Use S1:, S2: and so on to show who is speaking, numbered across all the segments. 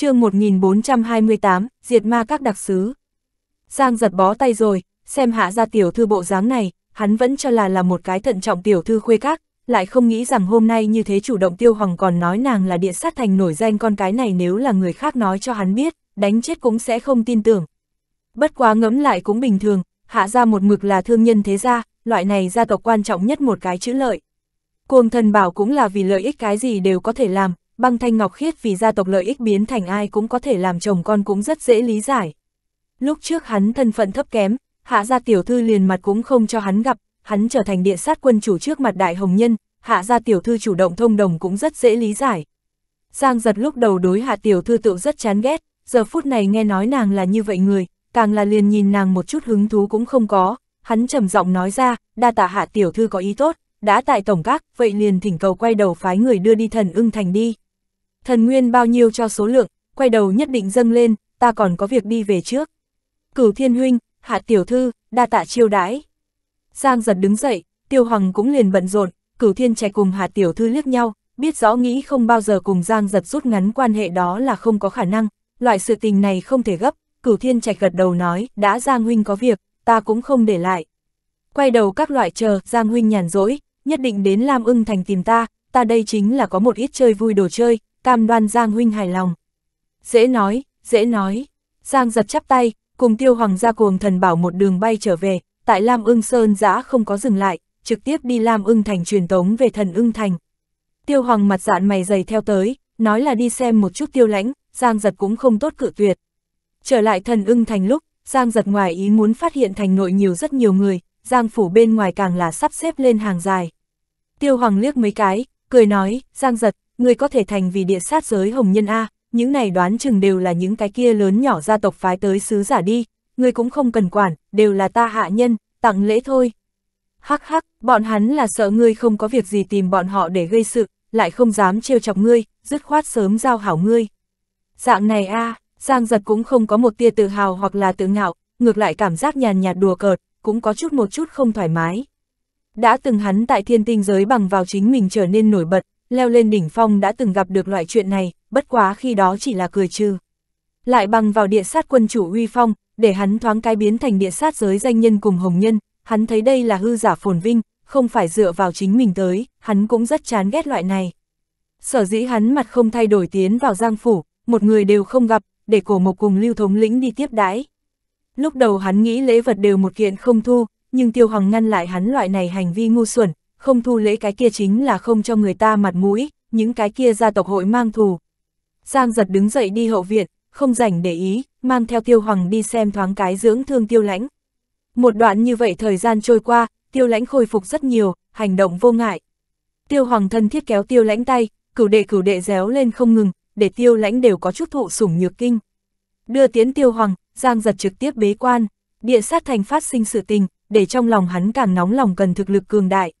S1: chương 1428, diệt ma các đặc sứ. Giang giật bó tay rồi, xem hạ ra tiểu thư bộ dáng này, hắn vẫn cho là là một cái thận trọng tiểu thư khuê các, lại không nghĩ rằng hôm nay như thế chủ động tiêu hoàng còn nói nàng là địa sát thành nổi danh con cái này nếu là người khác nói cho hắn biết, đánh chết cũng sẽ không tin tưởng. Bất quá ngẫm lại cũng bình thường, hạ ra một mực là thương nhân thế gia, loại này gia tộc quan trọng nhất một cái chữ lợi. Cuồng thần bảo cũng là vì lợi ích cái gì đều có thể làm, băng thanh ngọc khiết vì gia tộc lợi ích biến thành ai cũng có thể làm chồng con cũng rất dễ lý giải. Lúc trước hắn thân phận thấp kém, hạ gia tiểu thư liền mặt cũng không cho hắn gặp, hắn trở thành địa sát quân chủ trước mặt đại hồng nhân, hạ gia tiểu thư chủ động thông đồng cũng rất dễ lý giải. Giang giật lúc đầu đối hạ tiểu thư tự rất chán ghét, giờ phút này nghe nói nàng là như vậy người, càng là liền nhìn nàng một chút hứng thú cũng không có, hắn trầm giọng nói ra, đa tạ hạ tiểu thư có ý tốt, đã tại tổng các, vậy liền thỉnh cầu quay đầu phái người đưa đi thần ưng thành đi thần nguyên bao nhiêu cho số lượng, quay đầu nhất định dâng lên, ta còn có việc đi về trước. Cửu thiên huynh, hạ tiểu thư, đa tạ chiêu đãi. Giang giật đứng dậy, tiêu hoàng cũng liền bận rộn, cửu thiên trẻ cùng hạ tiểu thư liếc nhau, biết rõ nghĩ không bao giờ cùng Giang giật rút ngắn quan hệ đó là không có khả năng, loại sự tình này không thể gấp, cửu thiên trạch gật đầu nói, đã Giang huynh có việc, ta cũng không để lại. Quay đầu các loại chờ, Giang huynh nhàn rỗi, nhất định đến Lam ưng thành tìm ta, ta đây chính là có một ít chơi vui đồ chơi, cam đoan Giang huynh hài lòng. Dễ nói, dễ nói. Giang giật chắp tay, cùng tiêu hoàng gia cuồng thần bảo một đường bay trở về, tại Lam ưng Sơn giã không có dừng lại, trực tiếp đi Lam ưng thành truyền tống về thần ưng thành. Tiêu hoàng mặt dạn mày dày theo tới, nói là đi xem một chút tiêu lãnh, Giang giật cũng không tốt cự tuyệt. Trở lại thần ưng thành lúc, Giang giật ngoài ý muốn phát hiện thành nội nhiều rất nhiều người, Giang phủ bên ngoài càng là sắp xếp lên hàng dài. Tiêu hoàng liếc mấy cái, cười nói, Giang giật, Ngươi có thể thành vì địa sát giới hồng nhân A, những này đoán chừng đều là những cái kia lớn nhỏ gia tộc phái tới sứ giả đi, Ngươi cũng không cần quản, đều là ta hạ nhân, tặng lễ thôi. Hắc hắc, bọn hắn là sợ ngươi không có việc gì tìm bọn họ để gây sự, lại không dám trêu chọc ngươi, dứt khoát sớm giao hảo ngươi. Dạng này a Giang giật cũng không có một tia tự hào hoặc là tự ngạo, ngược lại cảm giác nhàn nhạt đùa cợt, cũng có chút một chút không thoải mái. Đã từng hắn tại thiên tinh giới bằng vào chính mình trở nên nổi bật, leo lên đỉnh phong đã từng gặp được loại chuyện này, bất quá khi đó chỉ là cười trừ. Lại bằng vào địa sát quân chủ uy phong, để hắn thoáng cái biến thành địa sát giới danh nhân cùng hồng nhân, hắn thấy đây là hư giả phồn vinh, không phải dựa vào chính mình tới, hắn cũng rất chán ghét loại này. Sở dĩ hắn mặt không thay đổi tiến vào giang phủ, một người đều không gặp, để cổ mộc cùng lưu thống lĩnh đi tiếp đãi. Lúc đầu hắn nghĩ lễ vật đều một kiện không thu, nhưng tiêu hoàng ngăn lại hắn loại này hành vi ngu xuẩn, không thu lễ cái kia chính là không cho người ta mặt mũi, những cái kia gia tộc hội mang thù. Giang giật đứng dậy đi hậu viện, không rảnh để ý, mang theo tiêu hoàng đi xem thoáng cái dưỡng thương tiêu lãnh. Một đoạn như vậy thời gian trôi qua, tiêu lãnh khôi phục rất nhiều, hành động vô ngại. Tiêu hoàng thân thiết kéo tiêu lãnh tay, cửu đệ cửu đệ réo lên không ngừng, để tiêu lãnh đều có chút thụ sủng nhược kinh. Đưa tiến tiêu hoàng, Giang giật trực tiếp bế quan, địa sát thành phát sinh sự tình, để trong lòng hắn càng nóng lòng cần thực lực cường đại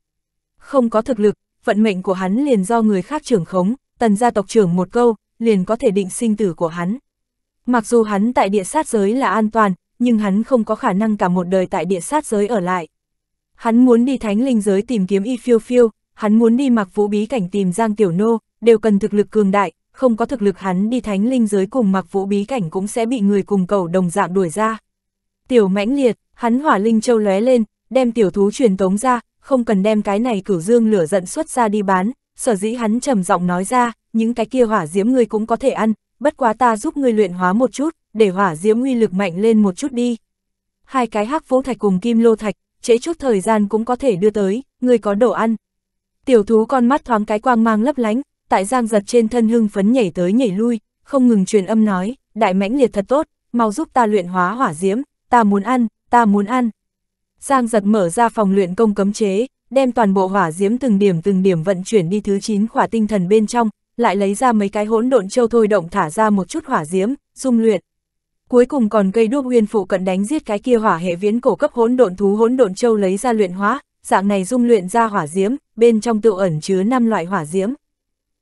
S1: không có thực lực, vận mệnh của hắn liền do người khác trưởng khống, tần gia tộc trưởng một câu, liền có thể định sinh tử của hắn. Mặc dù hắn tại địa sát giới là an toàn, nhưng hắn không có khả năng cả một đời tại địa sát giới ở lại. Hắn muốn đi thánh linh giới tìm kiếm y phiêu phiêu, hắn muốn đi mặc vũ bí cảnh tìm giang tiểu nô, đều cần thực lực cường đại, không có thực lực hắn đi thánh linh giới cùng mặc vũ bí cảnh cũng sẽ bị người cùng cầu đồng dạng đuổi ra. Tiểu mãnh liệt, hắn hỏa linh châu lóe lên, đem tiểu thú truyền tống ra, không cần đem cái này cửu dương lửa giận xuất ra đi bán, sở dĩ hắn trầm giọng nói ra, những cái kia hỏa diễm ngươi cũng có thể ăn, bất quá ta giúp ngươi luyện hóa một chút, để hỏa diễm nguy lực mạnh lên một chút đi. Hai cái hắc vũ thạch cùng kim lô thạch, chế chút thời gian cũng có thể đưa tới, ngươi có đồ ăn. Tiểu thú con mắt thoáng cái quang mang lấp lánh, tại giang giật trên thân hưng phấn nhảy tới nhảy lui, không ngừng truyền âm nói, đại mãnh liệt thật tốt, mau giúp ta luyện hóa hỏa diễm, ta muốn ăn, ta muốn ăn. Giang giật mở ra phòng luyện công cấm chế, đem toàn bộ hỏa diễm từng điểm từng điểm vận chuyển đi thứ 9 khỏa tinh thần bên trong, lại lấy ra mấy cái hỗn độn châu thôi động thả ra một chút hỏa diễm, dung luyện. Cuối cùng còn cây đuốc nguyên phụ cận đánh giết cái kia hỏa hệ viễn cổ cấp hỗn độn thú hỗn độn châu lấy ra luyện hóa, dạng này dung luyện ra hỏa diễm, bên trong tự ẩn chứa năm loại hỏa diễm.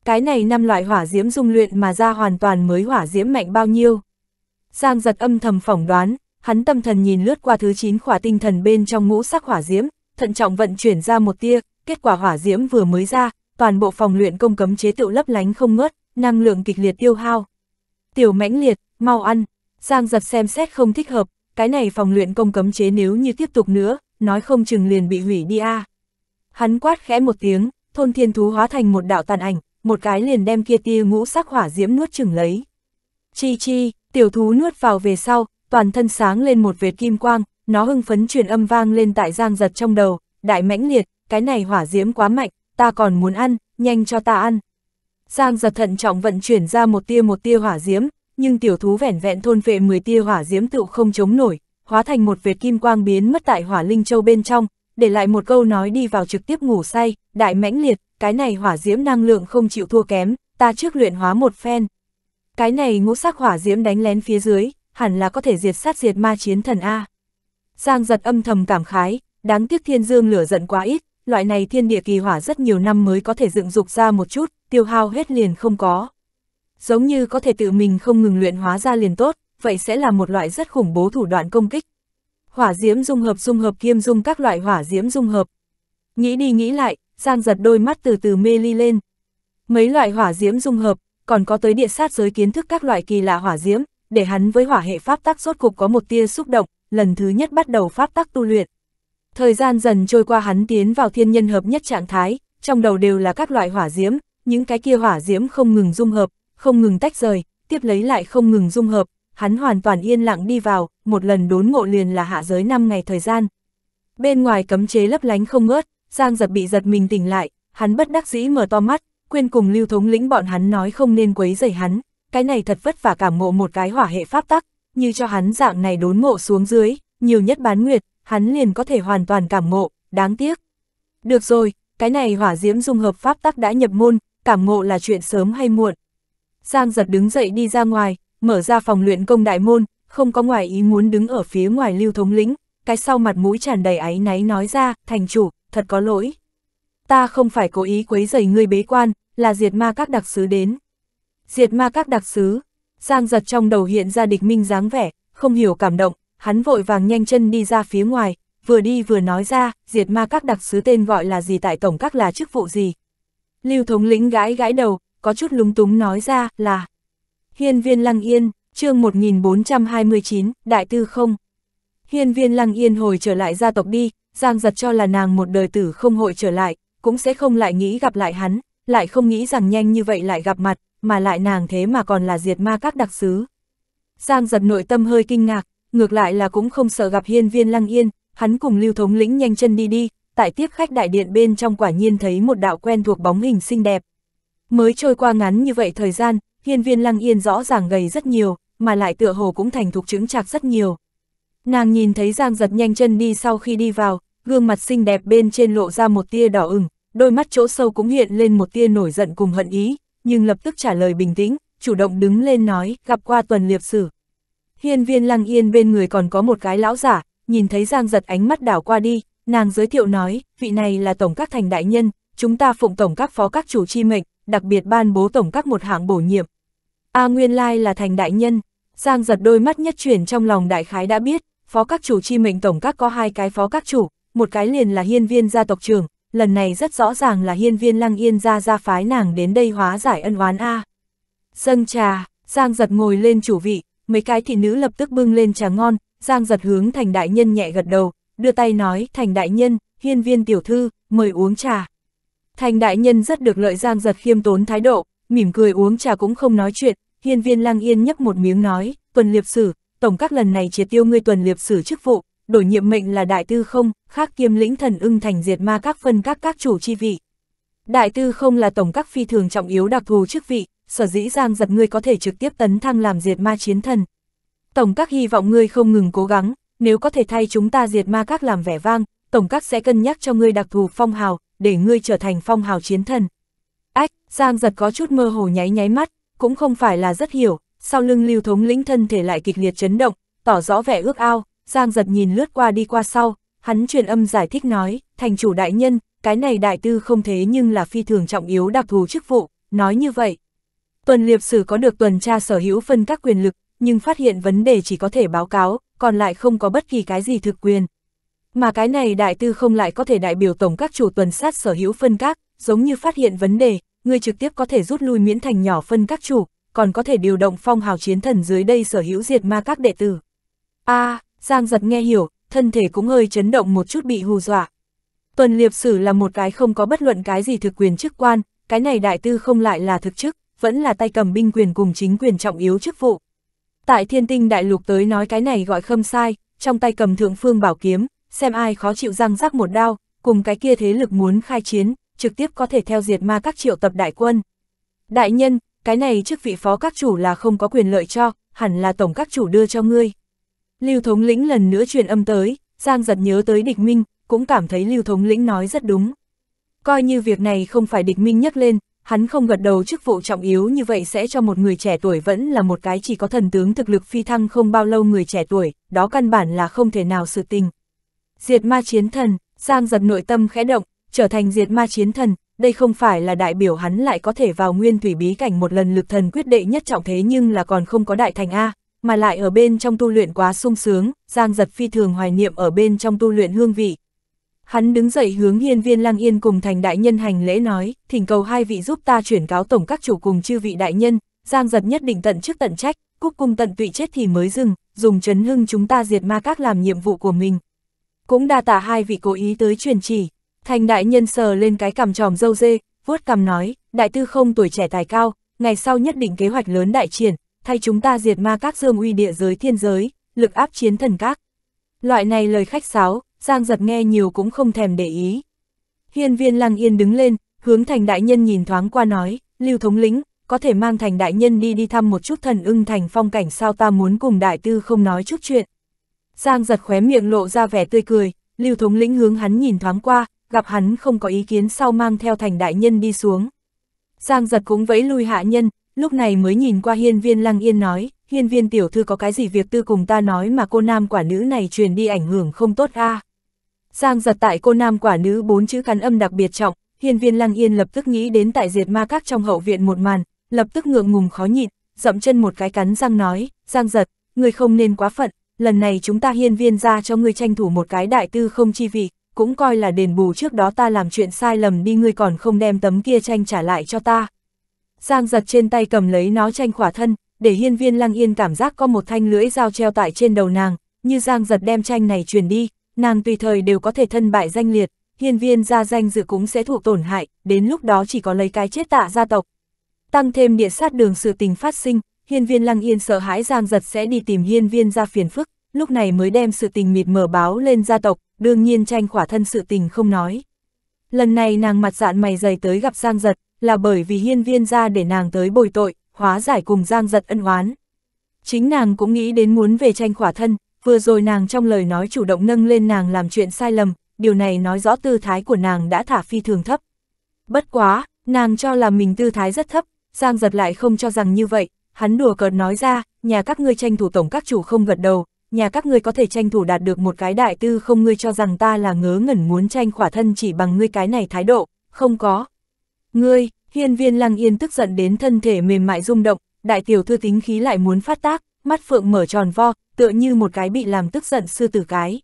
S1: Cái này năm loại hỏa diễm dung luyện mà ra hoàn toàn mới hỏa diễm mạnh bao nhiêu. Giang giật âm thầm phỏng đoán, hắn tâm thần nhìn lướt qua thứ 9 khỏa tinh thần bên trong ngũ sắc hỏa diễm, thận trọng vận chuyển ra một tia, kết quả hỏa diễm vừa mới ra, toàn bộ phòng luyện công cấm chế tựu lấp lánh không ngớt, năng lượng kịch liệt tiêu hao. Tiểu mãnh liệt, mau ăn, Giang giật xem xét không thích hợp, cái này phòng luyện công cấm chế nếu như tiếp tục nữa, nói không chừng liền bị hủy đi a. Hắn quát khẽ một tiếng, thôn thiên thú hóa thành một đạo tàn ảnh, một cái liền đem kia tia ngũ sắc hỏa diễm nuốt chừng lấy. Chi chi, tiểu thú nuốt vào về sau, toàn thân sáng lên một vệt kim quang, nó hưng phấn truyền âm vang lên tại giang giật trong đầu, đại mãnh liệt, cái này hỏa diễm quá mạnh, ta còn muốn ăn, nhanh cho ta ăn. Giang giật thận trọng vận chuyển ra một tia một tia hỏa diễm, nhưng tiểu thú vẻn vẹn thôn vệ 10 tia hỏa diễm tựu không chống nổi, hóa thành một vệt kim quang biến mất tại hỏa linh châu bên trong, để lại một câu nói đi vào trực tiếp ngủ say, đại mãnh liệt, cái này hỏa diễm năng lượng không chịu thua kém, ta trước luyện hóa một phen. Cái này ngũ sắc hỏa diễm đánh lén phía dưới, hẳn là có thể diệt sát diệt ma chiến thần A. Giang giật âm thầm cảm khái, đáng tiếc thiên dương lửa giận quá ít, loại này thiên địa kỳ hỏa rất nhiều năm mới có thể dựng dục ra một chút, tiêu hao hết liền không có. Giống như có thể tự mình không ngừng luyện hóa ra liền tốt, vậy sẽ là một loại rất khủng bố thủ đoạn công kích. Hỏa diễm dung hợp dung hợp kiêm dung các loại hỏa diễm dung hợp. Nghĩ đi nghĩ lại, Giang giật đôi mắt từ từ mê ly lên. Mấy loại hỏa diễm dung hợp, còn có tới địa sát giới kiến thức các loại kỳ lạ hỏa diễm, để hắn với hỏa hệ pháp tắc rốt cục có một tia xúc động, lần thứ nhất bắt đầu pháp tắc tu luyện. Thời gian dần trôi qua hắn tiến vào thiên nhân hợp nhất trạng thái, trong đầu đều là các loại hỏa diễm, những cái kia hỏa diễm không ngừng dung hợp, không ngừng tách rời, tiếp lấy lại không ngừng dung hợp, hắn hoàn toàn yên lặng đi vào, một lần đốn ngộ liền là hạ giới 5 ngày thời gian. Bên ngoài cấm chế lấp lánh không ngớt, Giang giật bị giật mình tỉnh lại, hắn bất đắc dĩ mở to mắt, quên cùng lưu thống lĩnh bọn hắn nói không nên quấy rầy hắn cái này thật vất vả cảm ngộ một cái hỏa hệ pháp tắc, như cho hắn dạng này đốn ngộ xuống dưới, nhiều nhất bán nguyệt, hắn liền có thể hoàn toàn cảm ngộ, đáng tiếc. Được rồi, cái này hỏa diễm dung hợp pháp tắc đã nhập môn, cảm ngộ là chuyện sớm hay muộn. Giang giật đứng dậy đi ra ngoài, mở ra phòng luyện công đại môn, không có ngoài ý muốn đứng ở phía ngoài lưu thống lĩnh, cái sau mặt mũi tràn đầy áy náy nói ra, thành chủ, thật có lỗi. Ta không phải cố ý quấy rầy ngươi bế quan, là diệt ma các đặc sứ đến diệt ma các đặc sứ. Giang giật trong đầu hiện ra địch minh dáng vẻ, không hiểu cảm động, hắn vội vàng nhanh chân đi ra phía ngoài, vừa đi vừa nói ra, diệt ma các đặc sứ tên gọi là gì tại tổng các là chức vụ gì. Lưu thống lĩnh gãi gãi đầu, có chút lúng túng nói ra là Hiên viên lăng yên, chương 1429, đại tư không. Hiên viên lăng yên hồi trở lại gia tộc đi, Giang giật cho là nàng một đời tử không hội trở lại, cũng sẽ không lại nghĩ gặp lại hắn, lại không nghĩ rằng nhanh như vậy lại gặp mặt, mà lại nàng thế mà còn là diệt ma các đặc sứ. Giang giật nội tâm hơi kinh ngạc, ngược lại là cũng không sợ gặp hiên viên lăng yên, hắn cùng lưu thống lĩnh nhanh chân đi đi, tại tiếp khách đại điện bên trong quả nhiên thấy một đạo quen thuộc bóng hình xinh đẹp. Mới trôi qua ngắn như vậy thời gian, hiên viên lăng yên rõ ràng gầy rất nhiều, mà lại tựa hồ cũng thành thục chứng chạc rất nhiều. Nàng nhìn thấy Giang giật nhanh chân đi sau khi đi vào, gương mặt xinh đẹp bên trên lộ ra một tia đỏ ửng, đôi mắt chỗ sâu cũng hiện lên một tia nổi giận cùng hận ý, nhưng lập tức trả lời bình tĩnh, chủ động đứng lên nói, gặp qua tuần liệp sử. Hiên viên lăng yên bên người còn có một cái lão giả, nhìn thấy Giang giật ánh mắt đảo qua đi, nàng giới thiệu nói, vị này là tổng các thành đại nhân, chúng ta phụng tổng các phó các chủ chi mệnh, đặc biệt ban bố tổng các một hạng bổ nhiệm. A nguyên lai là thành đại nhân, Giang giật đôi mắt nhất chuyển trong lòng đại khái đã biết, phó các chủ chi mệnh tổng các có hai cái phó các chủ, một cái liền là hiên viên gia tộc trưởng, lần này rất rõ ràng là hiên viên lăng yên ra ra phái nàng đến đây hóa giải ân oán A. Dâng trà, Giang giật ngồi lên chủ vị, mấy cái thị nữ lập tức bưng lên trà ngon, Giang giật hướng thành đại nhân nhẹ gật đầu, đưa tay nói thành đại nhân, hiên viên tiểu thư, mời uống trà. Thành đại nhân rất được lợi Giang giật khiêm tốn thái độ, mỉm cười uống trà cũng không nói chuyện, hiên viên lang yên nhấp một miếng nói, tuần liệp sử, tổng các lần này triệt tiêu ngươi tuần liệp sử chức vụ, đổi nhiệm mệnh là đại tư không, khác kiêm lĩnh thần ưng thành diệt ma các phân các các chủ chi vị. Đại tư không là tổng các phi thường trọng yếu đặc thù chức vị, sở dĩ Giang giật ngươi có thể trực tiếp tấn thăng làm diệt ma chiến thần. Tổng các hy vọng ngươi không ngừng cố gắng, nếu có thể thay chúng ta diệt ma các làm vẻ vang, tổng các sẽ cân nhắc cho ngươi đặc thù phong hào, để ngươi trở thành phong hào chiến thần. Ách, Giang giật có chút mơ hồ nháy nháy mắt, cũng không phải là rất hiểu, sau lưng lưu thống lĩnh thân thể lại kịch liệt chấn động, tỏ rõ vẻ ước ao, Giang giật nhìn lướt qua đi qua sau, hắn truyền âm giải thích nói, thành chủ đại nhân, cái này đại tư không thế nhưng là phi thường trọng yếu đặc thù chức vụ, nói như vậy. Tuần liệp sử có được tuần tra sở hữu phân các quyền lực, nhưng phát hiện vấn đề chỉ có thể báo cáo, còn lại không có bất kỳ cái gì thực quyền. Mà cái này đại tư không lại có thể đại biểu tổng các chủ tuần sát sở hữu phân các, giống như phát hiện vấn đề, người trực tiếp có thể rút lui miễn thành nhỏ phân các chủ, còn có thể điều động phong hào chiến thần dưới đây sở hữu diệt ma các đệ tử. a à, Giang giật nghe hiểu, thân thể cũng hơi chấn động một chút bị hù dọa. Tuần liệp sử là một cái không có bất luận cái gì thực quyền chức quan, cái này đại tư không lại là thực chức, vẫn là tay cầm binh quyền cùng chính quyền trọng yếu chức vụ. Tại thiên tinh đại lục tới nói cái này gọi khâm sai, trong tay cầm thượng phương bảo kiếm, xem ai khó chịu răng rắc một đao, cùng cái kia thế lực muốn khai chiến, trực tiếp có thể theo diệt ma các triệu tập đại quân. Đại nhân, cái này chức vị phó các chủ là không có quyền lợi cho, hẳn là tổng các chủ đưa cho ngươi. Lưu thống lĩnh lần nữa truyền âm tới, Giang giật nhớ tới địch minh, cũng cảm thấy Lưu thống lĩnh nói rất đúng. Coi như việc này không phải địch minh nhắc lên, hắn không gật đầu chức vụ trọng yếu như vậy sẽ cho một người trẻ tuổi vẫn là một cái chỉ có thần tướng thực lực phi thăng không bao lâu người trẻ tuổi, đó căn bản là không thể nào sự tình. Diệt ma chiến thần, Giang giật nội tâm khẽ động, trở thành diệt ma chiến thần, đây không phải là đại biểu hắn lại có thể vào nguyên thủy bí cảnh một lần lực thần quyết đệ nhất trọng thế nhưng là còn không có đại thành A, mà lại ở bên trong tu luyện quá sung sướng, Giang Giật phi thường hoài niệm ở bên trong tu luyện hương vị. Hắn đứng dậy hướng hiên viên lang yên cùng thành đại nhân hành lễ nói, thỉnh cầu hai vị giúp ta chuyển cáo tổng các chủ cùng chư vị đại nhân, Giang Giật nhất định tận trước tận trách, cúc cung tận tụy chết thì mới dừng, dùng chấn hưng chúng ta diệt ma các làm nhiệm vụ của mình. Cũng đa tả hai vị cố ý tới truyền chỉ, thành đại nhân sờ lên cái cằm tròm dâu dê, vuốt cằm nói, đại tư không tuổi trẻ tài cao, ngày sau nhất định kế hoạch lớn đại triển, thay chúng ta diệt ma các dương uy địa giới thiên giới, lực áp chiến thần các. Loại này lời khách sáo, Giang giật nghe nhiều cũng không thèm để ý. Hiên viên lăng yên đứng lên, hướng thành đại nhân nhìn thoáng qua nói, lưu thống lĩnh, có thể mang thành đại nhân đi đi thăm một chút thần ưng thành phong cảnh sao ta muốn cùng đại tư không nói chút chuyện. Giang giật khóe miệng lộ ra vẻ tươi cười, lưu thống lĩnh hướng hắn nhìn thoáng qua, gặp hắn không có ý kiến sau mang theo thành đại nhân đi xuống. Giang giật cũng vẫy lui hạ nhân, lúc này mới nhìn qua hiên viên lăng yên nói, hiên viên tiểu thư có cái gì việc tư cùng ta nói mà cô nam quả nữ này truyền đi ảnh hưởng không tốt a à? Giang giật tại cô nam quả nữ bốn chữ cắn âm đặc biệt trọng, hiên viên lăng yên lập tức nghĩ đến tại diệt ma các trong hậu viện một màn, lập tức ngượng ngùng khó nhịn, dậm chân một cái cắn răng nói, giang giật, người không nên quá phận, lần này chúng ta hiên viên ra cho ngươi tranh thủ một cái đại tư không chi vị, cũng coi là đền bù trước đó ta làm chuyện sai lầm đi ngươi còn không đem tấm kia tranh trả lại cho ta, Giang giật trên tay cầm lấy nó tranh khỏa thân, để hiên viên lăng yên cảm giác có một thanh lưỡi dao treo tại trên đầu nàng, như Giang giật đem tranh này truyền đi, nàng tùy thời đều có thể thân bại danh liệt, hiên viên ra danh dự cũng sẽ thuộc tổn hại, đến lúc đó chỉ có lấy cái chết tạ gia tộc. Tăng thêm địa sát đường sự tình phát sinh, hiên viên lăng yên sợ hãi Giang giật sẽ đi tìm hiên viên ra phiền phức, lúc này mới đem sự tình mịt mở báo lên gia tộc, đương nhiên tranh khỏa thân sự tình không nói. Lần này nàng mặt dạn mày dày tới gặp Giang giật, là bởi vì hiên viên ra để nàng tới bồi tội, hóa giải cùng giang giật ân oán. Chính nàng cũng nghĩ đến muốn về tranh khỏa thân, vừa rồi nàng trong lời nói chủ động nâng lên nàng làm chuyện sai lầm, điều này nói rõ tư thái của nàng đã thả phi thường thấp. Bất quá, nàng cho là mình tư thái rất thấp, giang giật lại không cho rằng như vậy, hắn đùa cợt nói ra, nhà các ngươi tranh thủ tổng các chủ không gật đầu, nhà các ngươi có thể tranh thủ đạt được một cái đại tư không ngươi cho rằng ta là ngớ ngẩn muốn tranh khỏa thân chỉ bằng ngươi cái này thái độ, không có, Ngươi, hiên viên lăng yên tức giận đến thân thể mềm mại rung động, đại tiểu thư tính khí lại muốn phát tác, mắt phượng mở tròn vo, tựa như một cái bị làm tức giận sư tử cái.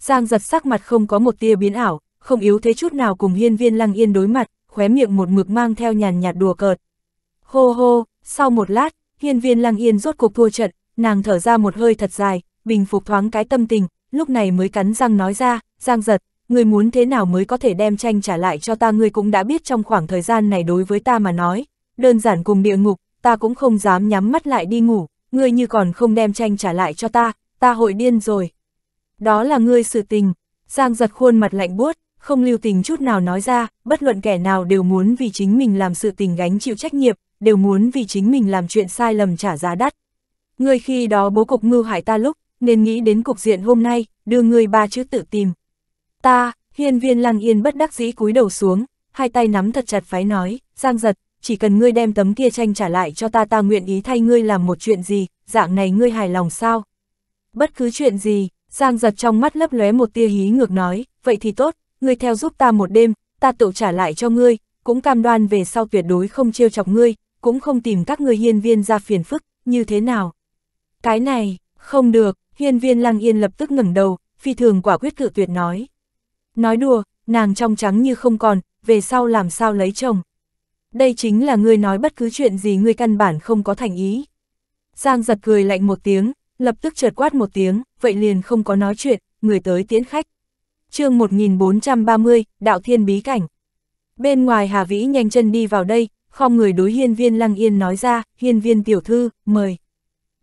S1: Giang giật sắc mặt không có một tia biến ảo, không yếu thế chút nào cùng hiên viên lăng yên đối mặt, khóe miệng một mực mang theo nhàn nhạt đùa cợt. Hô hô, sau một lát, hiên viên lăng yên rốt cuộc thua trận, nàng thở ra một hơi thật dài, bình phục thoáng cái tâm tình, lúc này mới cắn răng nói ra, Giang giật, người muốn thế nào mới có thể đem tranh trả lại cho ta ngươi cũng đã biết trong khoảng thời gian này đối với ta mà nói, đơn giản cùng địa ngục, ta cũng không dám nhắm mắt lại đi ngủ, ngươi như còn không đem tranh trả lại cho ta, ta hội điên rồi. Đó là ngươi sự tình, Giang giật khuôn mặt lạnh buốt, không lưu tình chút nào nói ra, bất luận kẻ nào đều muốn vì chính mình làm sự tình gánh chịu trách nhiệm, đều muốn vì chính mình làm chuyện sai lầm trả giá đắt. Ngươi khi đó bố cục mưu hại ta lúc, nên nghĩ đến cục diện hôm nay, đưa ngươi ba chữ tự tìm. Ta, hiên viên lăng yên bất đắc dĩ cúi đầu xuống, hai tay nắm thật chặt phái nói, giang giật, chỉ cần ngươi đem tấm kia tranh trả lại cho ta ta nguyện ý thay ngươi làm một chuyện gì, dạng này ngươi hài lòng sao? Bất cứ chuyện gì, giang giật trong mắt lấp lóe một tia hí ngược nói, vậy thì tốt, ngươi theo giúp ta một đêm, ta tự trả lại cho ngươi, cũng cam đoan về sau tuyệt đối không trêu chọc ngươi, cũng không tìm các ngươi hiên viên ra phiền phức, như thế nào? Cái này, không được, hiên viên lăng yên lập tức ngẩng đầu, phi thường quả quyết cự tuyệt nói. Nói đùa, nàng trong trắng như không còn, về sau làm sao lấy chồng. Đây chính là ngươi nói bất cứ chuyện gì ngươi căn bản không có thành ý. Giang giật cười lạnh một tiếng, lập tức chợt quát một tiếng, vậy liền không có nói chuyện, người tới tiễn khách. chương 1430, Đạo Thiên Bí Cảnh. Bên ngoài Hà Vĩ nhanh chân đi vào đây, không người đối hiên viên Lăng Yên nói ra, hiên viên tiểu thư, mời.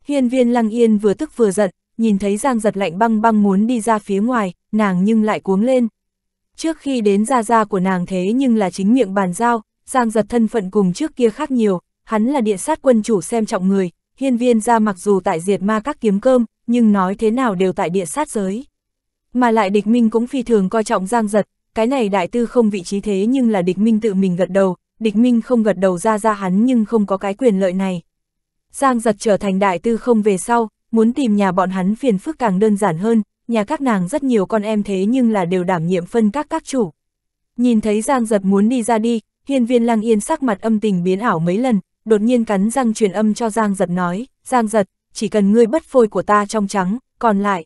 S1: Hiên viên Lăng Yên vừa tức vừa giận, nhìn thấy Giang giật lạnh băng băng muốn đi ra phía ngoài, nàng nhưng lại cuống lên, Trước khi đến gia gia của nàng thế nhưng là chính miệng bàn giao, Giang giật thân phận cùng trước kia khác nhiều, hắn là địa sát quân chủ xem trọng người, hiên viên ra mặc dù tại diệt ma các kiếm cơm, nhưng nói thế nào đều tại địa sát giới. Mà lại địch minh cũng phi thường coi trọng Giang giật, cái này đại tư không vị trí thế nhưng là địch minh tự mình gật đầu, địch minh không gật đầu ra ra hắn nhưng không có cái quyền lợi này. Giang giật trở thành đại tư không về sau, muốn tìm nhà bọn hắn phiền phức càng đơn giản hơn, nhà các nàng rất nhiều con em thế nhưng là đều đảm nhiệm phân các các chủ. Nhìn thấy Giang Giật muốn đi ra đi, hiên viên lang yên sắc mặt âm tình biến ảo mấy lần, đột nhiên cắn răng truyền âm cho Giang Giật nói, Giang Giật, chỉ cần ngươi bất phôi của ta trong trắng, còn lại.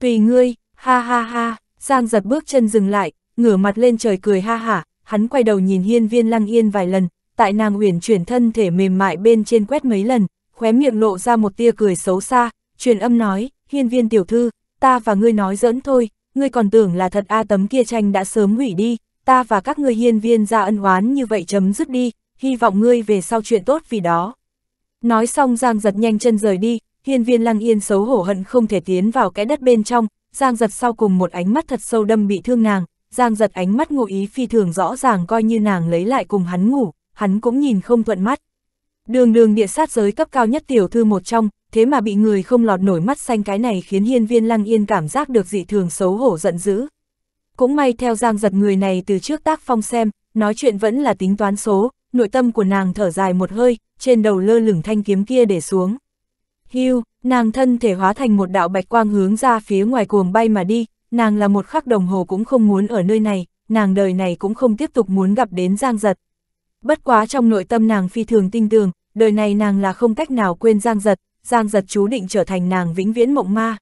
S1: Tùy ngươi, ha ha ha, Giang Giật bước chân dừng lại, ngửa mặt lên trời cười ha hả, hắn quay đầu nhìn hiên viên lang yên vài lần, tại nàng uyển chuyển thân thể mềm mại bên trên quét mấy lần, khóe miệng lộ ra một tia cười xấu xa, truyền âm nói, hiên viên tiểu thư, ta và ngươi nói dẫn thôi, ngươi còn tưởng là thật a tấm kia tranh đã sớm hủy đi, ta và các ngươi hiên viên ra ân oán như vậy chấm dứt đi, hy vọng ngươi về sau chuyện tốt vì đó. Nói xong Giang giật nhanh chân rời đi, hiên viên lăng yên xấu hổ hận không thể tiến vào cái đất bên trong, Giang giật sau cùng một ánh mắt thật sâu đâm bị thương nàng, Giang giật ánh mắt ngụ ý phi thường rõ ràng coi như nàng lấy lại cùng hắn ngủ, hắn cũng nhìn không thuận mắt. Đường đường địa sát giới cấp cao nhất tiểu thư một trong, thế mà bị người không lọt nổi mắt xanh cái này khiến hiên viên lăng yên cảm giác được dị thường xấu hổ giận dữ. Cũng may theo giang giật người này từ trước tác phong xem, nói chuyện vẫn là tính toán số, nội tâm của nàng thở dài một hơi, trên đầu lơ lửng thanh kiếm kia để xuống. Hưu, nàng thân thể hóa thành một đạo bạch quang hướng ra phía ngoài cuồng bay mà đi, nàng là một khắc đồng hồ cũng không muốn ở nơi này, nàng đời này cũng không tiếp tục muốn gặp đến giang giật. Bất quá trong nội tâm nàng phi thường tinh tường, đời này nàng là không cách nào quên giang giật, Giang giật chú định trở thành nàng vĩnh viễn mộng ma.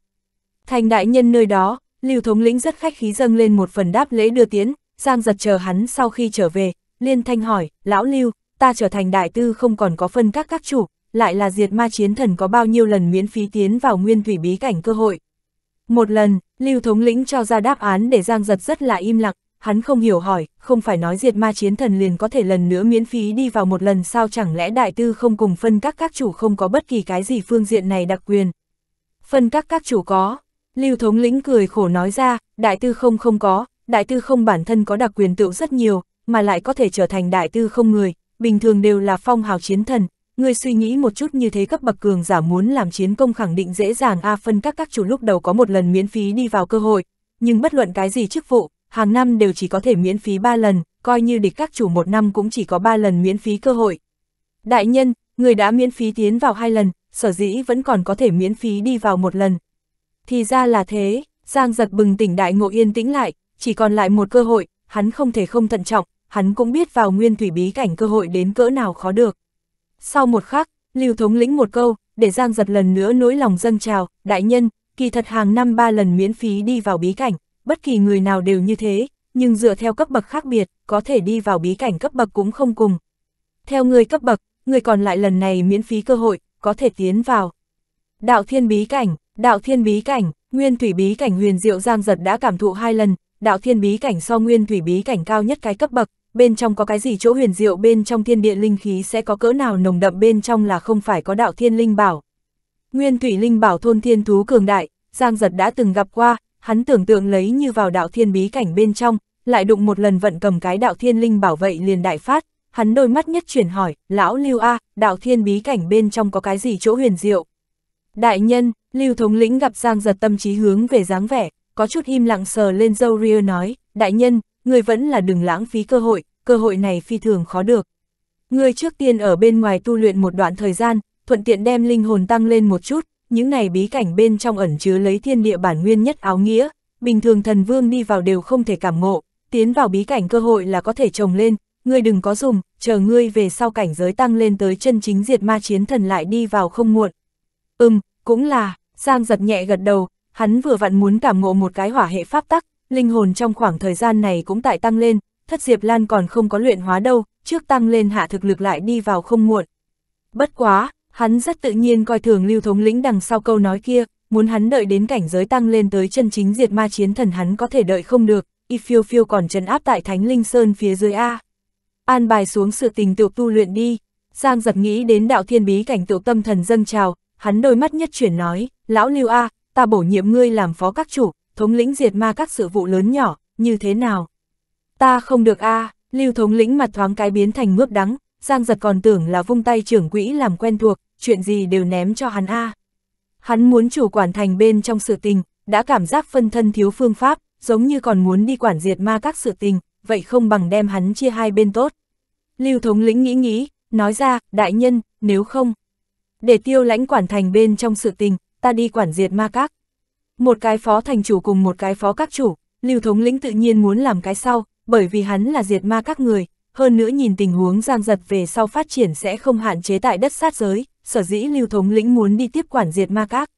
S1: Thành đại nhân nơi đó, Lưu thống lĩnh rất khách khí dâng lên một phần đáp lễ đưa tiến, Giang giật chờ hắn sau khi trở về, liên thanh hỏi, lão Lưu, ta trở thành đại tư không còn có phân các các chủ, lại là diệt ma chiến thần có bao nhiêu lần miễn phí tiến vào nguyên thủy bí cảnh cơ hội. Một lần, Lưu thống lĩnh cho ra đáp án để Giang giật rất là im lặng, hắn không hiểu hỏi, không phải nói diệt ma chiến thần liền có thể lần nữa miễn phí đi vào một lần sao chẳng lẽ đại tư không cùng phân các các chủ không có bất kỳ cái gì phương diện này đặc quyền. Phân các các chủ có, lưu thống lĩnh cười khổ nói ra, đại tư không không có, đại tư không bản thân có đặc quyền tựu rất nhiều, mà lại có thể trở thành đại tư không người, bình thường đều là phong hào chiến thần. Người suy nghĩ một chút như thế cấp bậc cường giả muốn làm chiến công khẳng định dễ dàng A à phân các các chủ lúc đầu có một lần miễn phí đi vào cơ hội, nhưng bất luận cái gì chức vụ, hàng năm đều chỉ có thể miễn phí 3 lần, coi như địch các chủ một năm cũng chỉ có 3 lần miễn phí cơ hội. Đại nhân, người đã miễn phí tiến vào hai lần, sở dĩ vẫn còn có thể miễn phí đi vào một lần. Thì ra là thế, Giang giật bừng tỉnh đại ngộ yên tĩnh lại, chỉ còn lại một cơ hội, hắn không thể không thận trọng, hắn cũng biết vào nguyên thủy bí cảnh cơ hội đến cỡ nào khó được. Sau một khắc, Lưu Thống lĩnh một câu, để Giang giật lần nữa nỗi lòng dâng trào, đại nhân, kỳ thật hàng năm ba lần miễn phí đi vào bí cảnh, bất kỳ người nào đều như thế, nhưng dựa theo cấp bậc khác biệt, có thể đi vào bí cảnh cấp bậc cũng không cùng. Theo người cấp bậc, người còn lại lần này miễn phí cơ hội, có thể tiến vào. Đạo thiên bí cảnh, đạo thiên bí cảnh, nguyên thủy bí cảnh huyền diệu giang giật đã cảm thụ hai lần, đạo thiên bí cảnh so nguyên thủy bí cảnh cao nhất cái cấp bậc, bên trong có cái gì chỗ huyền diệu bên trong thiên địa linh khí sẽ có cỡ nào nồng đậm bên trong là không phải có đạo thiên linh bảo. Nguyên thủy linh bảo thôn thiên thú cường đại, Giang Giật đã từng gặp qua, hắn tưởng tượng lấy như vào đạo thiên bí cảnh bên trong, lại đụng một lần vận cầm cái đạo thiên linh bảo vệ liền đại phát, hắn đôi mắt nhất chuyển hỏi, lão Lưu A, đạo thiên bí cảnh bên trong có cái gì chỗ huyền diệu? Đại nhân, Lưu thống lĩnh gặp Giang giật tâm trí hướng về dáng vẻ, có chút im lặng sờ lên dâu ria nói, đại nhân, người vẫn là đừng lãng phí cơ hội, cơ hội này phi thường khó được. Người trước tiên ở bên ngoài tu luyện một đoạn thời gian, thuận tiện đem linh hồn tăng lên một chút, những này bí cảnh bên trong ẩn chứa lấy thiên địa bản nguyên nhất áo nghĩa, bình thường thần vương đi vào đều không thể cảm ngộ, tiến vào bí cảnh cơ hội là có thể trồng lên, ngươi đừng có dùng, chờ ngươi về sau cảnh giới tăng lên tới chân chính diệt ma chiến thần lại đi vào không muộn. Ừm, cũng là, Giang giật nhẹ gật đầu, hắn vừa vặn muốn cảm ngộ một cái hỏa hệ pháp tắc, linh hồn trong khoảng thời gian này cũng tại tăng lên, thất diệp lan còn không có luyện hóa đâu, trước tăng lên hạ thực lực lại đi vào không muộn. Bất quá, Hắn rất tự nhiên coi thường lưu thống lĩnh đằng sau câu nói kia, muốn hắn đợi đến cảnh giới tăng lên tới chân chính diệt ma chiến thần hắn có thể đợi không được, y phiêu phiêu còn trấn áp tại Thánh Linh Sơn phía dưới A. An bài xuống sự tình tiểu tu luyện đi, Giang giật nghĩ đến đạo thiên bí cảnh tiểu tâm thần dâng trào, hắn đôi mắt nhất chuyển nói, lão lưu A, ta bổ nhiệm ngươi làm phó các chủ, thống lĩnh diệt ma các sự vụ lớn nhỏ, như thế nào? Ta không được A, lưu thống lĩnh mặt thoáng cái biến thành mướp đắng, Giang giật còn tưởng là vung tay trưởng quỹ làm quen thuộc, chuyện gì đều ném cho hắn a. À. Hắn muốn chủ quản thành bên trong sự tình, đã cảm giác phân thân thiếu phương pháp, giống như còn muốn đi quản diệt ma các sự tình, vậy không bằng đem hắn chia hai bên tốt. Lưu thống lĩnh nghĩ nghĩ, nói ra, đại nhân, nếu không, để tiêu lãnh quản thành bên trong sự tình, ta đi quản diệt ma các. Một cái phó thành chủ cùng một cái phó các chủ, lưu thống lĩnh tự nhiên muốn làm cái sau, bởi vì hắn là diệt ma các người, hơn nữa nhìn tình huống giang giật về sau phát triển sẽ không hạn chế tại đất sát giới, sở dĩ lưu thống lĩnh muốn đi tiếp quản diệt ma các.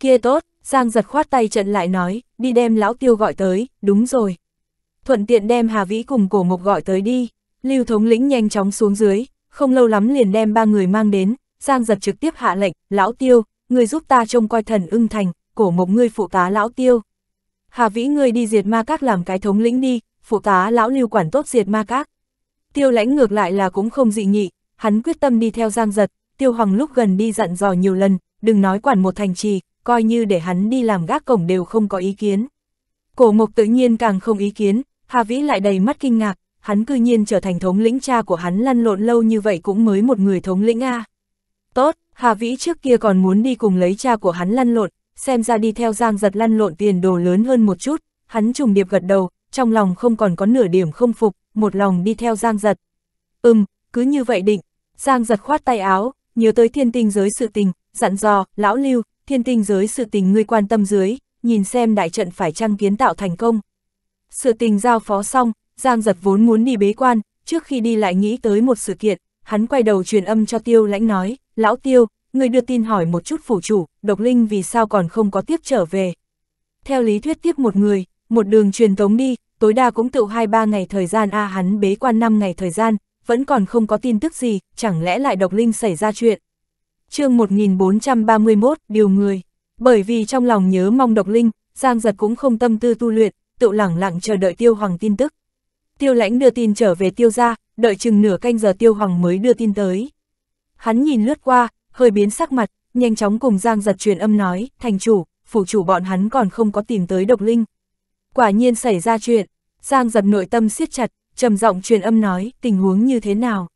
S1: Kia tốt, giang giật khoát tay trận lại nói, đi đem lão tiêu gọi tới, đúng rồi. Thuận tiện đem Hà Vĩ cùng cổ mục gọi tới đi, lưu thống lĩnh nhanh chóng xuống dưới, không lâu lắm liền đem ba người mang đến, giang giật trực tiếp hạ lệnh, lão tiêu, người giúp ta trông coi thần ưng thành, cổ mục ngươi phụ tá lão tiêu. Hà Vĩ ngươi đi diệt ma các làm cái thống lĩnh đi, phụ tá lão lưu quản tốt diệt ma các. Tiêu lãnh ngược lại là cũng không dị nghị, hắn quyết tâm đi theo giang giật, tiêu hoàng lúc gần đi dặn dò nhiều lần, đừng nói quản một thành trì, coi như để hắn đi làm gác cổng đều không có ý kiến. Cổ mộc tự nhiên càng không ý kiến, Hà Vĩ lại đầy mắt kinh ngạc, hắn cư nhiên trở thành thống lĩnh cha của hắn lăn lộn lâu như vậy cũng mới một người thống lĩnh A. Tốt, Hà Vĩ trước kia còn muốn đi cùng lấy cha của hắn lăn lộn, xem ra đi theo giang giật lăn lộn tiền đồ lớn hơn một chút, hắn trùng điệp gật đầu, trong lòng không còn có nửa điểm không phục, một lòng đi theo Giang Giật. Ừm, cứ như vậy định, Giang Giật khoát tay áo, nhớ tới thiên tinh giới sự tình, dặn dò, lão lưu, thiên tinh giới sự tình ngươi quan tâm dưới, nhìn xem đại trận phải trăng kiến tạo thành công. Sự tình giao phó xong, Giang Giật vốn muốn đi bế quan, trước khi đi lại nghĩ tới một sự kiện, hắn quay đầu truyền âm cho tiêu lãnh nói, lão tiêu, người đưa tin hỏi một chút phủ chủ, độc linh vì sao còn không có tiếp trở về. Theo lý thuyết tiếp một người, một đường truyền tống đi, tối đa cũng tựu hai ba ngày thời gian a hắn bế quan 5 ngày thời gian, vẫn còn không có tin tức gì, chẳng lẽ lại độc linh xảy ra chuyện. chương 1431, điều người. Bởi vì trong lòng nhớ mong độc linh, Giang Giật cũng không tâm tư tu luyện, tự lẳng lặng chờ đợi Tiêu Hoàng tin tức. Tiêu lãnh đưa tin trở về Tiêu ra, đợi chừng nửa canh giờ Tiêu Hoàng mới đưa tin tới. Hắn nhìn lướt qua, hơi biến sắc mặt, nhanh chóng cùng Giang Giật truyền âm nói, thành chủ, phủ chủ bọn hắn còn không có tìm tới độc linh. Quả nhiên xảy ra chuyện, Giang giật nội tâm siết chặt, trầm giọng truyền âm nói, tình huống như thế nào?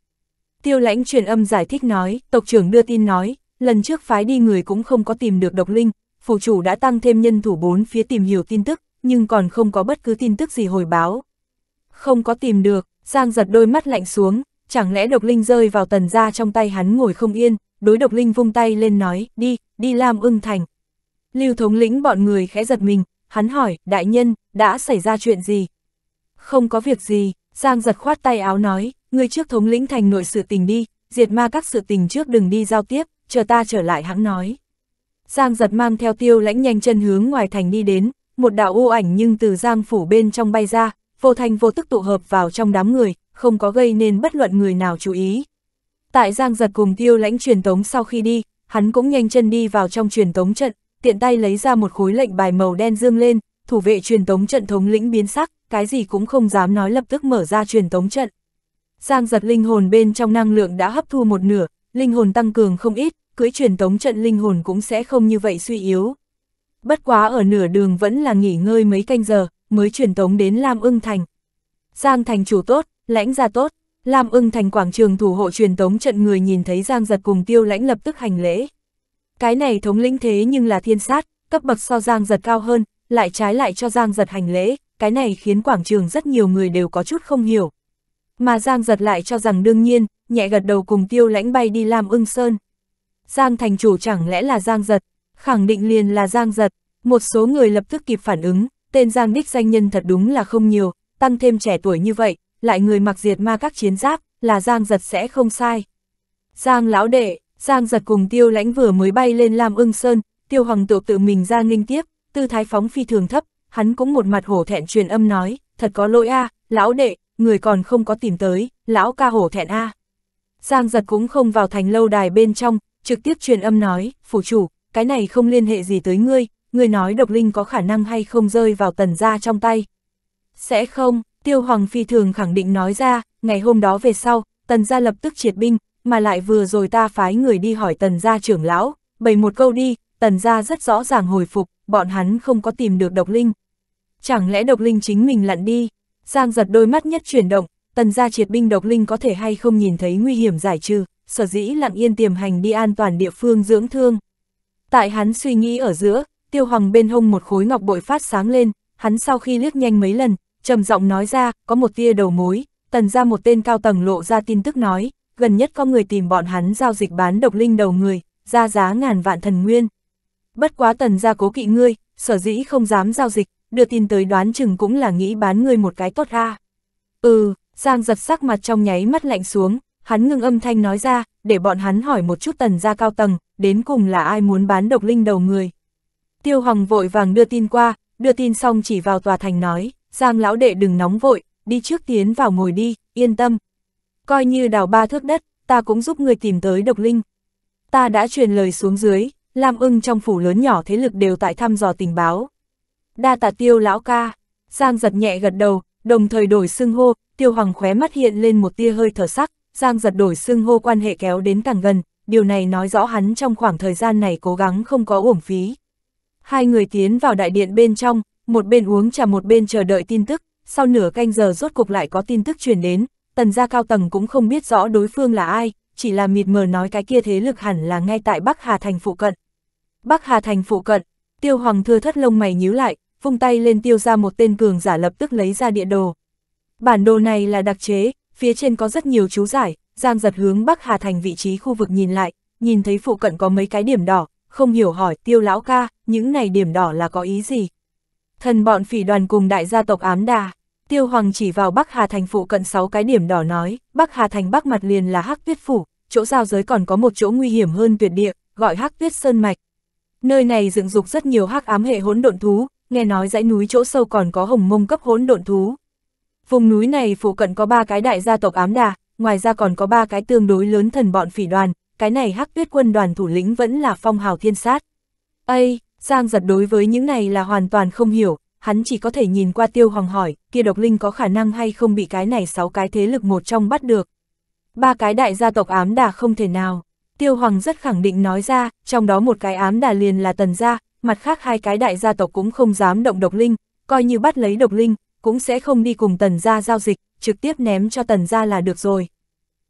S1: Tiêu lãnh truyền âm giải thích nói, tộc trưởng đưa tin nói, lần trước phái đi người cũng không có tìm được độc linh, phủ chủ đã tăng thêm nhân thủ bốn phía tìm hiểu tin tức, nhưng còn không có bất cứ tin tức gì hồi báo. Không có tìm được, Giang giật đôi mắt lạnh xuống, chẳng lẽ độc linh rơi vào tần ra trong tay hắn ngồi không yên, đối độc linh vung tay lên nói, đi, đi làm ưng thành. Lưu thống lĩnh bọn người khẽ giật mình, hắn hỏi, đại nhân, đã xảy ra chuyện gì, không có việc gì, Giang giật khoát tay áo nói, ngươi trước thống lĩnh thành nội sự tình đi, diệt ma các sự tình trước đừng đi giao tiếp, chờ ta trở lại hãng nói. Giang giật mang theo tiêu lãnh nhanh chân hướng ngoài thành đi đến, một đạo u ảnh nhưng từ giang phủ bên trong bay ra, vô thành vô tức tụ hợp vào trong đám người, không có gây nên bất luận người nào chú ý. Tại giang giật cùng tiêu lãnh truyền tống sau khi đi, hắn cũng nhanh chân đi vào trong truyền tống trận, tiện tay lấy ra một khối lệnh bài màu đen dương lên, thủ vệ truyền tống trận thống lĩnh biến sắc, cái gì cũng không dám nói lập tức mở ra truyền tống trận. Giang giật linh hồn bên trong năng lượng đã hấp thu một nửa, linh hồn tăng cường không ít, cưới truyền tống trận linh hồn cũng sẽ không như vậy suy yếu. Bất quá ở nửa đường vẫn là nghỉ ngơi mấy canh giờ, mới truyền tống đến Lam ưng thành. Giang thành chủ tốt, lãnh gia tốt, Lam ưng thành quảng trường thủ hộ truyền tống trận người nhìn thấy Giang giật cùng tiêu lãnh lập tức hành lễ. Cái này thống lĩnh thế nhưng là thiên sát, cấp bậc so Giang giật cao hơn, lại trái lại cho Giang giật hành lễ, cái này khiến quảng trường rất nhiều người đều có chút không hiểu. Mà Giang giật lại cho rằng đương nhiên, nhẹ gật đầu cùng tiêu lãnh bay đi làm ưng sơn. Giang thành chủ chẳng lẽ là Giang giật, khẳng định liền là Giang giật, một số người lập tức kịp phản ứng, tên Giang đích danh nhân thật đúng là không nhiều, tăng thêm trẻ tuổi như vậy, lại người mặc diệt ma các chiến giáp, là Giang giật sẽ không sai. Giang lão đệ, Giang giật cùng tiêu lãnh vừa mới bay lên làm ưng sơn, tiêu hoàng tụ tự mình ra ninh tiếp, tư thái phóng phi thường thấp, hắn cũng một mặt hổ thẹn truyền âm nói, thật có lỗi a lão đệ, người còn không có tìm tới, lão ca hổ thẹn a Giang giật cũng không vào thành lâu đài bên trong, trực tiếp truyền âm nói, phủ chủ, cái này không liên hệ gì tới ngươi, ngươi nói độc linh có khả năng hay không rơi vào tần gia trong tay. Sẽ không, tiêu hoàng phi thường khẳng định nói ra, ngày hôm đó về sau, tần gia lập tức triệt binh, mà lại vừa rồi ta phái người đi hỏi tần gia trưởng lão, bày một câu đi, tần gia rất rõ ràng hồi phục, bọn hắn không có tìm được độc linh. Chẳng lẽ độc linh chính mình lặn đi? Giang giật đôi mắt nhất chuyển động, tần gia triệt binh độc linh có thể hay không nhìn thấy nguy hiểm giải trừ, sở dĩ lặng yên tiềm hành đi an toàn địa phương dưỡng thương. Tại hắn suy nghĩ ở giữa, tiêu hoàng bên hông một khối ngọc bội phát sáng lên, hắn sau khi liếc nhanh mấy lần, trầm giọng nói ra, có một tia đầu mối, tần gia một tên cao tầng lộ ra tin tức nói, gần nhất có người tìm bọn hắn giao dịch bán độc linh đầu người, ra giá ngàn vạn thần nguyên bất quá tần gia cố kỵ ngươi, sở dĩ không dám giao dịch, đưa tin tới đoán chừng cũng là nghĩ bán ngươi một cái tốt ra. Ừ, Giang giật sắc mặt trong nháy mắt lạnh xuống, hắn ngưng âm thanh nói ra, để bọn hắn hỏi một chút tần gia cao tầng, đến cùng là ai muốn bán độc linh đầu người. Tiêu hoàng vội vàng đưa tin qua, đưa tin xong chỉ vào tòa thành nói, Giang lão đệ đừng nóng vội, đi trước tiến vào ngồi đi, yên tâm. Coi như đào ba thước đất, ta cũng giúp người tìm tới độc linh. Ta đã truyền lời xuống dưới, Lam ưng trong phủ lớn nhỏ thế lực đều tại thăm dò tình báo. Đa tạ tiêu lão ca, Giang giật nhẹ gật đầu, đồng thời đổi xưng hô, tiêu hoàng khóe mắt hiện lên một tia hơi thở sắc, Giang giật đổi xưng hô quan hệ kéo đến càng gần, điều này nói rõ hắn trong khoảng thời gian này cố gắng không có uổng phí. Hai người tiến vào đại điện bên trong, một bên uống trà một bên chờ đợi tin tức, sau nửa canh giờ rốt cục lại có tin tức truyền đến, tần gia cao tầng cũng không biết rõ đối phương là ai, chỉ là mịt mờ nói cái kia thế lực hẳn là ngay tại Bắc Hà Thành phụ cận, Bắc Hà Thành phụ cận, tiêu hoàng thưa thất lông mày nhíu lại, vung tay lên tiêu ra một tên cường giả lập tức lấy ra địa đồ. Bản đồ này là đặc chế, phía trên có rất nhiều chú giải, Giang giật hướng Bắc Hà Thành vị trí khu vực nhìn lại, nhìn thấy phụ cận có mấy cái điểm đỏ, không hiểu hỏi tiêu lão ca, những này điểm đỏ là có ý gì. Thần bọn phỉ đoàn cùng đại gia tộc ám đà, tiêu hoàng chỉ vào Bắc Hà Thành phụ cận 6 cái điểm đỏ nói, Bắc Hà Thành bắc mặt liền là hắc tuyết phủ, chỗ giao giới còn có một chỗ nguy hiểm hơn tuyệt địa, gọi hắc tuyết sơn mạch. Nơi này dựng dục rất nhiều hắc ám hệ hỗn độn thú, nghe nói dãy núi chỗ sâu còn có hồng mông cấp hỗn độn thú. Vùng núi này phụ cận có ba cái đại gia tộc ám đà, ngoài ra còn có ba cái tương đối lớn thần bọn phỉ đoàn, cái này hắc tuyết quân đoàn thủ lĩnh vẫn là phong hào thiên sát. Ây, Giang giật đối với những này là hoàn toàn không hiểu, hắn chỉ có thể nhìn qua tiêu hoàng hỏi, kia độc linh có khả năng hay không bị cái này sáu cái thế lực một trong bắt được. Ba cái đại gia tộc ám đà không thể nào. Tiêu Hoàng rất khẳng định nói ra, trong đó một cái ám đà liền là tần gia, mặt khác hai cái đại gia tộc cũng không dám động độc linh, coi như bắt lấy độc linh, cũng sẽ không đi cùng tần gia giao dịch, trực tiếp ném cho tần gia là được rồi.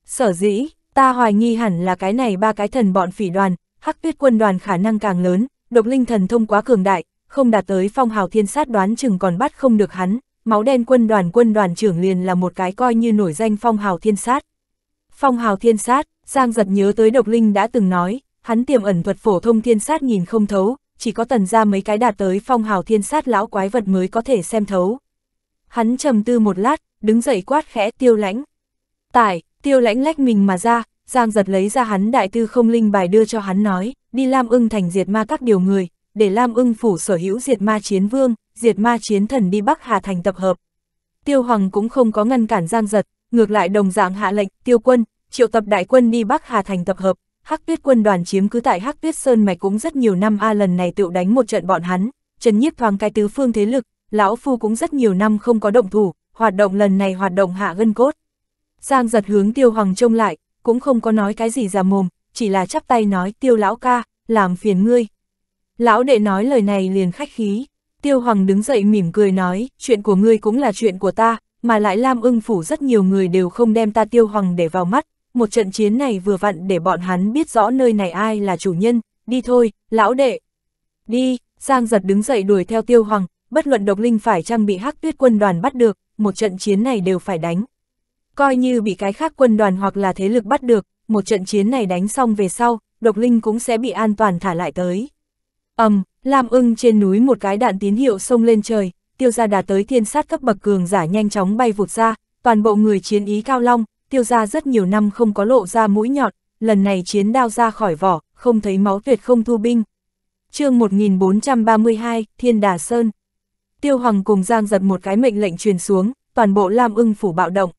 S1: Sở dĩ, ta hoài nghi hẳn là cái này ba cái thần bọn phỉ đoàn, hắc tuyết quân đoàn khả năng càng lớn, độc linh thần thông quá cường đại, không đạt tới phong hào thiên sát đoán chừng còn bắt không được hắn, máu đen quân đoàn quân đoàn trưởng liền là một cái coi như nổi danh phong hào thiên sát. Phong hào thiên sát, Giang giật nhớ tới độc linh đã từng nói, hắn tiềm ẩn thuật phổ thông thiên sát nhìn không thấu, chỉ có tần ra mấy cái đạt tới phong hào thiên sát lão quái vật mới có thể xem thấu. Hắn trầm tư một lát, đứng dậy quát khẽ tiêu lãnh. Tải, tiêu lãnh lách mình mà ra, Giang giật lấy ra hắn đại tư không linh bài đưa cho hắn nói, đi Lam ưng thành diệt ma các điều người, để Lam ưng phủ sở hữu diệt ma chiến vương, diệt ma chiến thần đi Bắc Hà thành tập hợp. Tiêu Hoàng cũng không có ngăn cản Giang giật, ngược lại đồng dạng hạ lệnh, tiêu quân, triệu tập đại quân đi Bắc Hà Thành tập hợp, Hắc Tuyết quân đoàn chiếm cứ tại Hắc Tuyết Sơn mạch cũng rất nhiều năm a lần này tựu đánh một trận bọn hắn, Trần Nhiếp thoáng cái tứ phương thế lực, lão phu cũng rất nhiều năm không có động thủ, hoạt động lần này hoạt động hạ gân cốt. Giang giật hướng Tiêu Hoàng trông lại, cũng không có nói cái gì ra mồm, chỉ là chắp tay nói Tiêu lão ca, làm phiền ngươi. Lão đệ nói lời này liền khách khí, Tiêu Hoàng đứng dậy mỉm cười nói, chuyện của ngươi cũng là chuyện của ta, mà lại Lam ưng phủ rất nhiều người đều không đem ta Tiêu Hoàng để vào mắt, một trận chiến này vừa vặn để bọn hắn biết rõ nơi này ai là chủ nhân, đi thôi, lão đệ. Đi, Giang giật đứng dậy đuổi theo tiêu hoàng, bất luận độc linh phải trang bị hắc tuyết quân đoàn bắt được, một trận chiến này đều phải đánh. Coi như bị cái khác quân đoàn hoặc là thế lực bắt được, một trận chiến này đánh xong về sau, độc linh cũng sẽ bị an toàn thả lại tới. ầm um, Lam ưng trên núi một cái đạn tín hiệu sông lên trời, tiêu gia đà tới thiên sát cấp bậc cường giả nhanh chóng bay vụt ra, toàn bộ người chiến ý cao long, tiêu ra rất nhiều năm không có lộ ra mũi nhọn, lần này chiến đao ra khỏi vỏ, không thấy máu tuyệt không thu binh. chương 1432, Thiên Đà Sơn. Tiêu Hoàng cùng Giang giật một cái mệnh lệnh truyền xuống, toàn bộ Lam ưng phủ bạo động.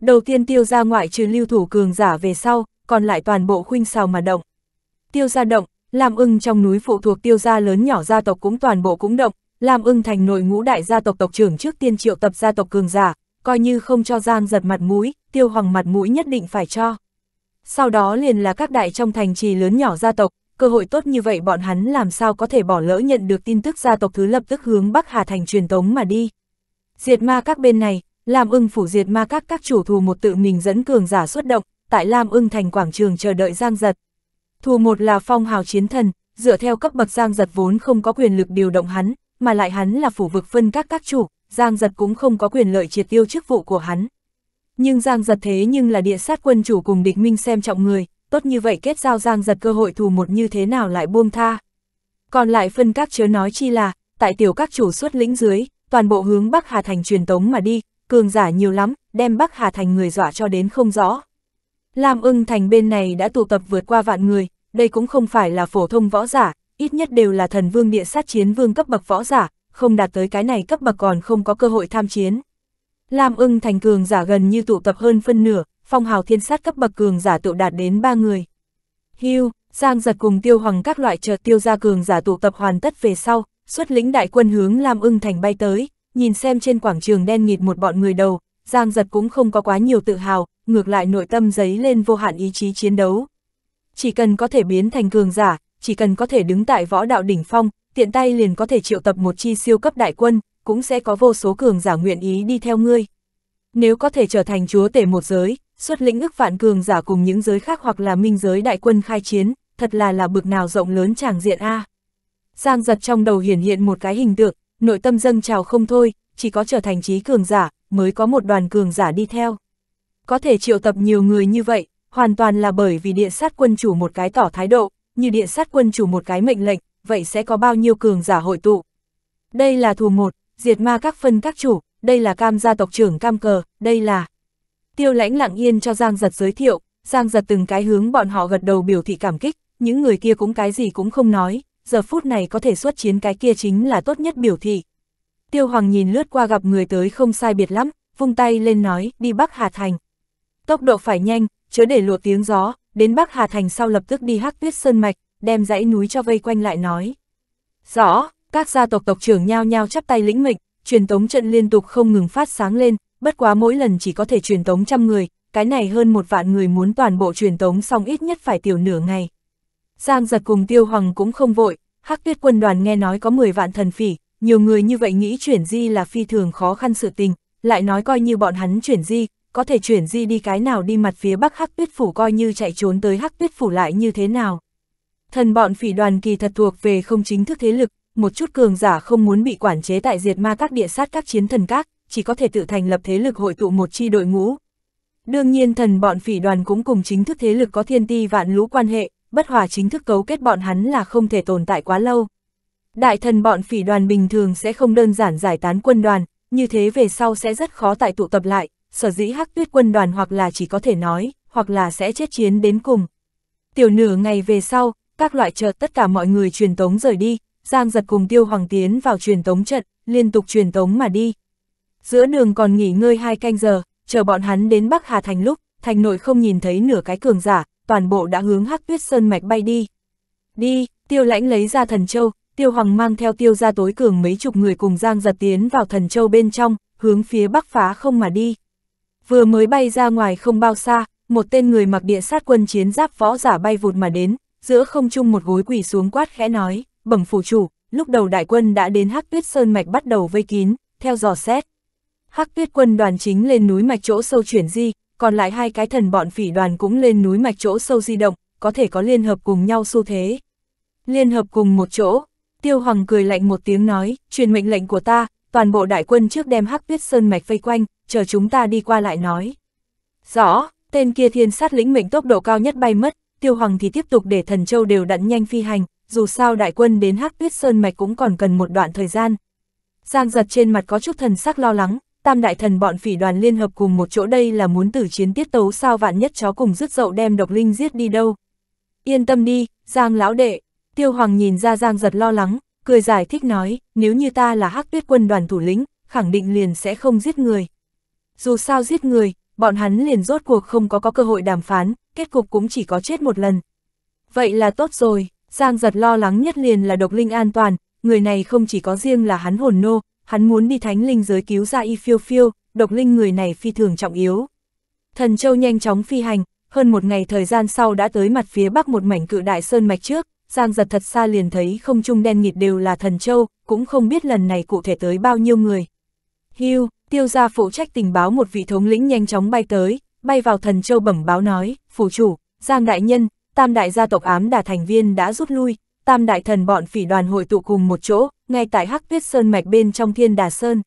S1: Đầu tiên tiêu ra ngoại trừ lưu thủ cường giả về sau, còn lại toàn bộ khuynh sao mà động. Tiêu ra động, Lam ưng trong núi phụ thuộc tiêu gia lớn nhỏ gia tộc cũng toàn bộ cũng động, Lam ưng thành nội ngũ đại gia tộc tộc trưởng trước tiên triệu tập gia tộc cường giả, coi như không cho Giang giật mặt mũi, tiêu hoàng mặt mũi nhất định phải cho. Sau đó liền là các đại trong thành trì lớn nhỏ gia tộc, cơ hội tốt như vậy bọn hắn làm sao có thể bỏ lỡ nhận được tin tức gia tộc thứ lập tức hướng Bắc Hà Thành truyền tống mà đi. Diệt ma các bên này, Lam ưng phủ diệt ma các các chủ thù một tự mình dẫn cường giả xuất động, tại Lam ưng thành quảng trường chờ đợi Giang Giật. Thù một là phong hào chiến thần, dựa theo cấp bậc Giang Giật vốn không có quyền lực điều động hắn, mà lại hắn là phủ vực phân các các chủ, Giang Giật cũng không có quyền lợi triệt tiêu chức vụ của hắn. Nhưng Giang giật thế nhưng là địa sát quân chủ cùng địch minh xem trọng người, tốt như vậy kết giao Giang giật cơ hội thù một như thế nào lại buông tha. Còn lại phân các chớ nói chi là, tại tiểu các chủ xuất lĩnh dưới, toàn bộ hướng Bắc Hà Thành truyền tống mà đi, cường giả nhiều lắm, đem Bắc Hà Thành người dọa cho đến không rõ. Lam ưng thành bên này đã tụ tập vượt qua vạn người, đây cũng không phải là phổ thông võ giả, ít nhất đều là thần vương địa sát chiến vương cấp bậc võ giả, không đạt tới cái này cấp bậc còn không có cơ hội tham chiến. Lam ưng thành cường giả gần như tụ tập hơn phân nửa, phong hào thiên sát cấp bậc cường giả tụ đạt đến ba người. Hưu, Giang giật cùng tiêu hoàng các loại chợt tiêu gia cường giả tụ tập hoàn tất về sau, xuất lĩnh đại quân hướng Lam ưng thành bay tới, nhìn xem trên quảng trường đen nghịt một bọn người đầu, Giang giật cũng không có quá nhiều tự hào, ngược lại nội tâm giấy lên vô hạn ý chí chiến đấu. Chỉ cần có thể biến thành cường giả, chỉ cần có thể đứng tại võ đạo đỉnh phong, tiện tay liền có thể triệu tập một chi siêu cấp đại quân, cũng sẽ có vô số cường giả nguyện ý đi theo ngươi. Nếu có thể trở thành chúa tể một giới, xuất lĩnh ức vạn cường giả cùng những giới khác hoặc là minh giới đại quân khai chiến, thật là là bực nào rộng lớn chẳng diện a. À. Giang giật trong đầu hiển hiện một cái hình tượng, nội tâm dâng trào không thôi, chỉ có trở thành trí cường giả, mới có một đoàn cường giả đi theo. Có thể triệu tập nhiều người như vậy, hoàn toàn là bởi vì địa sát quân chủ một cái tỏ thái độ, như địa sát quân chủ một cái mệnh lệnh, vậy sẽ có bao nhiêu cường giả hội tụ. Đây là thù một, diệt ma các phân các chủ, đây là cam gia tộc trưởng cam cờ, đây là... Tiêu lãnh lặng yên cho Giang giật giới thiệu, Giang giật từng cái hướng bọn họ gật đầu biểu thị cảm kích, những người kia cũng cái gì cũng không nói, giờ phút này có thể xuất chiến cái kia chính là tốt nhất biểu thị. Tiêu Hoàng nhìn lướt qua gặp người tới không sai biệt lắm, vung tay lên nói, đi Bắc Hà Thành. Tốc độ phải nhanh, chớ để lụa tiếng gió, đến Bắc Hà Thành sau lập tức đi hắc tuyết sơn mạch, đem dãy núi cho vây quanh lại nói. Rõ, các gia tộc tộc trưởng nhao nhao chắp tay lĩnh mệnh, truyền tống trận liên tục không ngừng phát sáng lên, bất quá mỗi lần chỉ có thể truyền tống trăm người, cái này hơn một vạn người muốn toàn bộ truyền tống xong ít nhất phải tiểu nửa ngày. Giang giật cùng tiêu hoàng cũng không vội, hắc tuyết quân đoàn nghe nói có 10 vạn thần phỉ, nhiều người như vậy nghĩ chuyển di là phi thường khó khăn sự tình, lại nói coi như bọn hắn chuyển di, có thể chuyển di đi cái nào đi mặt phía bắc hắc tuyết phủ coi như chạy trốn tới hắc tuyết phủ lại như thế nào. Thần bọn phỉ đoàn kỳ thật thuộc về không chính thức thế lực, một chút cường giả không muốn bị quản chế tại diệt ma các địa sát các chiến thần các, chỉ có thể tự thành lập thế lực hội tụ một chi đội ngũ. Đương nhiên thần bọn phỉ đoàn cũng cùng chính thức thế lực có thiên ti vạn lũ quan hệ, bất hòa chính thức cấu kết bọn hắn là không thể tồn tại quá lâu. Đại thần bọn phỉ đoàn bình thường sẽ không đơn giản giải tán quân đoàn, như thế về sau sẽ rất khó tại tụ tập lại, sở dĩ hắc tuyết quân đoàn hoặc là chỉ có thể nói, hoặc là sẽ chết chiến đến cùng. Tiểu nửa ngày về sau, các loại chờ tất cả mọi người truyền tống rời đi, Giang giật cùng Tiêu Hoàng tiến vào truyền tống trận, liên tục truyền tống mà đi. Giữa đường còn nghỉ ngơi hai canh giờ, chờ bọn hắn đến Bắc Hà Thành lúc, thành nội không nhìn thấy nửa cái cường giả, toàn bộ đã hướng Hắc Tuyết Sơn mạch bay đi. Đi, Tiêu Lãnh lấy ra Thần Châu, Tiêu Hoàng mang theo Tiêu gia tối cường mấy chục người cùng Giang giật tiến vào Thần Châu bên trong, hướng phía Bắc phá không mà đi. Vừa mới bay ra ngoài không bao xa, một tên người mặc địa sát quân chiến giáp võ giả bay vụt mà đến, giữa không trung một gối quỷ xuống quát khẽ nói, bẩm phủ chủ, lúc đầu đại quân đã đến Hắc Tuyết Sơn Mạch bắt đầu vây kín, theo dò xét. Hắc Tuyết quân đoàn chính lên núi mạch chỗ sâu chuyển di, còn lại hai cái thần bọn phỉ đoàn cũng lên núi mạch chỗ sâu di động, có thể có liên hợp cùng nhau xu thế. Liên hợp cùng một chỗ, Tiêu Hoàng cười lạnh một tiếng nói, truyền mệnh lệnh của ta, toàn bộ đại quân trước đem Hắc Tuyết Sơn Mạch vây quanh, chờ chúng ta đi qua lại nói. Rõ, tên kia thiên sát lĩnh mệnh tốc độ cao nhất bay mất, Tiêu Hoàng thì tiếp tục để thần châu đều đặn nhanh phi hành, dù sao đại quân đến Hắc Tuyết Sơn Mạch cũng còn cần một đoạn thời gian. Giang giật trên mặt có chút thần sắc lo lắng, tam đại thần bọn phỉ đoàn liên hợp cùng một chỗ đây là muốn tử chiến tiết tấu sao vạn nhất chó cùng rứt dậu đem độc linh giết đi đâu. Yên tâm đi, Giang lão đệ, tiêu hoàng nhìn ra Giang giật lo lắng, cười giải thích nói, nếu như ta là Hắc Tuyết quân đoàn thủ lĩnh, khẳng định liền sẽ không giết người. Dù sao giết người, bọn hắn liền rốt cuộc không có có cơ hội đàm phán, kết cục cũng chỉ có chết một lần. Vậy là tốt rồi, Giang giật lo lắng nhất liền là độc linh an toàn, người này không chỉ có riêng là hắn hồn nô, hắn muốn đi thánh linh giới cứu ra y phiêu phiêu, độc linh người này phi thường trọng yếu. Thần Châu nhanh chóng phi hành, hơn một ngày thời gian sau đã tới mặt phía bắc một mảnh cự đại sơn mạch trước, Giang giật thật xa liền thấy không trung đen nghịt đều là thần Châu, cũng không biết lần này cụ thể tới bao nhiêu người. Hưu, tiêu gia phụ trách tình báo một vị thống lĩnh nhanh chóng bay tới, bay vào thần Châu bẩm báo nói, phủ chủ, Giang đại nhân, tam đại gia tộc ám đà thành viên đã rút lui, tam đại thần bọn phỉ đoàn hội tụ cùng một chỗ, ngay tại Hắc Tuyết Sơn mạch bên trong Thiên Đà Sơn.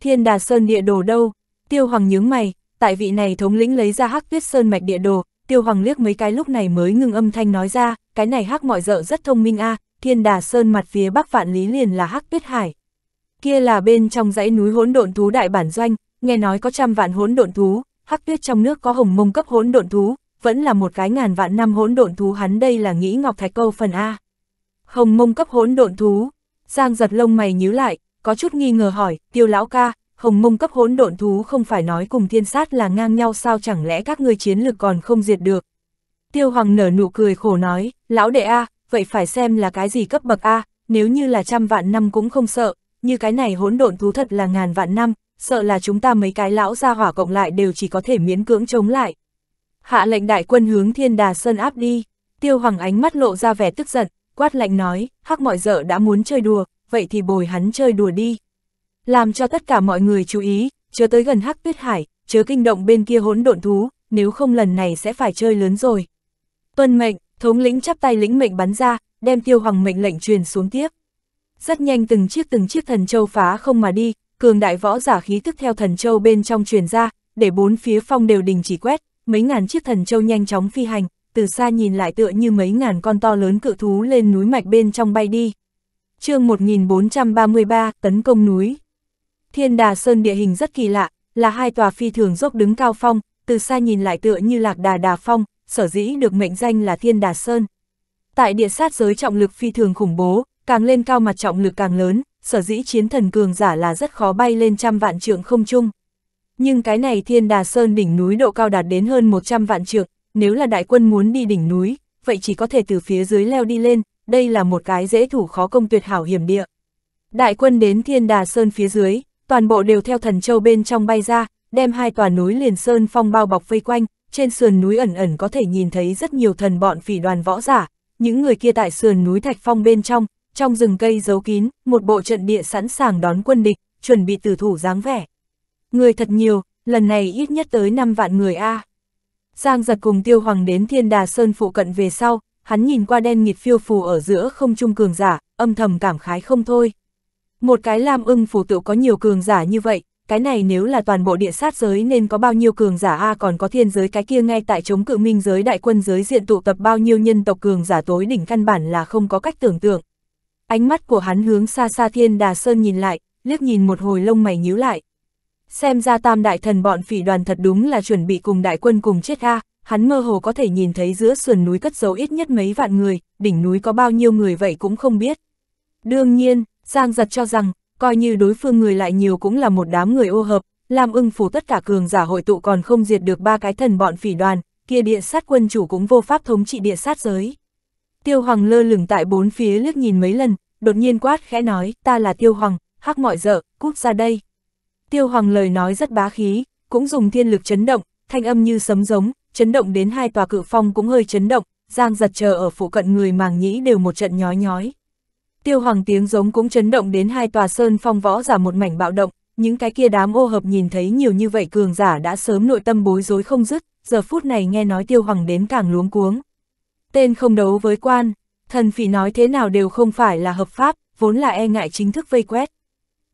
S1: Thiên Đà Sơn địa đồ đâu? Tiêu Hoàng nhướng mày, tại vị này thống lĩnh lấy ra Hắc Tuyết Sơn mạch địa đồ, Tiêu Hoàng liếc mấy cái lúc này mới ngừng âm thanh nói ra, cái này Hắc mọi dợ rất thông minh a, à, Thiên Đà Sơn mặt phía bắc vạn lý liền là Hắc Tuyết Hải. Kia là bên trong dãy núi hỗn độn thú đại bản doanh, nghe nói có trăm vạn hỗn độn thú, Hắc Tuyết trong nước có hồng mông cấp hỗn độn thú, vẫn là một cái ngàn vạn năm hỗn độn thú hắn đây là nghĩ ngọc thạch câu phần A. Hồng mông cấp hỗn độn thú, Giang giật lông mày nhíu lại, có chút nghi ngờ hỏi, tiêu lão ca, hồng mông cấp hỗn độn thú không phải nói cùng thiên sát là ngang nhau sao chẳng lẽ các ngươi chiến lực còn không diệt được. Tiêu hoàng nở nụ cười khổ nói, lão đệ A, vậy phải xem là cái gì cấp bậc A, nếu như là trăm vạn năm cũng không sợ, như cái này hỗn độn thú thật là ngàn vạn năm, sợ là chúng ta mấy cái lão gia hỏa cộng lại đều chỉ có thể miễn cưỡng chống lại, Hạ lệnh đại quân hướng thiên đà sơn áp đi, tiêu hoàng ánh mắt lộ ra vẻ tức giận, quát lạnh nói, hắc mọi dợ đã muốn chơi đùa, vậy thì bồi hắn chơi đùa đi. Làm cho tất cả mọi người chú ý, chớ tới gần hắc tuyết hải, chớ kinh động bên kia hỗn độn thú, nếu không lần này sẽ phải chơi lớn rồi. Tuân mệnh, thống lĩnh chắp tay lĩnh mệnh bắn ra, đem tiêu hoàng mệnh lệnh truyền xuống tiếp. Rất nhanh từng chiếc từng chiếc thần châu phá không mà đi, cường đại võ giả khí tức theo thần châu bên trong truyền ra, để bốn phía phong đều đình chỉ quét, mấy ngàn chiếc thần châu nhanh chóng phi hành, từ xa nhìn lại tựa như mấy ngàn con to lớn cự thú lên núi mạch bên trong bay đi. chương 1433, tấn công núi. Thiên Đà Sơn địa hình rất kỳ lạ, là hai tòa phi thường dốc đứng cao phong, từ xa nhìn lại tựa như lạc đà đà phong, sở dĩ được mệnh danh là Thiên Đà Sơn. Tại địa sát giới trọng lực phi thường khủng bố, càng lên cao mặt trọng lực càng lớn, sở dĩ chiến thần cường giả là rất khó bay lên trăm vạn trượng không trung nhưng cái này thiên đà sơn đỉnh núi độ cao đạt đến hơn 100 vạn trượng, nếu là đại quân muốn đi đỉnh núi, vậy chỉ có thể từ phía dưới leo đi lên, đây là một cái dễ thủ khó công tuyệt hảo hiểm địa. Đại quân đến thiên đà sơn phía dưới, toàn bộ đều theo thần châu bên trong bay ra, đem hai tòa núi liền sơn phong bao bọc vây quanh, trên sườn núi ẩn ẩn có thể nhìn thấy rất nhiều thần bọn phỉ đoàn võ giả, những người kia tại sườn núi thạch phong bên trong, trong rừng cây giấu kín, một bộ trận địa sẵn sàng đón quân địch, chuẩn bị tử thủ dáng vẻ người thật nhiều, lần này ít nhất tới 5 vạn người a. À. Giang giật cùng tiêu hoàng đến thiên đà sơn phụ cận về sau, hắn nhìn qua đen nghịt phiêu phù ở giữa không trung cường giả, âm thầm cảm khái không thôi. Một cái lam ưng phù tự có nhiều cường giả như vậy, cái này nếu là toàn bộ địa sát giới nên có bao nhiêu cường giả a à, còn có thiên giới cái kia ngay tại chống cự minh giới đại quân giới diện tụ tập bao nhiêu nhân tộc cường giả tối đỉnh căn bản là không có cách tưởng tượng. Ánh mắt của hắn hướng xa xa thiên đà sơn nhìn lại, liếc nhìn một hồi lông mày nhíu lại, xem ra tam đại thần bọn phỉ đoàn thật đúng là chuẩn bị cùng đại quân cùng chết a hắn mơ hồ có thể nhìn thấy giữa sườn núi cất giấu ít nhất mấy vạn người, đỉnh núi có bao nhiêu người vậy cũng không biết. Đương nhiên, Giang giật cho rằng, coi như đối phương người lại nhiều cũng là một đám người ô hợp, làm ưng phủ tất cả cường giả hội tụ còn không diệt được ba cái thần bọn phỉ đoàn, kia địa sát quân chủ cũng vô pháp thống trị địa sát giới. Tiêu Hoàng lơ lửng tại bốn phía liếc nhìn mấy lần, đột nhiên quát khẽ nói, ta là Tiêu Hoàng, hắc mọi dợ, cút ra đây. Tiêu Hoàng lời nói rất bá khí, cũng dùng thiên lực chấn động, thanh âm như sấm giống, chấn động đến hai tòa cự phong cũng hơi chấn động, Giang giật chờ ở phụ cận người màng nhĩ đều một trận nhói nhói. Tiêu Hoàng tiếng giống cũng chấn động đến hai tòa sơn phong võ giả một mảnh bạo động, những cái kia đám ô hợp nhìn thấy nhiều như vậy cường giả đã sớm nội tâm bối rối không dứt, giờ phút này nghe nói Tiêu Hoàng đến càng luống cuống. Tên không đấu với quan, thần phỉ nói thế nào đều không phải là hợp pháp, vốn là e ngại chính thức vây quét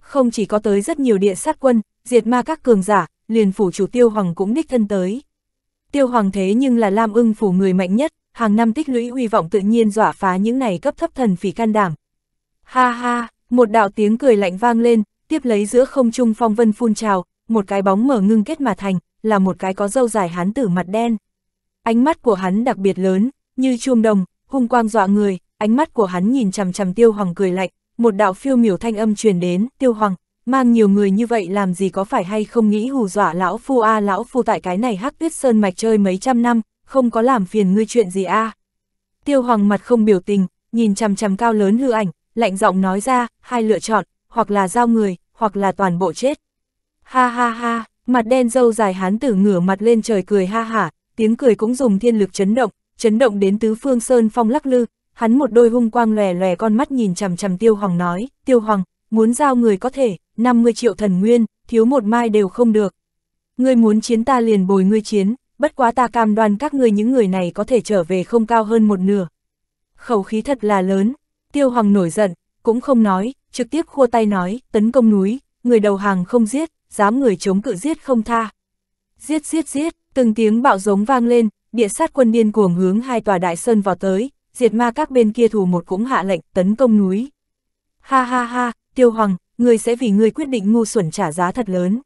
S1: không chỉ có tới rất nhiều địa sát quân, diệt ma các cường giả, liền phủ chủ tiêu hoàng cũng đích thân tới. Tiêu hoàng thế nhưng là Lam ưng phủ người mạnh nhất, hàng năm tích lũy uy vọng tự nhiên dọa phá những này cấp thấp thần phỉ can đảm. Ha ha, một đạo tiếng cười lạnh vang lên, tiếp lấy giữa không trung phong vân phun trào, một cái bóng mở ngưng kết mà thành, là một cái có dâu dài hán tử mặt đen. Ánh mắt của hắn đặc biệt lớn, như chuông đồng, hung quang dọa người, ánh mắt của hắn nhìn chằm chằm tiêu hoàng cười lạnh, một đạo phiêu miểu thanh âm truyền đến, tiêu hoàng, mang nhiều người như vậy làm gì có phải hay không nghĩ hù dọa lão phu a lão phu tại cái này hắc tuyết sơn mạch chơi mấy trăm năm, không có làm phiền ngươi chuyện gì a Tiêu hoàng mặt không biểu tình, nhìn chằm chằm cao lớn hư ảnh, lạnh giọng nói ra, hai lựa chọn, hoặc là giao người, hoặc là toàn bộ chết. Ha ha ha, mặt đen dâu dài hán tử ngửa mặt lên trời cười ha hả, tiếng cười cũng dùng thiên lực chấn động, chấn động đến tứ phương sơn phong lắc lư, hắn một đôi hung quang lòe lòe con mắt nhìn chằm chằm Tiêu Hoàng nói, Tiêu Hoàng, muốn giao người có thể, 50 triệu thần nguyên, thiếu một mai đều không được. Ngươi muốn chiến ta liền bồi ngươi chiến, bất quá ta cam đoan các ngươi những người này có thể trở về không cao hơn một nửa. Khẩu khí thật là lớn, Tiêu Hoàng nổi giận, cũng không nói, trực tiếp khua tay nói, tấn công núi, người đầu hàng không giết, dám người chống cự giết không tha. Giết giết giết, từng tiếng bạo giống vang lên, địa sát quân điên cuồng hướng hai tòa đại sơn vào tới, diệt ma các bên kia thủ một cũng hạ lệnh tấn công núi. Ha ha ha, tiêu hoàng, người sẽ vì người quyết định ngu xuẩn trả giá thật lớn.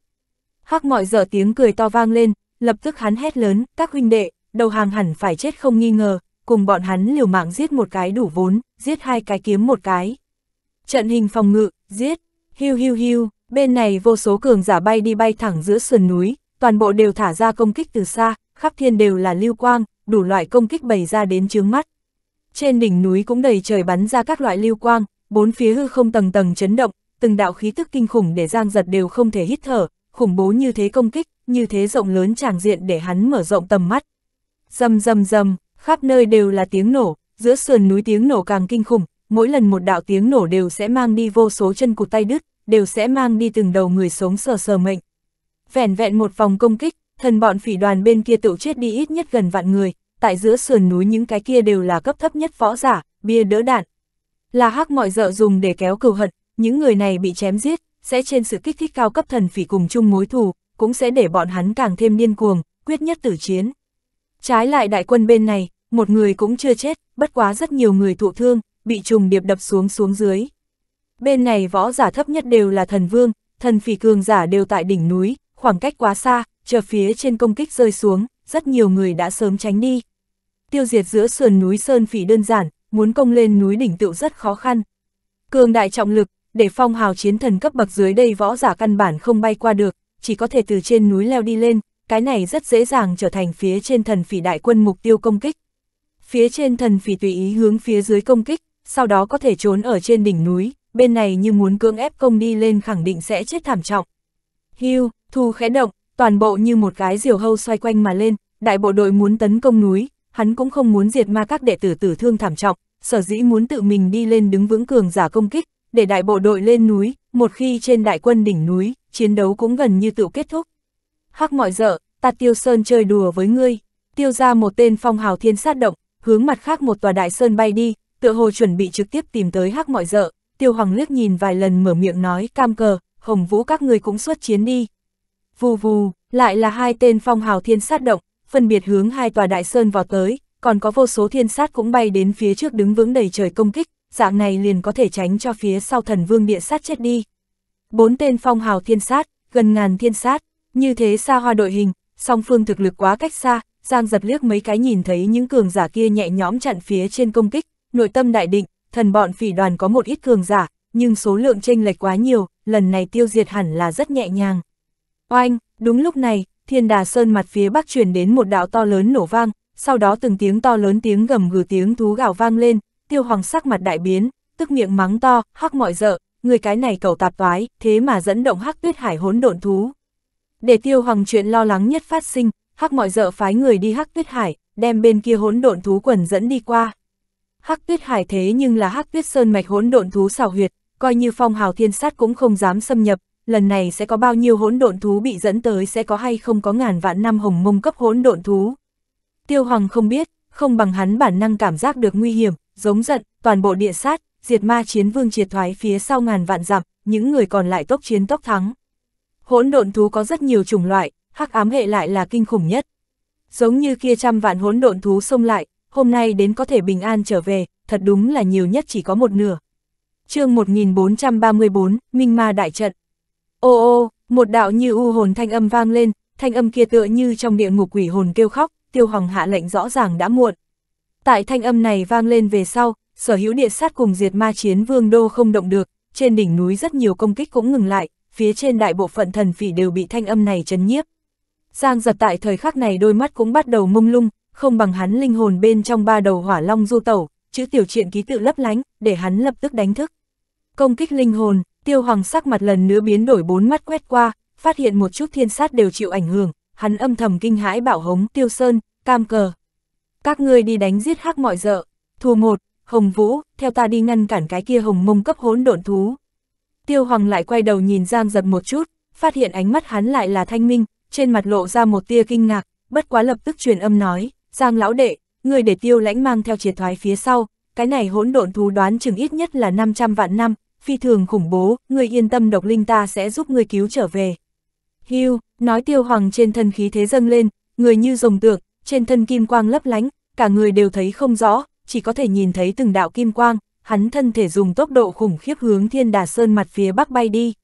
S1: Hắc mọi giờ tiếng cười to vang lên, lập tức hắn hét lớn, các huynh đệ, đầu hàng hẳn phải chết không nghi ngờ, cùng bọn hắn liều mạng giết một cái đủ vốn, giết hai cái kiếm một cái. Trận hình phòng ngự, giết, hưu hưu hưu bên này vô số cường giả bay đi bay thẳng giữa sườn núi, toàn bộ đều thả ra công kích từ xa, khắp thiên đều là lưu quang, đủ loại công kích bày ra đến chướng mắt trên đỉnh núi cũng đầy trời bắn ra các loại lưu quang, bốn phía hư không tầng tầng chấn động, từng đạo khí tức kinh khủng để Giang Giật đều không thể hít thở, khủng bố như thế công kích, như thế rộng lớn tràng diện để hắn mở rộng tầm mắt. Dầm dầm dầm, khắp nơi đều là tiếng nổ, giữa sườn núi tiếng nổ càng kinh khủng, mỗi lần một đạo tiếng nổ đều sẽ mang đi vô số chân cụt tay đứt, đều sẽ mang đi từng đầu người sống sờ sờ mệnh. Vẻn vẹn một vòng công kích, thần bọn phỉ đoàn bên kia tự chết đi ít nhất gần vạn người, tại giữa sườn núi những cái kia đều là cấp thấp nhất võ giả, bia đỡ đạn. Là hắc mọi dợ dùng để kéo cừu hận, những người này bị chém giết, sẽ trên sự kích thích cao cấp thần phỉ cùng chung mối thù, cũng sẽ để bọn hắn càng thêm điên cuồng, quyết nhất tử chiến. Trái lại đại quân bên này, một người cũng chưa chết, bất quá rất nhiều người thụ thương, bị trùng điệp đập xuống xuống dưới. Bên này võ giả thấp nhất đều là thần vương, thần phỉ cường giả đều tại đỉnh núi, khoảng cách quá xa, chờ phía trên công kích rơi xuống, rất nhiều người đã sớm tránh đi tiêu diệt giữa sườn núi Sơn Phỉ đơn giản, muốn công lên núi đỉnh tựu rất khó khăn. Cường đại trọng lực, để phong hào chiến thần cấp bậc dưới đây võ giả căn bản không bay qua được, chỉ có thể từ trên núi leo đi lên, cái này rất dễ dàng trở thành phía trên thần phỉ đại quân mục tiêu công kích. Phía trên thần phỉ tùy ý hướng phía dưới công kích, sau đó có thể trốn ở trên đỉnh núi, bên này như muốn cưỡng ép công đi lên khẳng định sẽ chết thảm trọng. Hưu, thu khẽ động, toàn bộ như một cái diều hâu xoay quanh mà lên, đại bộ đội muốn tấn công núi, hắn cũng không muốn diệt ma các đệ tử tử thương thảm trọng, sở dĩ muốn tự mình đi lên đứng vững cường giả công kích, để đại bộ đội lên núi, một khi trên đại quân đỉnh núi, chiến đấu cũng gần như tự kết thúc. Hắc mọi dợ, ta tiêu sơn chơi đùa với ngươi, tiêu ra một tên phong hào thiên sát động, hướng mặt khác một tòa đại sơn bay đi, tựa hồ chuẩn bị trực tiếp tìm tới hắc mọi dợ, tiêu hoàng liếc nhìn vài lần mở miệng nói cam cờ, hồng vũ các ngươi cũng xuất chiến đi. Vù vù, lại là hai tên phong hào thiên sát động, phân biệt hướng hai tòa đại sơn vào tới, còn có vô số thiên sát cũng bay đến phía trước đứng vững đầy trời công kích, dạng này liền có thể tránh cho phía sau thần vương địa sát chết đi. Bốn tên phong hào thiên sát, gần ngàn thiên sát, như thế xa hoa đội hình, song phương thực lực quá cách xa, Giang giật liếc mấy cái nhìn thấy những cường giả kia nhẹ nhõm chặn phía trên công kích, nội tâm đại định, thần bọn phỉ đoàn có một ít cường giả, nhưng số lượng chênh lệch quá nhiều, lần này tiêu diệt hẳn là rất nhẹ nhàng. Oanh, đúng lúc này, thiên đà sơn mặt phía bắc truyền đến một đạo to lớn nổ vang, sau đó từng tiếng to lớn tiếng gầm gừ tiếng thú gào vang lên, tiêu hoàng sắc mặt đại biến, tức miệng mắng to, hắc mọi dợ, người cái này cầu tạp toái, thế mà dẫn động hắc tuyết hải hỗn độn thú. Để tiêu hoàng chuyện lo lắng nhất phát sinh, hắc mọi dợ phái người đi hắc tuyết hải, đem bên kia hỗn độn thú quần dẫn đi qua. Hắc tuyết hải thế nhưng là hắc tuyết sơn mạch hỗn độn thú xảo huyệt, coi như phong hào thiên sát cũng không dám xâm nhập, lần này sẽ có bao nhiêu hỗn độn thú bị dẫn tới sẽ có hay không có ngàn vạn năm hồng mông cấp hỗn độn thú. Tiêu Hoàng không biết, không bằng hắn bản năng cảm giác được nguy hiểm, giống giận, toàn bộ địa sát, diệt ma chiến vương triệt thoái phía sau ngàn vạn dặm, những người còn lại tốc chiến tốc thắng. Hỗn độn thú có rất nhiều chủng loại, hắc ám hệ lại là kinh khủng nhất. Giống như kia trăm vạn hỗn độn thú xông lại, hôm nay đến có thể bình an trở về, thật đúng là nhiều nhất chỉ có một nửa. chương 1434, Minh Ma Đại Trận, Ô ô, một đạo như u hồn thanh âm vang lên, thanh âm kia tựa như trong địa ngục quỷ hồn kêu khóc, tiêu Hoàng hạ lệnh rõ ràng đã muộn. Tại thanh âm này vang lên về sau, sở hữu địa sát cùng diệt ma chiến vương đô không động được, trên đỉnh núi rất nhiều công kích cũng ngừng lại, phía trên đại bộ phận thần phỉ đều bị thanh âm này chấn nhiếp. Giang giật tại thời khắc này đôi mắt cũng bắt đầu mông lung, không bằng hắn linh hồn bên trong ba đầu hỏa long du tẩu, chữ tiểu truyện ký tự lấp lánh, để hắn lập tức đánh thức. Công kích linh hồn, tiêu hoàng sắc mặt lần nữa biến đổi bốn mắt quét qua, phát hiện một chút thiên sát đều chịu ảnh hưởng, hắn âm thầm kinh hãi bảo hống tiêu sơn, cam cờ. Các ngươi đi đánh giết hắc mọi dợ, thù một, hồng vũ, theo ta đi ngăn cản cái kia hồng mông cấp hỗn độn thú. Tiêu hoàng lại quay đầu nhìn Giang giật một chút, phát hiện ánh mắt hắn lại là thanh minh, trên mặt lộ ra một tia kinh ngạc, bất quá lập tức truyền âm nói, Giang lão đệ, người để tiêu lãnh mang theo triệt thoái phía sau, cái này hỗn độn thú đoán chừng ít nhất là 500 vạn năm, phi thường khủng bố, người yên tâm độc linh ta sẽ giúp người cứu trở về. Hưu, nói tiêu hoàng trên thân khí thế dâng lên, người như rồng tượng, trên thân kim quang lấp lánh, cả người đều thấy không rõ, chỉ có thể nhìn thấy từng đạo kim quang, hắn thân thể dùng tốc độ khủng khiếp hướng thiên đà sơn mặt phía bắc bay đi.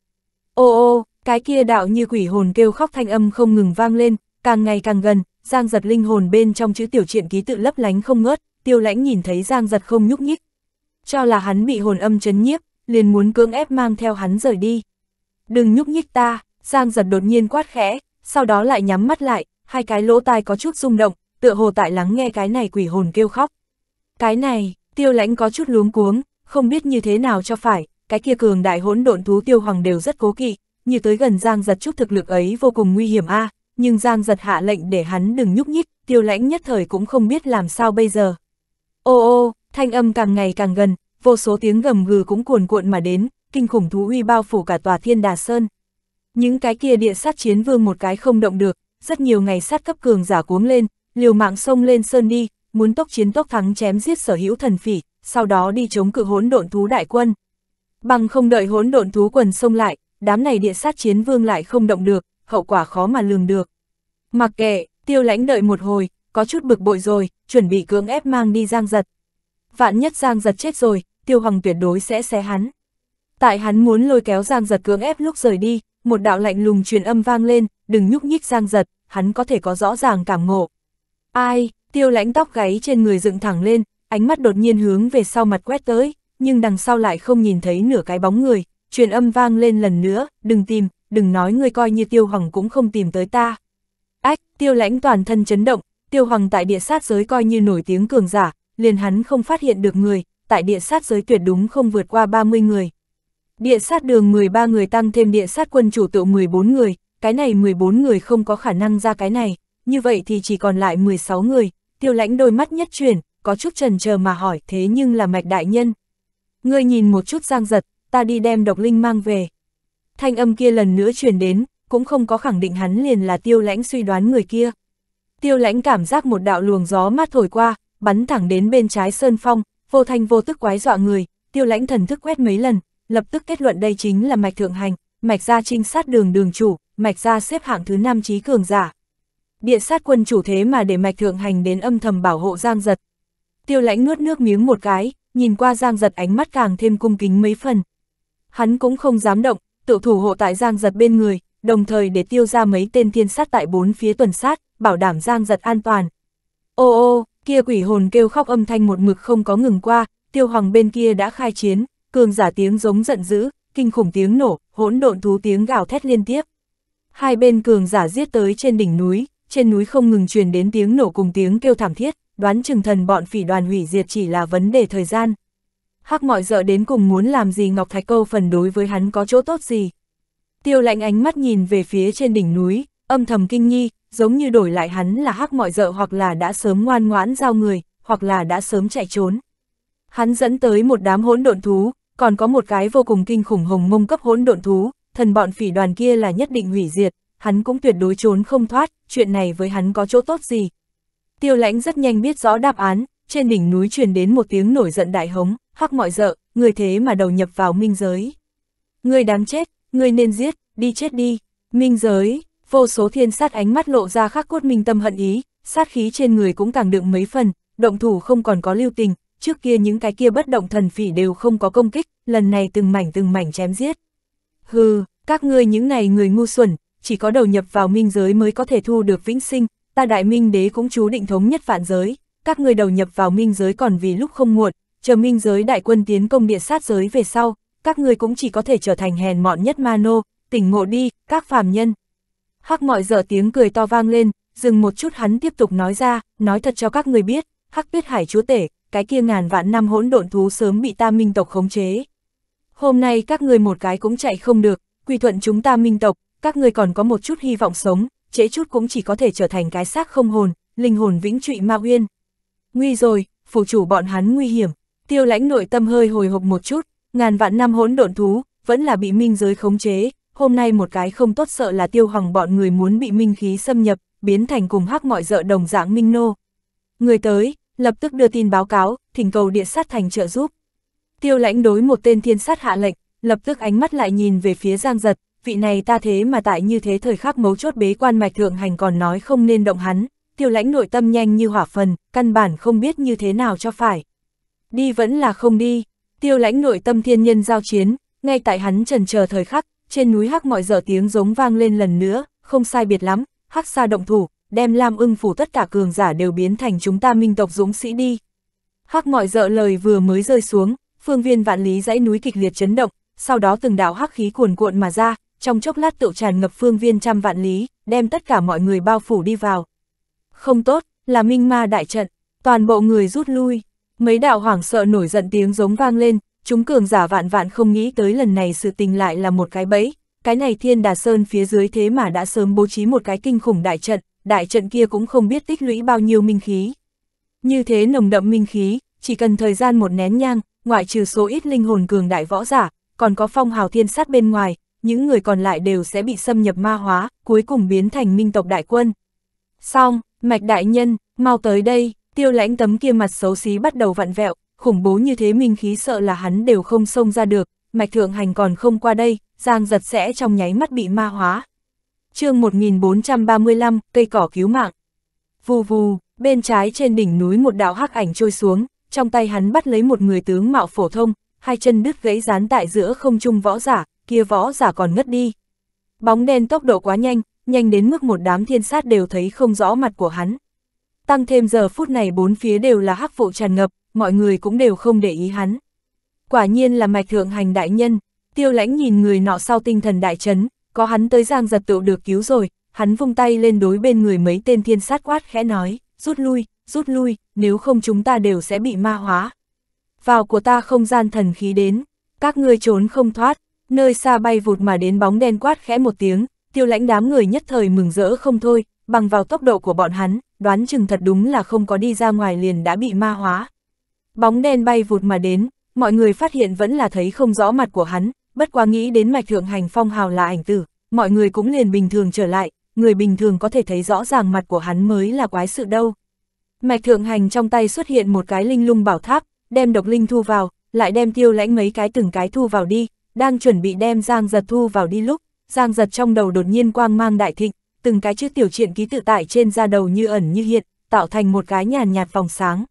S1: Ô ô, cái kia đạo như quỷ hồn kêu khóc thanh âm không ngừng vang lên, càng ngày càng gần, giang giật linh hồn bên trong chữ tiểu truyện ký tự lấp lánh không ngớt, tiêu lãnh nhìn thấy giang giật không nhúc nhích. Cho là hắn bị hồn âm chấn nhiếp, liền muốn cưỡng ép mang theo hắn rời đi. Đừng nhúc nhích ta, Giang giật đột nhiên quát khẽ, sau đó lại nhắm mắt lại, hai cái lỗ tai có chút rung động, tựa hồ tại lắng nghe cái này quỷ hồn kêu khóc. Cái này, tiêu lãnh có chút luống cuống, không biết như thế nào cho phải, cái kia cường đại hỗn độn thú tiêu hoàng đều rất cố kỵ, như tới gần Giang giật chút thực lực ấy vô cùng nguy hiểm a à, nhưng Giang giật hạ lệnh để hắn đừng nhúc nhích, tiêu lãnh nhất thời cũng không biết làm sao bây giờ. Ô ô, thanh âm càng ngày càng gần, vô số tiếng gầm gừ cũng cuồn cuộn mà đến, kinh khủng thú uy bao phủ cả tòa thiên đà sơn. Những cái kia địa sát chiến vương một cái không động được, rất nhiều ngày sát cấp cường giả cuống lên, liều mạng sông lên sơn đi, muốn tốc chiến tốc thắng chém giết sở hữu thần phỉ, sau đó đi chống cự hỗn độn thú đại quân. Bằng không đợi hỗn độn thú quần xông lại, đám này địa sát chiến vương lại không động được, hậu quả khó mà lường được. Mặc kệ, tiêu lãnh đợi một hồi, có chút bực bội rồi, chuẩn bị cưỡng ép mang đi giang giật. Vạn nhất giang giật chết rồi, Tiêu Hằng tuyệt đối sẽ xé hắn. Tại hắn muốn lôi kéo Giang Giật cưỡng ép lúc rời đi, một đạo lạnh lùng truyền âm vang lên, đừng nhúc nhích Giang Giật, hắn có thể có rõ ràng cảm ngộ. Ai, tiêu lãnh tóc gáy trên người dựng thẳng lên, ánh mắt đột nhiên hướng về sau mặt quét tới, nhưng đằng sau lại không nhìn thấy nửa cái bóng người, truyền âm vang lên lần nữa, đừng tìm, đừng nói người coi như tiêu hoàng cũng không tìm tới ta. Ách, tiêu lãnh toàn thân chấn động, tiêu hoàng tại địa sát giới coi như nổi tiếng cường giả, liền hắn không phát hiện được người, tại địa sát giới tuyệt đúng không vượt qua 30 người. Địa sát đường 13 người tăng thêm địa sát quân chủ tựu 14 người, cái này 14 người không có khả năng ra cái này, như vậy thì chỉ còn lại 16 người, tiêu lãnh đôi mắt nhất chuyển, có chút trần chờ mà hỏi thế nhưng là mạch đại nhân. Ngươi nhìn một chút giang giật, ta đi đem độc linh mang về. Thanh âm kia lần nữa truyền đến, cũng không có khẳng định hắn liền là tiêu lãnh suy đoán người kia. Tiêu lãnh cảm giác một đạo luồng gió mát thổi qua, bắn thẳng đến bên trái sơn phong, vô thanh vô tức quái dọa người, tiêu lãnh thần thức quét mấy lần, lập tức kết luận đây chính là mạch thượng hành, mạch gia trinh sát đường đường chủ, mạch gia xếp hạng thứ 5 trí cường giả. Địa sát quân chủ thế mà để mạch thượng hành đến âm thầm bảo hộ giang giật. Tiêu lãnh nuốt nước miếng một cái, nhìn qua giang giật ánh mắt càng thêm cung kính mấy phần. Hắn cũng không dám động, tự thủ hộ tại giang giật bên người, đồng thời để tiêu ra mấy tên thiên sát tại bốn phía tuần sát, bảo đảm giang giật an toàn. Ô ô, Kia quỷ hồn kêu khóc âm thanh một mực không có ngừng qua, tiêu hoàng bên kia đã khai chiến, cường giả tiếng giống giận dữ, kinh khủng tiếng nổ, hỗn độn thú tiếng gào thét liên tiếp. Hai bên cường giả giết tới trên đỉnh núi, trên núi không ngừng truyền đến tiếng nổ cùng tiếng kêu thảm thiết, đoán chừng thần bọn phỉ đoàn hủy diệt chỉ là vấn đề thời gian. Hắc mọi dợ đến cùng muốn làm gì Ngọc Thạch Câu phần đối với hắn có chỗ tốt gì. Tiêu lạnh ánh mắt nhìn về phía trên đỉnh núi, âm thầm kinh nghi giống như đổi lại hắn là hắc mọi dợ hoặc là đã sớm ngoan ngoãn giao người, hoặc là đã sớm chạy trốn. Hắn dẫn tới một đám hỗn độn thú, còn có một cái vô cùng kinh khủng hồng mông cấp hỗn độn thú, thần bọn phỉ đoàn kia là nhất định hủy diệt, hắn cũng tuyệt đối trốn không thoát, chuyện này với hắn có chỗ tốt gì. Tiêu lãnh rất nhanh biết rõ đáp án, trên đỉnh núi truyền đến một tiếng nổi giận đại hống, hắc mọi dợ, người thế mà đầu nhập vào minh giới. Người đáng chết, người nên giết, đi chết đi, minh giới, vô số thiên sát ánh mắt lộ ra khắc cốt minh tâm hận ý, sát khí trên người cũng càng đựng mấy phần, động thủ không còn có lưu tình, trước kia những cái kia bất động thần phỉ đều không có công kích, lần này từng mảnh từng mảnh chém giết. Hừ, các ngươi những này người ngu xuẩn, chỉ có đầu nhập vào minh giới mới có thể thu được vĩnh sinh, ta đại minh đế cũng chú định thống nhất vạn giới, các ngươi đầu nhập vào minh giới còn vì lúc không muộn, chờ minh giới đại quân tiến công địa sát giới về sau, các ngươi cũng chỉ có thể trở thành hèn mọn nhất ma nô, tỉnh ngộ đi, các phàm nhân. Hắc mọi giờ tiếng cười to vang lên, dừng một chút hắn tiếp tục nói ra, nói thật cho các người biết, Hắc tuyết hải chúa tể, cái kia ngàn vạn năm hỗn độn thú sớm bị ta minh tộc khống chế. Hôm nay các người một cái cũng chạy không được, quy thuận chúng ta minh tộc, các người còn có một chút hy vọng sống, trễ chút cũng chỉ có thể trở thành cái xác không hồn, linh hồn vĩnh trụy ma uyên. Nguy rồi, phủ chủ bọn hắn nguy hiểm, tiêu lãnh nội tâm hơi hồi hộp một chút, ngàn vạn năm hỗn độn thú, vẫn là bị minh giới khống chế, hôm nay một cái không tốt sợ là tiêu hằng bọn người muốn bị minh khí xâm nhập, biến thành cùng hắc mọi dợ đồng dạng minh nô. Người tới, lập tức đưa tin báo cáo, thỉnh cầu địa sát thành trợ giúp. Tiêu lãnh đối một tên thiên sát hạ lệnh, lập tức ánh mắt lại nhìn về phía giang giật, vị này ta thế mà tại như thế thời khắc mấu chốt bế quan mạch thượng hành còn nói không nên động hắn, tiêu lãnh nội tâm nhanh như hỏa phần, căn bản không biết như thế nào cho phải. Đi vẫn là không đi, tiêu lãnh nội tâm thiên nhân giao chiến, ngay tại hắn trần chờ thời khắc, trên núi hắc mọi giờ tiếng giống vang lên lần nữa, không sai biệt lắm, hắc xa động thủ, đem Lam ưng phủ tất cả cường giả đều biến thành chúng ta minh tộc dũng sĩ đi. Hắc mọi dợ lời vừa mới rơi xuống, phương viên vạn lý dãy núi kịch liệt chấn động, sau đó từng đạo hắc khí cuồn cuộn mà ra, trong chốc lát tựu tràn ngập phương viên trăm vạn lý, đem tất cả mọi người bao phủ đi vào. Không tốt, là minh ma đại trận, toàn bộ người rút lui, mấy đạo hoảng sợ nổi giận tiếng giống vang lên, chúng cường giả vạn vạn không nghĩ tới lần này sự tình lại là một cái bẫy, cái này thiên đà sơn phía dưới thế mà đã sớm bố trí một cái kinh khủng đại trận, đại trận kia cũng không biết tích lũy bao nhiêu minh khí. Như thế nồng đậm minh khí, chỉ cần thời gian một nén nhang, ngoại trừ số ít linh hồn cường đại võ giả, còn có phong hào thiên sát bên ngoài, những người còn lại đều sẽ bị xâm nhập ma hóa, cuối cùng biến thành minh tộc đại quân. Xong, mạch đại nhân, mau tới đây, tiêu lãnh tấm kia mặt xấu xí bắt đầu vặn vẹo, khủng bố như thế minh khí sợ là hắn đều không xông ra được, mạch thượng hành còn không qua đây, giang giật sẽ trong nháy mắt bị ma hóa. chương 1435, cây cỏ cứu mạng. Vù vù, bên trái trên đỉnh núi một đạo hắc ảnh trôi xuống, trong tay hắn bắt lấy một người tướng mạo phổ thông, hai chân đứt gãy dán tại giữa không trung võ giả, kia võ giả còn ngất đi. Bóng đen tốc độ quá nhanh, nhanh đến mức một đám thiên sát đều thấy không rõ mặt của hắn. Tăng thêm giờ phút này bốn phía đều là hắc vụ tràn ngập, mọi người cũng đều không để ý hắn. Quả nhiên là mạch thượng hành đại nhân, tiêu lãnh nhìn người nọ sau tinh thần đại chấn, có hắn tới giang giật tựu được cứu rồi, hắn vung tay lên đối bên người mấy tên thiên sát quát khẽ nói, rút lui, rút lui, nếu không chúng ta đều sẽ bị ma hóa. Vào của ta không gian thần khí đến, các ngươi trốn không thoát, nơi xa bay vụt mà đến bóng đen quát khẽ một tiếng, tiêu lãnh đám người nhất thời mừng rỡ không thôi, bằng vào tốc độ của bọn hắn, đoán chừng thật đúng là không có đi ra ngoài liền đã bị ma hóa. Bóng đen bay vụt mà đến, mọi người phát hiện vẫn là thấy không rõ mặt của hắn, bất quá nghĩ đến mạch thượng hành phong hào là ảnh tử, mọi người cũng liền bình thường trở lại, người bình thường có thể thấy rõ ràng mặt của hắn mới là quái sự đâu. Mạch thượng hành trong tay xuất hiện một cái linh lung bảo tháp, đem độc linh thu vào, lại đem tiêu lãnh mấy cái từng cái thu vào đi, đang chuẩn bị đem giang giật thu vào đi lúc, giang giật trong đầu đột nhiên quang mang đại thịnh, từng cái chữ tiểu triện ký tự tại trên da đầu như ẩn như hiện, tạo thành một cái nhàn nhạt vòng sáng.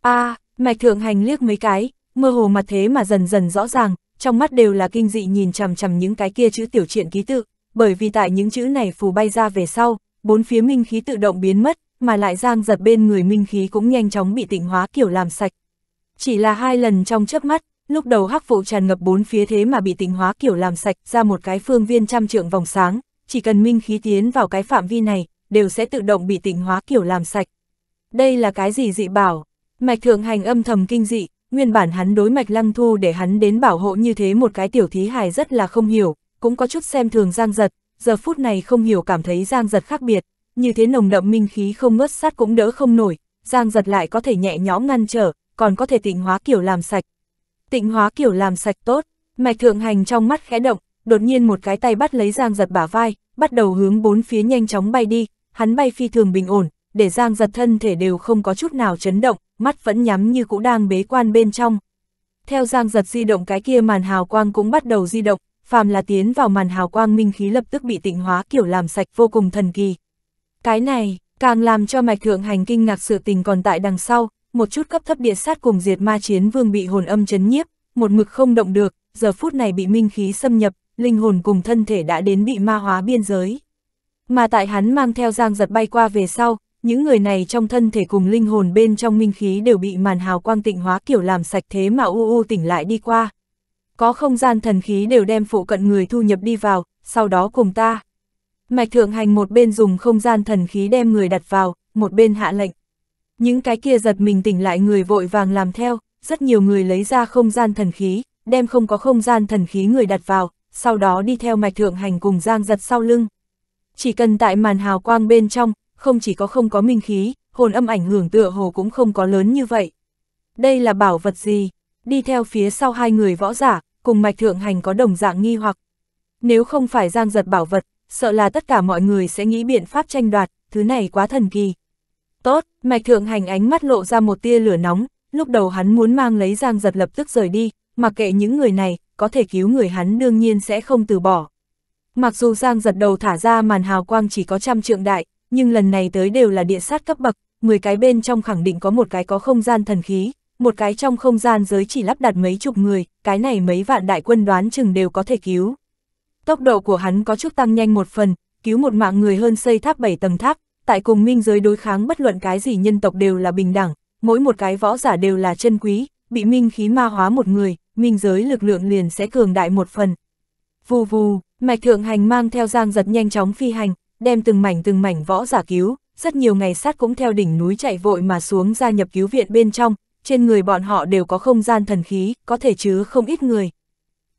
S1: a à, Mạch thượng hành liếc mấy cái, mơ hồ mặt thế mà dần dần rõ ràng, trong mắt đều là kinh dị nhìn chằm chằm những cái kia chữ tiểu triện ký tự, bởi vì tại những chữ này phù bay ra về sau, bốn phía minh khí tự động biến mất, mà lại giang giật bên người minh khí cũng nhanh chóng bị tịnh hóa kiểu làm sạch. Chỉ là hai lần trong chớp mắt, lúc đầu hắc vụ tràn ngập bốn phía thế mà bị tịnh hóa kiểu làm sạch ra một cái phương viên trăm trượng vòng sáng, chỉ cần minh khí tiến vào cái phạm vi này, đều sẽ tự động bị tịnh hóa kiểu làm sạch. Đây là cái gì dị bảo? Mạch Thượng Hành âm thầm kinh dị, nguyên bản hắn đối Mạch Lăng Thu để hắn đến bảo hộ như thế một cái tiểu thí hài rất là không hiểu, cũng có chút xem thường Giang Giật, giờ phút này không hiểu cảm thấy Giang Giật khác biệt, như thế nồng đậm minh khí không ngớt sát cũng đỡ không nổi, Giang Giật lại có thể nhẹ nhõm ngăn trở, còn có thể tịnh hóa kiểu làm sạch. Tịnh hóa kiểu làm sạch tốt, Mạch Thượng Hành trong mắt khẽ động, đột nhiên một cái tay bắt lấy Giang Giật bả vai, bắt đầu hướng bốn phía nhanh chóng bay đi, hắn bay phi thường bình ổn, để Giang giật thân thể đều không có chút nào chấn động, mắt vẫn nhắm như cũng đang bế quan bên trong. Theo Giang giật di động cái kia màn hào quang cũng bắt đầu di động, phàm là tiến vào màn hào quang minh khí lập tức bị tịnh hóa kiểu làm sạch vô cùng thần kỳ. Cái này, càng làm cho mạch thượng hành kinh ngạc sự tình còn tại đằng sau, một chút cấp thấp địa sát cùng diệt ma chiến vương bị hồn âm chấn nhiếp, một mực không động được, giờ phút này bị minh khí xâm nhập, linh hồn cùng thân thể đã đến bị ma hóa biên giới. Mà tại hắn mang theo giang giật bay qua về sau, những người này trong thân thể cùng linh hồn bên trong minh khí đều bị màn hào quang tịnh hóa kiểu làm sạch thế mà u u tỉnh lại đi qua. Có không gian thần khí đều đem phụ cận người thu nhập đi vào, sau đó cùng ta. Mạch thượng hành một bên dùng không gian thần khí đem người đặt vào, một bên hạ lệnh. Những cái kia giật mình tỉnh lại người vội vàng làm theo, rất nhiều người lấy ra không gian thần khí, đem không có không gian thần khí người đặt vào, sau đó đi theo mạch thượng hành cùng giang giật sau lưng. Chỉ cần tại màn hào quang bên trong, không chỉ có không có minh khí, hồn âm ảnh hưởng tựa hồ cũng không có lớn như vậy. Đây là bảo vật gì? Đi theo phía sau hai người võ giả, cùng mạch thượng hành có đồng dạng nghi hoặc. Nếu không phải giang giật bảo vật, sợ là tất cả mọi người sẽ nghĩ biện pháp tranh đoạt, thứ này quá thần kỳ. Tốt, mạch thượng hành ánh mắt lộ ra một tia lửa nóng, lúc đầu hắn muốn mang lấy giang giật lập tức rời đi, mặc kệ những người này, có thể cứu người hắn đương nhiên sẽ không từ bỏ. Mặc dù giang giật đầu thả ra màn hào quang chỉ có trăm trượng đại, nhưng lần này tới đều là địa sát cấp bậc, 10 cái bên trong khẳng định có một cái có không gian thần khí, một cái trong không gian giới chỉ lắp đặt mấy chục người, cái này mấy vạn đại quân đoán chừng đều có thể cứu. Tốc độ của hắn có chút tăng nhanh một phần, cứu một mạng người hơn xây tháp 7 tầng tháp, tại cùng minh giới đối kháng bất luận cái gì nhân tộc đều là bình đẳng, mỗi một cái võ giả đều là chân quý, bị minh khí ma hóa một người, minh giới lực lượng liền sẽ cường đại một phần. Vù vù, mạch thượng hành mang theo giang giật nhanh chóng phi hành, đem từng mảnh từng mảnh võ giả cứu, rất nhiều ngày sát cũng theo đỉnh núi chạy vội mà xuống gia nhập cứu viện bên trong, trên người bọn họ đều có không gian thần khí, có thể chứa không ít người.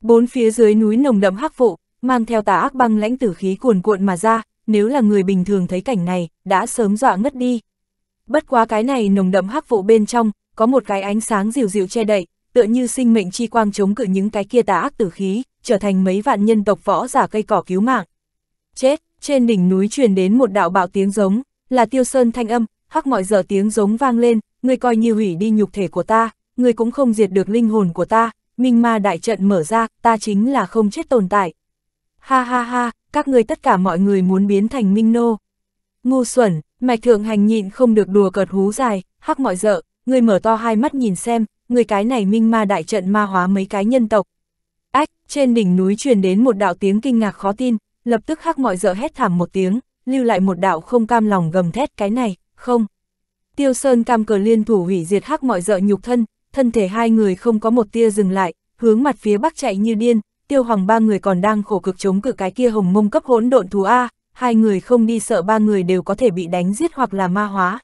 S1: Bốn phía dưới núi nồng đậm hắc vụ, mang theo tà ác băng lãnh tử khí cuồn cuộn mà ra, nếu là người bình thường thấy cảnh này, đã sớm dọa ngất đi. Bất quá cái này nồng đậm hắc vụ bên trong, có một cái ánh sáng dịu dịu che đậy, tựa như sinh mệnh chi quang chống cự những cái kia tà ác tử khí, trở thành mấy vạn nhân tộc võ giả cây cỏ cứu mạng. Chết! trên đỉnh núi truyền đến một đạo bạo tiếng giống, là tiêu sơn thanh âm, hắc mọi giờ tiếng giống vang lên, ngươi coi như hủy đi nhục thể của ta, ngươi cũng không diệt được linh hồn của ta, minh ma đại trận mở ra, ta chính là không chết tồn tại. Ha ha ha, các ngươi tất cả mọi người muốn biến thành minh nô. Ngu xuẩn, mạch thượng hành nhịn không được đùa cợt hú dài, hắc mọi dợ, ngươi mở to hai mắt nhìn xem, người cái này minh ma đại trận ma hóa mấy cái nhân tộc. Ách, trên đỉnh núi truyền đến một đạo tiếng kinh ngạc khó tin, lập tức hắc mọi dợ hét thảm một tiếng, lưu lại một đạo không cam lòng gầm thét cái này, không. Tiêu Sơn cam cờ liên thủ hủy diệt hắc mọi dợ nhục thân, thân thể hai người không có một tia dừng lại, hướng mặt phía bắc chạy như điên, tiêu hoàng ba người còn đang khổ cực chống cự cái kia hồng mông cấp hỗn độn thú A, hai người không đi sợ ba người đều có thể bị đánh giết hoặc là ma hóa.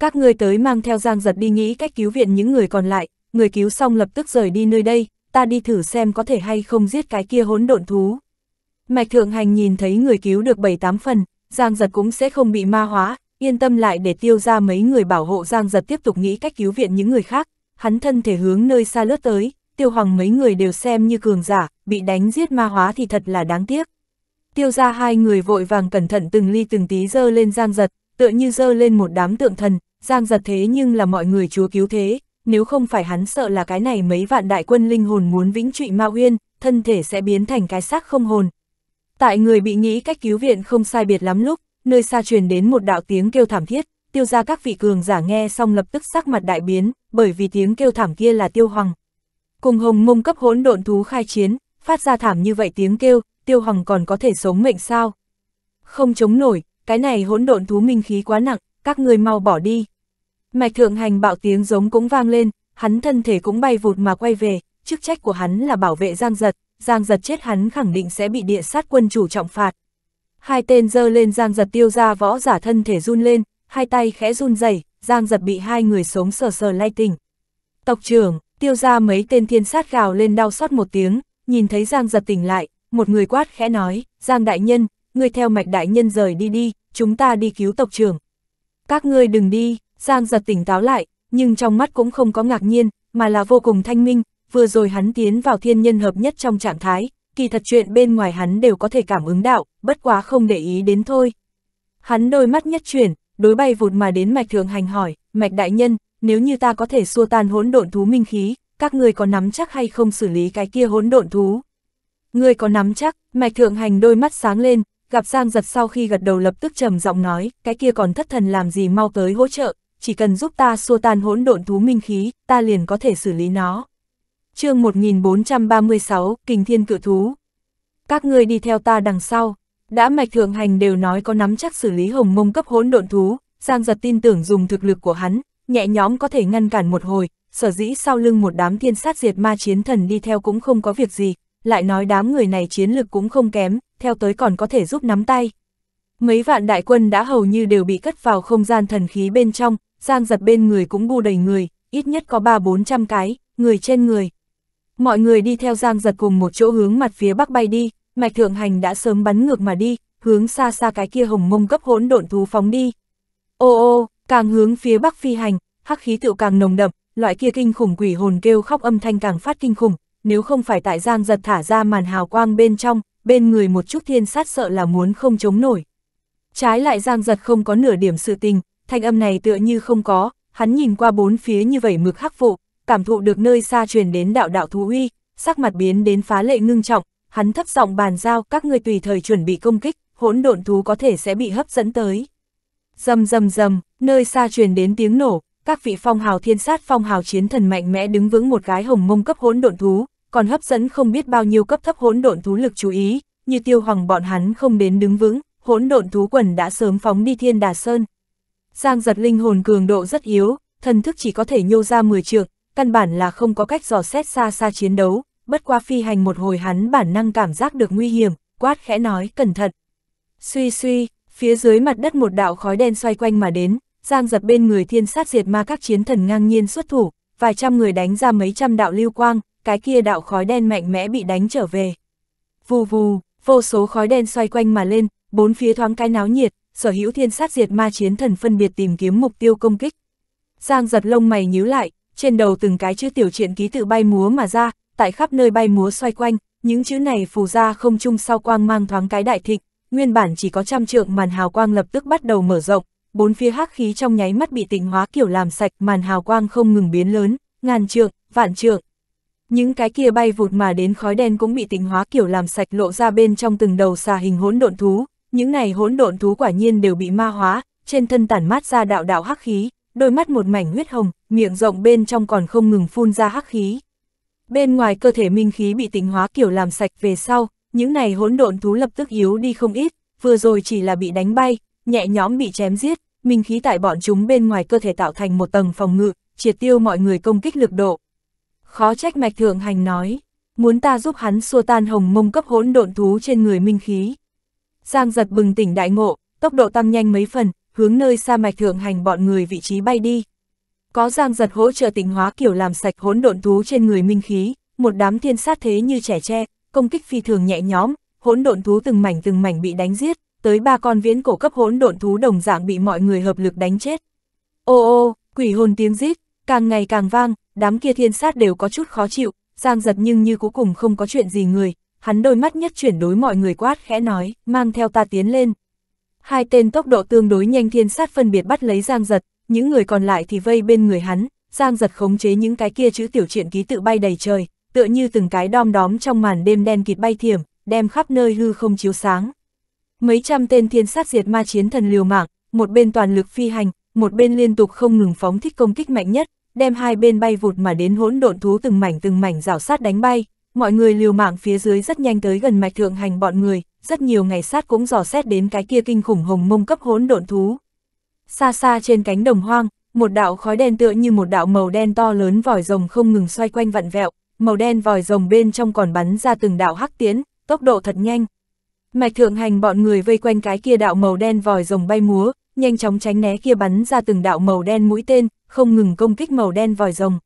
S1: Các người tới mang theo giang giật đi nghĩ cách cứu viện những người còn lại, người cứu xong lập tức rời đi nơi đây, ta đi thử xem có thể hay không giết cái kia hỗn độn thú. Mạch Thượng Hành nhìn thấy người cứu được 7-8 phần, Giang Giật cũng sẽ không bị ma hóa, yên tâm lại để tiêu ra mấy người bảo hộ Giang Giật tiếp tục nghĩ cách cứu viện những người khác, hắn thân thể hướng nơi xa lướt tới, tiêu hoàng mấy người đều xem như cường giả, bị đánh giết ma hóa thì thật là đáng tiếc. Tiêu ra hai người vội vàng cẩn thận từng ly từng tí dơ lên Giang Giật, tựa như dơ lên một đám tượng thần, Giang Giật thế nhưng là mọi người chúa cứu thế, nếu không phải hắn sợ là cái này mấy vạn đại quân linh hồn muốn vĩnh trụy ma uyên, thân thể sẽ biến thành cái xác không hồn, Tại người bị nghĩ cách cứu viện không sai biệt lắm lúc, nơi xa truyền đến một đạo tiếng kêu thảm thiết, tiêu ra các vị cường giả nghe xong lập tức sắc mặt đại biến, bởi vì tiếng kêu thảm kia là tiêu hoàng. Cùng hồng mông cấp hỗn độn thú khai chiến, phát ra thảm như vậy tiếng kêu, tiêu hoàng còn có thể sống mệnh sao? Không chống nổi, cái này hỗn độn thú minh khí quá nặng, các người mau bỏ đi. Mạch thượng hành bạo tiếng giống cũng vang lên, hắn thân thể cũng bay vụt mà quay về, chức trách của hắn là bảo vệ giang giật, Giang giật chết hắn khẳng định sẽ bị địa sát quân chủ trọng phạt. Hai tên dơ lên Giang giật tiêu ra võ giả thân thể run lên, hai tay khẽ run rẩy Giang giật bị hai người sống sờ sờ lay tỉnh. Tộc trưởng, tiêu ra mấy tên thiên sát gào lên đau xót một tiếng, nhìn thấy Giang giật tỉnh lại, một người quát khẽ nói, Giang đại nhân, người theo mạch đại nhân rời đi đi, chúng ta đi cứu tộc trưởng. Các ngươi đừng đi, Giang giật tỉnh táo lại, nhưng trong mắt cũng không có ngạc nhiên, mà là vô cùng thanh minh, vừa rồi hắn tiến vào thiên nhân hợp nhất trong trạng thái, kỳ thật chuyện bên ngoài hắn đều có thể cảm ứng đạo, bất quá không để ý đến thôi. Hắn đôi mắt nhất chuyển, đối bay vụt mà đến mạch thượng hành hỏi, mạch đại nhân, nếu như ta có thể xua tan hỗn độn thú minh khí, các người có nắm chắc hay không xử lý cái kia hỗn độn thú? Người có nắm chắc, mạch thượng hành đôi mắt sáng lên, gặp Giang giật sau khi gật đầu lập tức trầm giọng nói, cái kia còn thất thần làm gì mau tới hỗ trợ, chỉ cần giúp ta xua tan hỗn độn thú minh khí, ta liền có thể xử lý nó chương 1436, Kình Thiên Cự Thú. Các ngươi đi theo ta đằng sau, đã mạch thượng hành đều nói có nắm chắc xử lý hồng mông cấp hỗn độn thú, Giang giật tin tưởng dùng thực lực của hắn, nhẹ nhõm có thể ngăn cản một hồi, sở dĩ sau lưng một đám thiên sát diệt ma chiến thần đi theo cũng không có việc gì, lại nói đám người này chiến lực cũng không kém, theo tới còn có thể giúp nắm tay. Mấy vạn đại quân đã hầu như đều bị cất vào không gian thần khí bên trong, Giang giật bên người cũng bu đầy người, ít nhất có ba bốn trăm cái, người trên người, Mọi người đi theo Giang giật cùng một chỗ hướng mặt phía bắc bay đi, Mạch Thượng Hành đã sớm bắn ngược mà đi, hướng xa xa cái kia hồng mông cấp hỗn độn thú phóng đi. Ô ô, càng hướng phía bắc phi hành, hắc khí tựu càng nồng đậm, loại kia kinh khủng quỷ hồn kêu khóc âm thanh càng phát kinh khủng, nếu không phải tại Giang giật thả ra màn hào quang bên trong, bên người một chút thiên sát sợ là muốn không chống nổi. Trái lại Giang giật không có nửa điểm sự tình, thanh âm này tựa như không có, hắn nhìn qua bốn phía như vậy mực khắc phục cảm thụ được nơi xa truyền đến đạo đạo thú uy, sắc mặt biến đến phá lệ ngưng trọng, hắn thấp giọng bàn giao các ngươi tùy thời chuẩn bị công kích, hỗn độn thú có thể sẽ bị hấp dẫn tới. Dầm dầm dầm, nơi xa truyền đến tiếng nổ, các vị phong hào thiên sát phong hào chiến thần mạnh mẽ đứng vững một cái hồng mông cấp hỗn độn thú, còn hấp dẫn không biết bao nhiêu cấp thấp hỗn độn thú lực chú ý, như tiêu hoàng bọn hắn không đến đứng vững, hỗn độn thú quần đã sớm phóng đi thiên đà sơn. Giang giật linh hồn cường độ rất yếu, thần thức chỉ có thể nhô ra 10 trượng, căn bản là không có cách dò xét xa xa chiến đấu, bất qua phi hành một hồi hắn bản năng cảm giác được nguy hiểm, quát khẽ nói cẩn thận. Suy suy, phía dưới mặt đất một đạo khói đen xoay quanh mà đến, giang giật bên người thiên sát diệt ma các chiến thần ngang nhiên xuất thủ, vài trăm người đánh ra mấy trăm đạo lưu quang, cái kia đạo khói đen mạnh mẽ bị đánh trở về. Vù vù, vô số khói đen xoay quanh mà lên, bốn phía thoáng cái náo nhiệt, sở hữu thiên sát diệt ma chiến thần phân biệt tìm kiếm mục tiêu công kích. Giang giật lông mày nhíu lại, trên đầu từng cái chữ tiểu truyện ký tự bay múa mà ra, tại khắp nơi bay múa xoay quanh, những chữ này phù ra không chung sau quang mang thoáng cái đại thịnh, nguyên bản chỉ có trăm trượng màn hào quang lập tức bắt đầu mở rộng, bốn phía hắc khí trong nháy mắt bị tịnh hóa kiểu làm sạch, màn hào quang không ngừng biến lớn, ngàn trượng, vạn trượng. Những cái kia bay vụt mà đến khói đen cũng bị tịnh hóa kiểu làm sạch lộ ra bên trong từng đầu xà hình hỗn độn thú, những này hỗn độn thú quả nhiên đều bị ma hóa, trên thân tản mát ra đạo đạo hắc khí, đôi mắt một mảnh huyết hồng, miệng rộng bên trong còn không ngừng phun ra hắc khí. Bên ngoài cơ thể minh khí bị tịnh hóa kiểu làm sạch về sau, những này hỗn độn thú lập tức yếu đi không ít, vừa rồi chỉ là bị đánh bay, nhẹ nhõm bị chém giết, minh khí tại bọn chúng bên ngoài cơ thể tạo thành một tầng phòng ngự, triệt tiêu mọi người công kích lực độ. Khó trách mạch thượng hành nói, muốn ta giúp hắn xua tan hồng mông cấp hỗn độn thú trên người minh khí. Giang giật bừng tỉnh đại ngộ, tốc độ tăng nhanh mấy phần, hướng nơi sa mạch thượng hành bọn người vị trí bay đi. Có giang giật hỗ trợ tịnh hóa kiểu làm sạch hỗn độn thú trên người minh khí, một đám thiên sát thế như trẻ tre, công kích phi thường nhẹ nhóm, hỗn độn thú từng mảnh từng mảnh bị đánh giết, tới ba con viễn cổ cấp hỗn độn thú đồng dạng bị mọi người hợp lực đánh chết. Ô ô, quỷ hồn tiếng rít, càng ngày càng vang, đám kia thiên sát đều có chút khó chịu, giang giật nhưng như cuối cùng không có chuyện gì người, hắn đôi mắt nhất chuyển đối mọi người quát khẽ nói, mang theo ta tiến lên, hai tên tốc độ tương đối nhanh thiên sát phân biệt bắt lấy Giang Giật, những người còn lại thì vây bên người hắn, Giang Giật khống chế những cái kia chữ tiểu truyện ký tự bay đầy trời, tựa như từng cái đom đóm trong màn đêm đen kịt bay thiểm, đem khắp nơi hư không chiếu sáng. Mấy trăm tên thiên sát diệt ma chiến thần liều mạng, một bên toàn lực phi hành, một bên liên tục không ngừng phóng thích công kích mạnh nhất, đem hai bên bay vụt mà đến hỗn độn thú từng mảnh từng mảnh rào sát đánh bay, mọi người liều mạng phía dưới rất nhanh tới gần mạch thượng hành bọn người, rất nhiều ngày sát cũng dò xét đến cái kia kinh khủng hồng mông cấp hỗn độn thú. Xa xa trên cánh đồng hoang, một đạo khói đen tựa như một đạo màu đen to lớn vòi rồng không ngừng xoay quanh vặn vẹo, màu đen vòi rồng bên trong còn bắn ra từng đạo hắc tiến, tốc độ thật nhanh. Mạch thượng hành bọn người vây quanh cái kia đạo màu đen vòi rồng bay múa, nhanh chóng tránh né kia bắn ra từng đạo màu đen mũi tên, không ngừng công kích màu đen vòi rồng.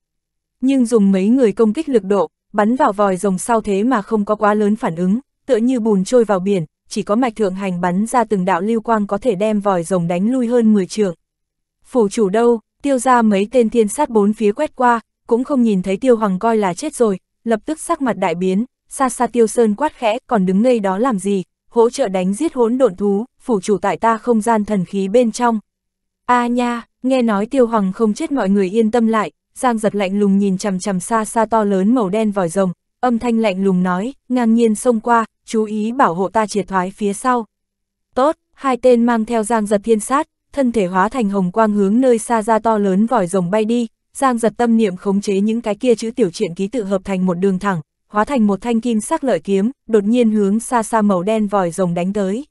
S1: Nhưng dùng mấy người công kích lực độ, bắn vào vòi rồng sau thế mà không có quá lớn phản ứng tựa như bùn trôi vào biển, chỉ có mạch thượng hành bắn ra từng đạo lưu quang có thể đem vòi rồng đánh lui hơn 10 trường. Phủ chủ đâu, tiêu ra mấy tên thiên sát bốn phía quét qua, cũng không nhìn thấy tiêu hoàng coi là chết rồi, lập tức sắc mặt đại biến, xa xa tiêu sơn quát khẽ còn đứng ngây đó làm gì, hỗ trợ đánh giết hỗn độn thú, phủ chủ tại ta không gian thần khí bên trong. a à nha, nghe nói tiêu hoàng không chết mọi người yên tâm lại, giang giật lạnh lùng nhìn chằm chằm xa xa to lớn màu đen vòi rồng, âm thanh lạnh lùng nói, ngang nhiên xông qua, chú ý bảo hộ ta triệt thoái phía sau. Tốt, hai tên mang theo Giang Giật thiên sát, thân thể hóa thành hồng quang hướng nơi xa ra to lớn vòi rồng bay đi, Giang Giật tâm niệm khống chế những cái kia chữ tiểu truyện ký tự hợp thành một đường thẳng, hóa thành một thanh kim sắc lợi kiếm, đột nhiên hướng xa xa màu đen vòi rồng đánh tới.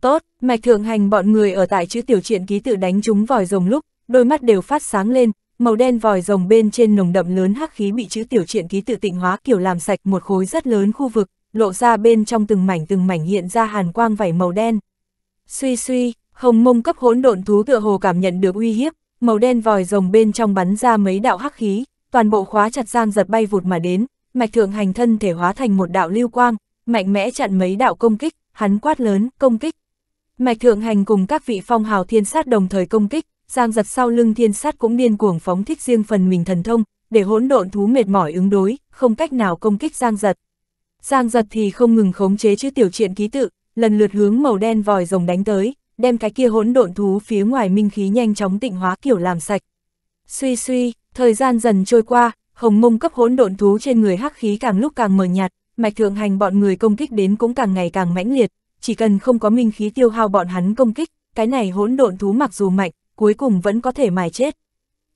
S1: Tốt, mạch thượng hành bọn người ở tại chữ tiểu truyện ký tự đánh chúng vòi rồng lúc, đôi mắt đều phát sáng lên, màu đen vòi rồng bên trên nồng đậm lớn hắc khí bị chữ tiểu truyện ký tự tịnh hóa kiểu làm sạch một khối rất lớn khu vực, lộ ra bên trong từng mảnh từng mảnh hiện ra hàn quang vảy màu đen. Suy suy, hồng mông cấp hỗn độn thú tựa hồ cảm nhận được uy hiếp, màu đen vòi rồng bên trong bắn ra mấy đạo hắc khí, toàn bộ khóa chặt giang giật bay vụt mà đến, mạch thượng hành thân thể hóa thành một đạo lưu quang, mạnh mẽ chặn mấy đạo công kích, hắn quát lớn, công kích. Mạch thượng hành cùng các vị phong hào thiên sát đồng thời công kích, giang giật sau lưng thiên sát cũng điên cuồng phóng thích riêng phần mình thần thông, để hỗn độn thú mệt mỏi ứng đối, không cách nào công kích giang giật. Giang giật thì không ngừng khống chế chữ tiểu triện ký tự, lần lượt hướng màu đen vòi rồng đánh tới, đem cái kia hỗn độn thú phía ngoài minh khí nhanh chóng tịnh hóa kiểu làm sạch. Suy suy, thời gian dần trôi qua, hồng mông cấp hỗn độn thú trên người hắc khí càng lúc càng mờ nhạt, mạch thượng hành bọn người công kích đến cũng càng ngày càng mãnh liệt, chỉ cần không có minh khí tiêu hao bọn hắn công kích, cái này hỗn độn thú mặc dù mạnh, cuối cùng vẫn có thể mài chết.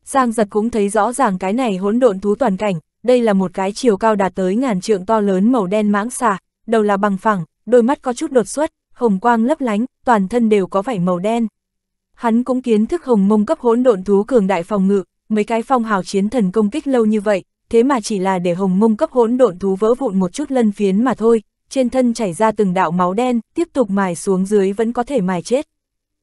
S1: Giang giật cũng thấy rõ ràng cái này hỗn độn thú toàn cảnh, đây là một cái chiều cao đạt tới ngàn trượng to lớn màu đen mãng xà, đầu là bằng phẳng, đôi mắt có chút đột xuất, hồng quang lấp lánh, toàn thân đều có vảy màu đen. Hắn cũng kiến thức hồng mông cấp hỗn độn thú cường đại phòng ngự, mấy cái phong hào chiến thần công kích lâu như vậy, thế mà chỉ là để hồng mông cấp hỗn độn thú vỡ vụn một chút lân phiến mà thôi, trên thân chảy ra từng đạo máu đen, tiếp tục mài xuống dưới vẫn có thể mài chết.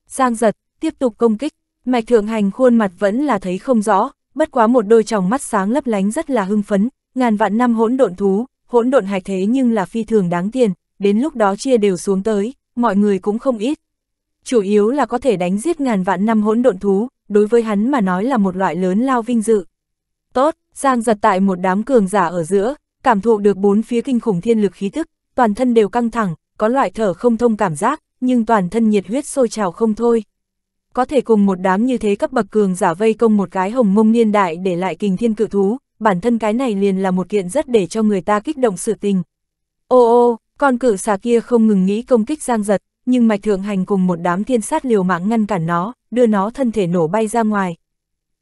S1: Sang giật, tiếp tục công kích, mạch thượng hành khuôn mặt vẫn là thấy không rõ, bất quá một đôi tròng mắt sáng lấp lánh rất là hưng phấn, ngàn vạn năm hỗn độn thú, hỗn độn hạch thế nhưng là phi thường đáng tiền, đến lúc đó chia đều xuống tới, mọi người cũng không ít. Chủ yếu là có thể đánh giết ngàn vạn năm hỗn độn thú, đối với hắn mà nói là một loại lớn lao vinh dự. Tốt, Giang giật tại một đám cường giả ở giữa, cảm thụ được bốn phía kinh khủng thiên lực khí thức, toàn thân đều căng thẳng, có loại thở không thông cảm giác, nhưng toàn thân nhiệt huyết sôi trào không thôi có thể cùng một đám như thế cấp bậc cường giả vây công một cái hồng mông niên đại để lại kình thiên cự thú, bản thân cái này liền là một kiện rất để cho người ta kích động sự tình. Ô ô, con cự xà kia không ngừng nghĩ công kích giang giật, nhưng mạch thượng hành cùng một đám thiên sát liều mạng ngăn cản nó, đưa nó thân thể nổ bay ra ngoài.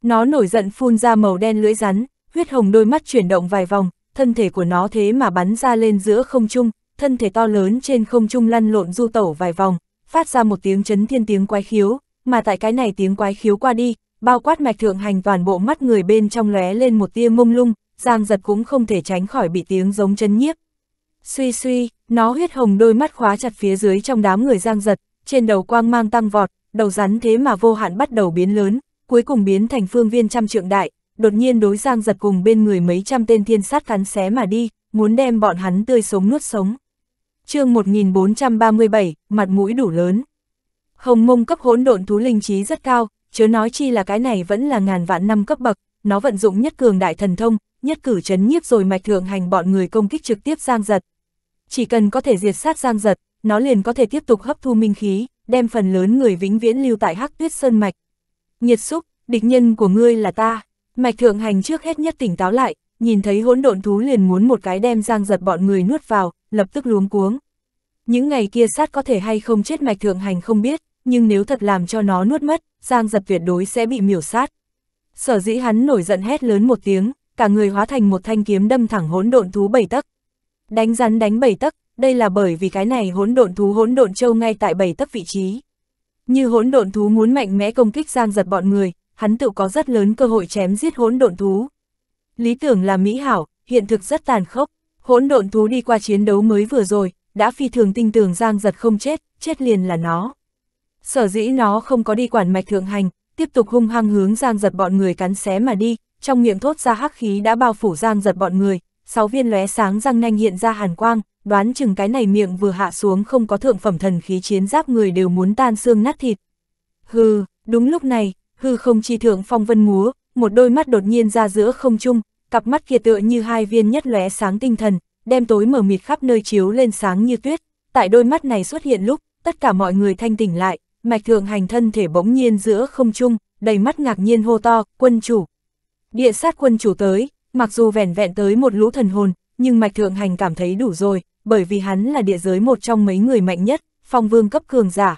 S1: Nó nổi giận phun ra màu đen lưỡi rắn, huyết hồng đôi mắt chuyển động vài vòng, thân thể của nó thế mà bắn ra lên giữa không trung, thân thể to lớn trên không trung lăn lộn du tẩu vài vòng, phát ra một tiếng chấn thiên tiếng quái khiếu, mà tại cái này tiếng quái khiếu qua đi, bao quát mạch thượng hành toàn bộ mắt người bên trong lóe lên một tia mông lung, giang giật cũng không thể tránh khỏi bị tiếng giống chân nhiếp. Suy suy, nó huyết hồng đôi mắt khóa chặt phía dưới trong đám người giang giật, trên đầu quang mang tăng vọt, đầu rắn thế mà vô hạn bắt đầu biến lớn, cuối cùng biến thành phương viên trăm trượng đại, đột nhiên đối giang giật cùng bên người mấy trăm tên thiên sát cắn xé mà đi, muốn đem bọn hắn tươi sống nuốt sống. chương 1437, mặt mũi đủ lớn. Hồng mông cấp hỗn độn thú linh trí rất cao, chớ nói chi là cái này vẫn là ngàn vạn năm cấp bậc, nó vận dụng nhất cường đại thần thông, nhất cử chấn nhiếp rồi mạch thượng hành bọn người công kích trực tiếp giang giật. Chỉ cần có thể diệt sát giang giật, nó liền có thể tiếp tục hấp thu minh khí, đem phần lớn người vĩnh viễn lưu tại hắc tuyết sơn mạch. Nhiệt xúc, địch nhân của ngươi là ta. Mạch thượng hành trước hết nhất tỉnh táo lại, nhìn thấy hỗn độn thú liền muốn một cái đem giang giật bọn người nuốt vào, lập tức luống cuống. Những ngày kia sát có thể hay không chết mạch thượng hành không biết, nhưng nếu thật làm cho nó nuốt mất, Giang giật tuyệt đối sẽ bị miểu sát. Sở dĩ hắn nổi giận hét lớn một tiếng, cả người hóa thành một thanh kiếm đâm thẳng hỗn độn thú bảy tấc. Đánh rắn đánh bảy tấc, đây là bởi vì cái này hỗn độn thú hỗn độn châu ngay tại bảy tấc vị trí. Như hỗn độn thú muốn mạnh mẽ công kích Giang giật bọn người, hắn tự có rất lớn cơ hội chém giết hỗn độn thú. Lý tưởng là mỹ hảo, hiện thực rất tàn khốc. Hỗn độn thú đi qua chiến đấu mới vừa rồi, đã phi thường tin tưởng Giang giật không chết, chết liền là nó. Sở dĩ nó không có đi quản mạch thượng hành, tiếp tục hung hăng hướng giang giật bọn người cắn xé mà đi, trong miệng thốt ra hắc khí đã bao phủ giang giật bọn người, sáu viên lóe sáng răng nanh hiện ra hàn quang, đoán chừng cái này miệng vừa hạ xuống không có thượng phẩm thần khí chiến giáp người đều muốn tan xương nát thịt. Hừ, đúng lúc này, hư không chi thượng phong vân múa, một đôi mắt đột nhiên ra giữa không trung, cặp mắt kia tựa như hai viên nhất lóe sáng tinh thần, đem tối mở mịt khắp nơi chiếu lên sáng như tuyết. Tại đôi mắt này xuất hiện lúc, tất cả mọi người thanh tỉnh lại, mạch thượng hành thân thể bỗng nhiên giữa không trung, đầy mắt ngạc nhiên hô to, quân chủ. Địa sát quân chủ tới, mặc dù vẻn vẹn tới một lũ thần hồn, nhưng mạch thượng hành cảm thấy đủ rồi, bởi vì hắn là địa giới một trong mấy người mạnh nhất, phong vương cấp cường giả.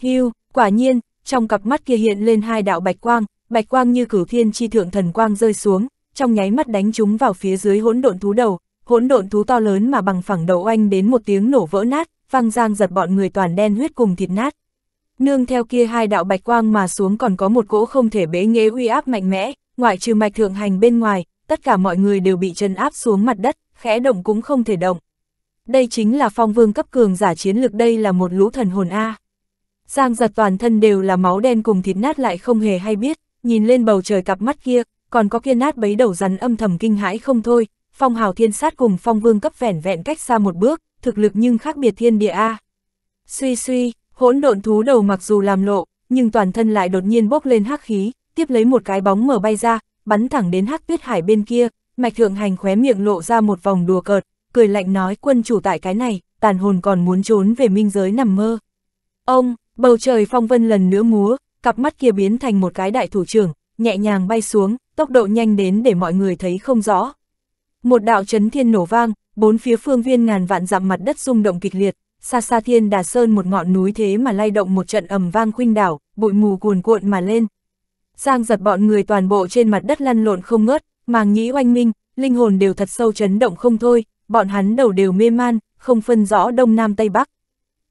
S1: Hưu, quả nhiên, trong cặp mắt kia hiện lên hai đạo bạch quang, bạch quang như cửu thiên chi thượng thần quang rơi xuống, trong nháy mắt đánh chúng vào phía dưới hỗn độn thú đầu, hỗn độn thú to lớn mà bằng phẳng đầu oanh đến một tiếng nổ vỡ nát, vang giang giật bọn người toàn đen huyết cùng thịt nát, nương theo kia hai đạo bạch quang mà xuống còn có một cỗ không thể bế nghế uy áp mạnh mẽ, ngoại trừ mạch thượng hành bên ngoài, tất cả mọi người đều bị chân áp xuống mặt đất, khẽ động cũng không thể động. Đây chính là phong vương cấp cường giả chiến lực đây là một lũ thần hồn A. Giang giật toàn thân đều là máu đen cùng thịt nát lại không hề hay biết, nhìn lên bầu trời cặp mắt kia, còn có kia nát bấy đầu rắn âm thầm kinh hãi không thôi, phong hào thiên sát cùng phong vương cấp vẻn vẹn cách xa một bước, thực lực nhưng khác biệt thiên địa A. Suy suy, Hỗn độn thú đầu mặc dù làm lộ, nhưng toàn thân lại đột nhiên bốc lên hắc khí, tiếp lấy một cái bóng mở bay ra, bắn thẳng đến hắc tuyết hải bên kia, mạch thượng hành khóe miệng lộ ra một vòng đùa cợt, cười lạnh nói quân chủ tại cái này, tàn hồn còn muốn trốn về minh giới nằm mơ. Ông, bầu trời phong vân lần nữa múa, cặp mắt kia biến thành một cái đại thủ trưởng, nhẹ nhàng bay xuống, tốc độ nhanh đến để mọi người thấy không rõ. Một đạo chấn thiên nổ vang, bốn phía phương viên ngàn vạn dặm mặt đất rung động kịch liệt, xa xa thiên đà sơn một ngọn núi thế mà lay động một trận ầm vang khuynh đảo, bụi mù cuồn cuộn mà lên. Giang giật bọn người toàn bộ trên mặt đất lăn lộn không ngớt, màng nhĩ oanh minh, linh hồn đều thật sâu chấn động không thôi, bọn hắn đầu đều mê man, không phân rõ đông nam tây bắc.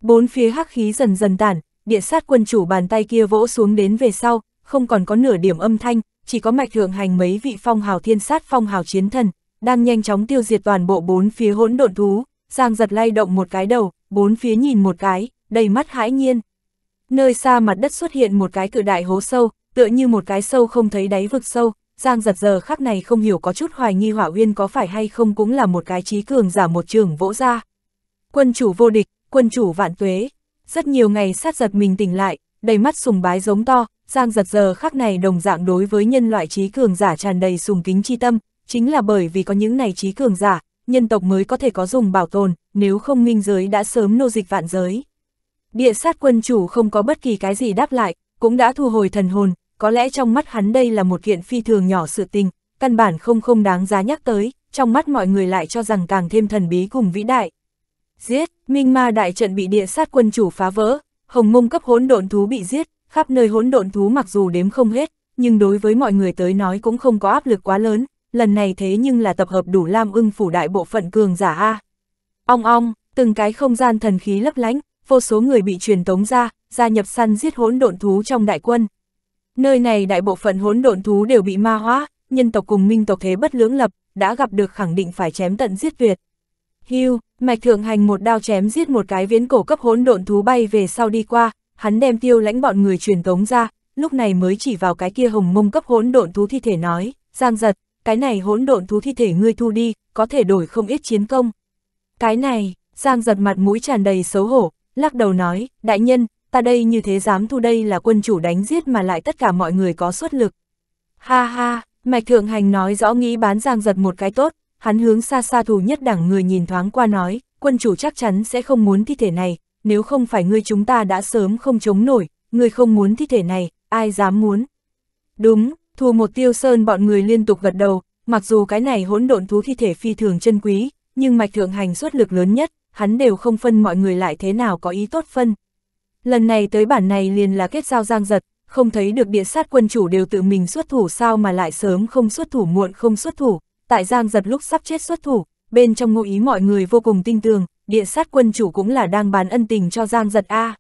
S1: Bốn phía hắc khí dần dần tản, địa sát quân chủ bàn tay kia vỗ xuống đến về sau, không còn có nửa điểm âm thanh, chỉ có mạch thượng hành mấy vị phong hào thiên sát phong hào chiến thần, đang nhanh chóng tiêu diệt toàn bộ bốn phía hỗn độn thú, Giang giật lay động một cái đầu, bốn phía nhìn một cái, đầy mắt hãi nhiên. Nơi xa mặt đất xuất hiện một cái cự đại hố sâu, tựa như một cái sâu không thấy đáy vực sâu, Giang giật giờ khắc này không hiểu có chút hoài nghi hỏa uyên có phải hay không cũng là một cái trí cường giả một trường vỗ ra. Quân chủ vô địch, quân chủ vạn tuế, rất nhiều ngày sát giật mình tỉnh lại, đầy mắt sùng bái giống to, Giang giật giờ khắc này đồng dạng đối với nhân loại trí cường giả tràn đầy sùng kính chi tâm, chính là bởi vì có những này trí cường giả, nhân tộc mới có thể có dùng bảo tồn, nếu không minh giới đã sớm nô dịch vạn giới. Địa sát quân chủ không có bất kỳ cái gì đáp lại, cũng đã thu hồi thần hồn, có lẽ trong mắt hắn đây là một kiện phi thường nhỏ sự tình, căn bản không không đáng giá nhắc tới, trong mắt mọi người lại cho rằng càng thêm thần bí cùng vĩ đại. Giết, minh ma đại trận bị địa sát quân chủ phá vỡ, hồng mông cấp hỗn độn thú bị giết, khắp nơi hỗn độn thú mặc dù đếm không hết, nhưng đối với mọi người tới nói cũng không có áp lực quá lớn, lần này thế nhưng là tập hợp đủ lam ưng phủ đại bộ phận cường giả A. Ong ong, từng cái không gian thần khí lấp lánh, vô số người bị truyền tống ra, gia nhập săn giết hỗn độn thú trong đại quân. Nơi này đại bộ phận hỗn độn thú đều bị ma hóa, nhân tộc cùng minh tộc thế bất lưỡng lập, đã gặp được khẳng định phải chém tận giết tuyệt. Hưu, Mạch Thượng Hành một đao chém giết một cái viễn cổ cấp hỗn độn thú bay về sau đi qua, hắn đem tiêu lãnh bọn người truyền tống ra, lúc này mới chỉ vào cái kia hồng mông cấp hỗn độn thú thi thể nói, Giang giật, cái này hỗn độn thú thi thể ngươi thu đi, có thể đổi không ít chiến công. Cái này, Giang giật mặt mũi tràn đầy xấu hổ, lắc đầu nói, đại nhân, ta đây như thế dám thu đây là quân chủ đánh giết mà lại tất cả mọi người có suất lực. Ha ha, Mạch Thượng Hành nói rõ nghĩ bán Giang giật một cái tốt, hắn hướng xa xa thù nhất đẳng người nhìn thoáng qua nói, quân chủ chắc chắn sẽ không muốn thi thể này, nếu không phải ngươi chúng ta đã sớm không chống nổi, ngươi không muốn thi thể này, ai dám muốn. Đúng, Thù một tiêu sơn bọn người liên tục gật đầu, mặc dù cái này hỗn độn thú thi thể phi thường chân quý, nhưng mạch thượng hành xuất lực lớn nhất, hắn đều không phân mọi người lại thế nào có ý tốt phân. Lần này tới bản này liền là kết giao giang giật, không thấy được địa sát quân chủ đều tự mình xuất thủ sao mà lại sớm không xuất thủ muộn không xuất thủ, tại giang giật lúc sắp chết xuất thủ, bên trong ngụ ý mọi người vô cùng tin tường, địa sát quân chủ cũng là đang bán ân tình cho giang giật A.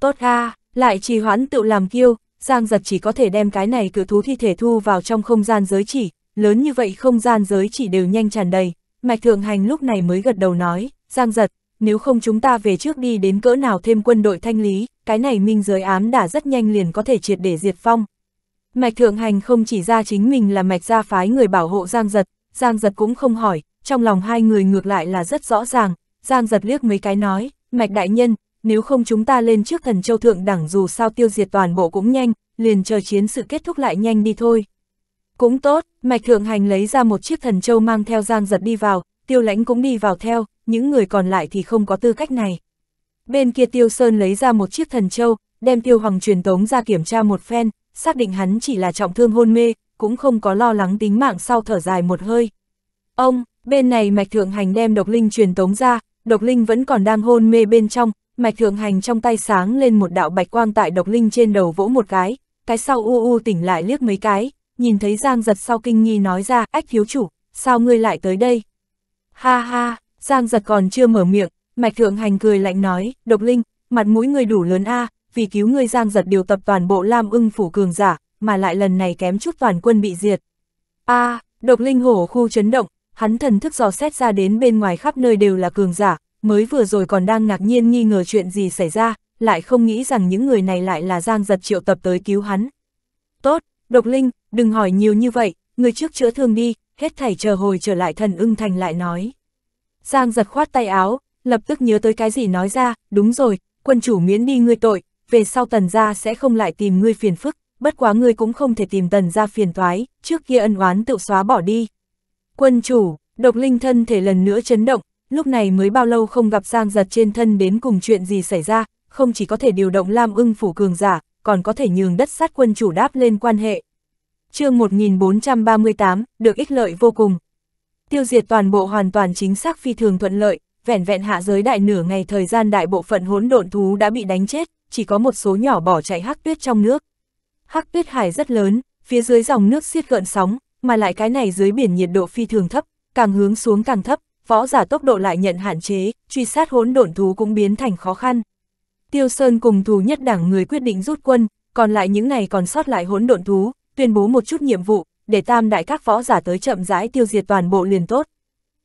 S1: Tốt A, lại trì hoãn tự làm kiêu, Giang giật chỉ có thể đem cái này cự thú thi thể thu vào trong không gian giới chỉ, lớn như vậy không gian giới chỉ đều nhanh tràn đầy, Mạch Thượng Hành lúc này mới gật đầu nói, Giang giật, nếu không chúng ta về trước đi đến cỡ nào thêm quân đội thanh lý, cái này minh giới ám đã rất nhanh liền có thể triệt để diệt phong. Mạch Thượng Hành không chỉ ra chính mình là mạch gia phái người bảo hộ Giang giật, Giang giật cũng không hỏi, trong lòng hai người ngược lại là rất rõ ràng, Giang giật liếc mấy cái nói, mạch đại nhân, nếu không chúng ta lên trước thần châu thượng đẳng dù sao tiêu diệt toàn bộ cũng nhanh, liền chờ chiến sự kết thúc lại nhanh đi thôi. Cũng tốt, Mạch Thượng Hành lấy ra một chiếc thần châu mang theo Giang giật đi vào, tiêu lãnh cũng đi vào theo, những người còn lại thì không có tư cách này. Bên kia tiêu sơn lấy ra một chiếc thần châu, đem tiêu hoàng truyền tống ra kiểm tra một phen, xác định hắn chỉ là trọng thương hôn mê, cũng không có lo lắng tính mạng sau thở dài một hơi. Ông, bên này Mạch Thượng Hành đem độc linh truyền tống ra, độc linh vẫn còn đang hôn mê bên trong, Mạch Thượng Hành trong tay sáng lên một đạo bạch quang tại độc linh trên đầu vỗ một cái, cái sau u u tỉnh lại liếc mấy cái, nhìn thấy Giang giật sau kinh nghi nói ra, ách thiếu chủ, sao ngươi lại tới đây? Ha ha, Giang giật còn chưa mở miệng, Mạch Thượng Hành cười lạnh nói, độc linh, mặt mũi ngươi đủ lớn a à, vì cứu ngươi Giang giật điều tập toàn bộ Lam ưng phủ cường giả, mà lại lần này kém chút toàn quân bị diệt. a à, độc linh hổ khu chấn động, hắn thần thức dò xét ra đến bên ngoài khắp nơi đều là cường giả, mới vừa rồi còn đang ngạc nhiên nghi ngờ chuyện gì xảy ra, lại không nghĩ rằng những người này lại là Giang giật triệu tập tới cứu hắn. Tốt, Độc Linh, đừng hỏi nhiều như vậy, người trước chữa thương đi, hết thảy chờ hồi trở lại thần ưng thành lại nói. Giang giật khoát tay áo, lập tức nhớ tới cái gì nói ra, đúng rồi, quân chủ miễn đi ngươi tội, về sau tần gia sẽ không lại tìm ngươi phiền phức, bất quá ngươi cũng không thể tìm tần gia phiền toái, trước kia ân oán tự xóa bỏ đi. Quân chủ, độc linh thân thể lần nữa chấn động, lúc này mới bao lâu không gặp Giang Giật trên thân đến cùng chuyện gì xảy ra, không chỉ có thể điều động Lam ưng phủ cường giả, còn có thể nhường đất sát quân chủ đáp lên quan hệ. chương 1438, được ích lợi vô cùng. Tiêu diệt toàn bộ hoàn toàn chính xác phi thường thuận lợi, vẹn vẹn hạ giới đại nửa ngày thời gian đại bộ phận hỗn độn thú đã bị đánh chết, chỉ có một số nhỏ bỏ chạy hắc tuyết trong nước. Hắc tuyết hải rất lớn, phía dưới dòng nước xiết gợn sóng, mà lại cái này dưới biển nhiệt độ phi thường thấp, càng hướng xuống càng thấp, võ giả tốc độ lại nhận hạn chế, truy sát hỗn độn thú cũng biến thành khó khăn. Tiêu Sơn cùng thù nhất đảng người quyết định rút quân, còn lại những này còn sót lại hỗn độn thú, tuyên bố một chút nhiệm vụ, để tam đại các võ giả tới chậm rãi tiêu diệt toàn bộ liền tốt.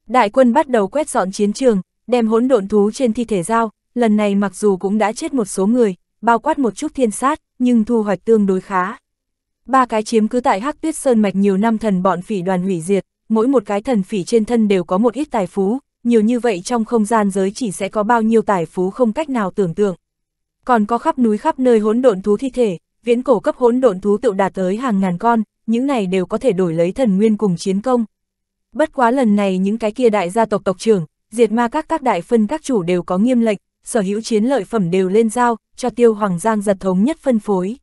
S1: Đại quân bắt đầu quét dọn chiến trường, đem hỗn độn thú trên thi thể giao, lần này mặc dù cũng đã chết một số người, bao quát một chút thiên sát, nhưng thu hoạch tương đối khá. Ba cái chiếm cứ tại Hắc Tuyết Sơn mạch nhiều năm thần bọn phỉ đoàn hủy diệt, mỗi một cái thần phỉ trên thân đều có một ít tài phú, nhiều như vậy trong không gian giới chỉ sẽ có bao nhiêu tài phú không cách nào tưởng tượng. Còn có khắp núi khắp nơi hỗn độn thú thi thể, viễn cổ cấp hỗn độn thú tựu đạt tới hàng ngàn con, những này đều có thể đổi lấy thần nguyên cùng chiến công. Bất quá lần này những cái kia đại gia tộc tộc trưởng, diệt ma các các đại phân các chủ đều có nghiêm lệnh, sở hữu chiến lợi phẩm đều lên giao, cho tiêu hoàng giang giật thống nhất phân phối.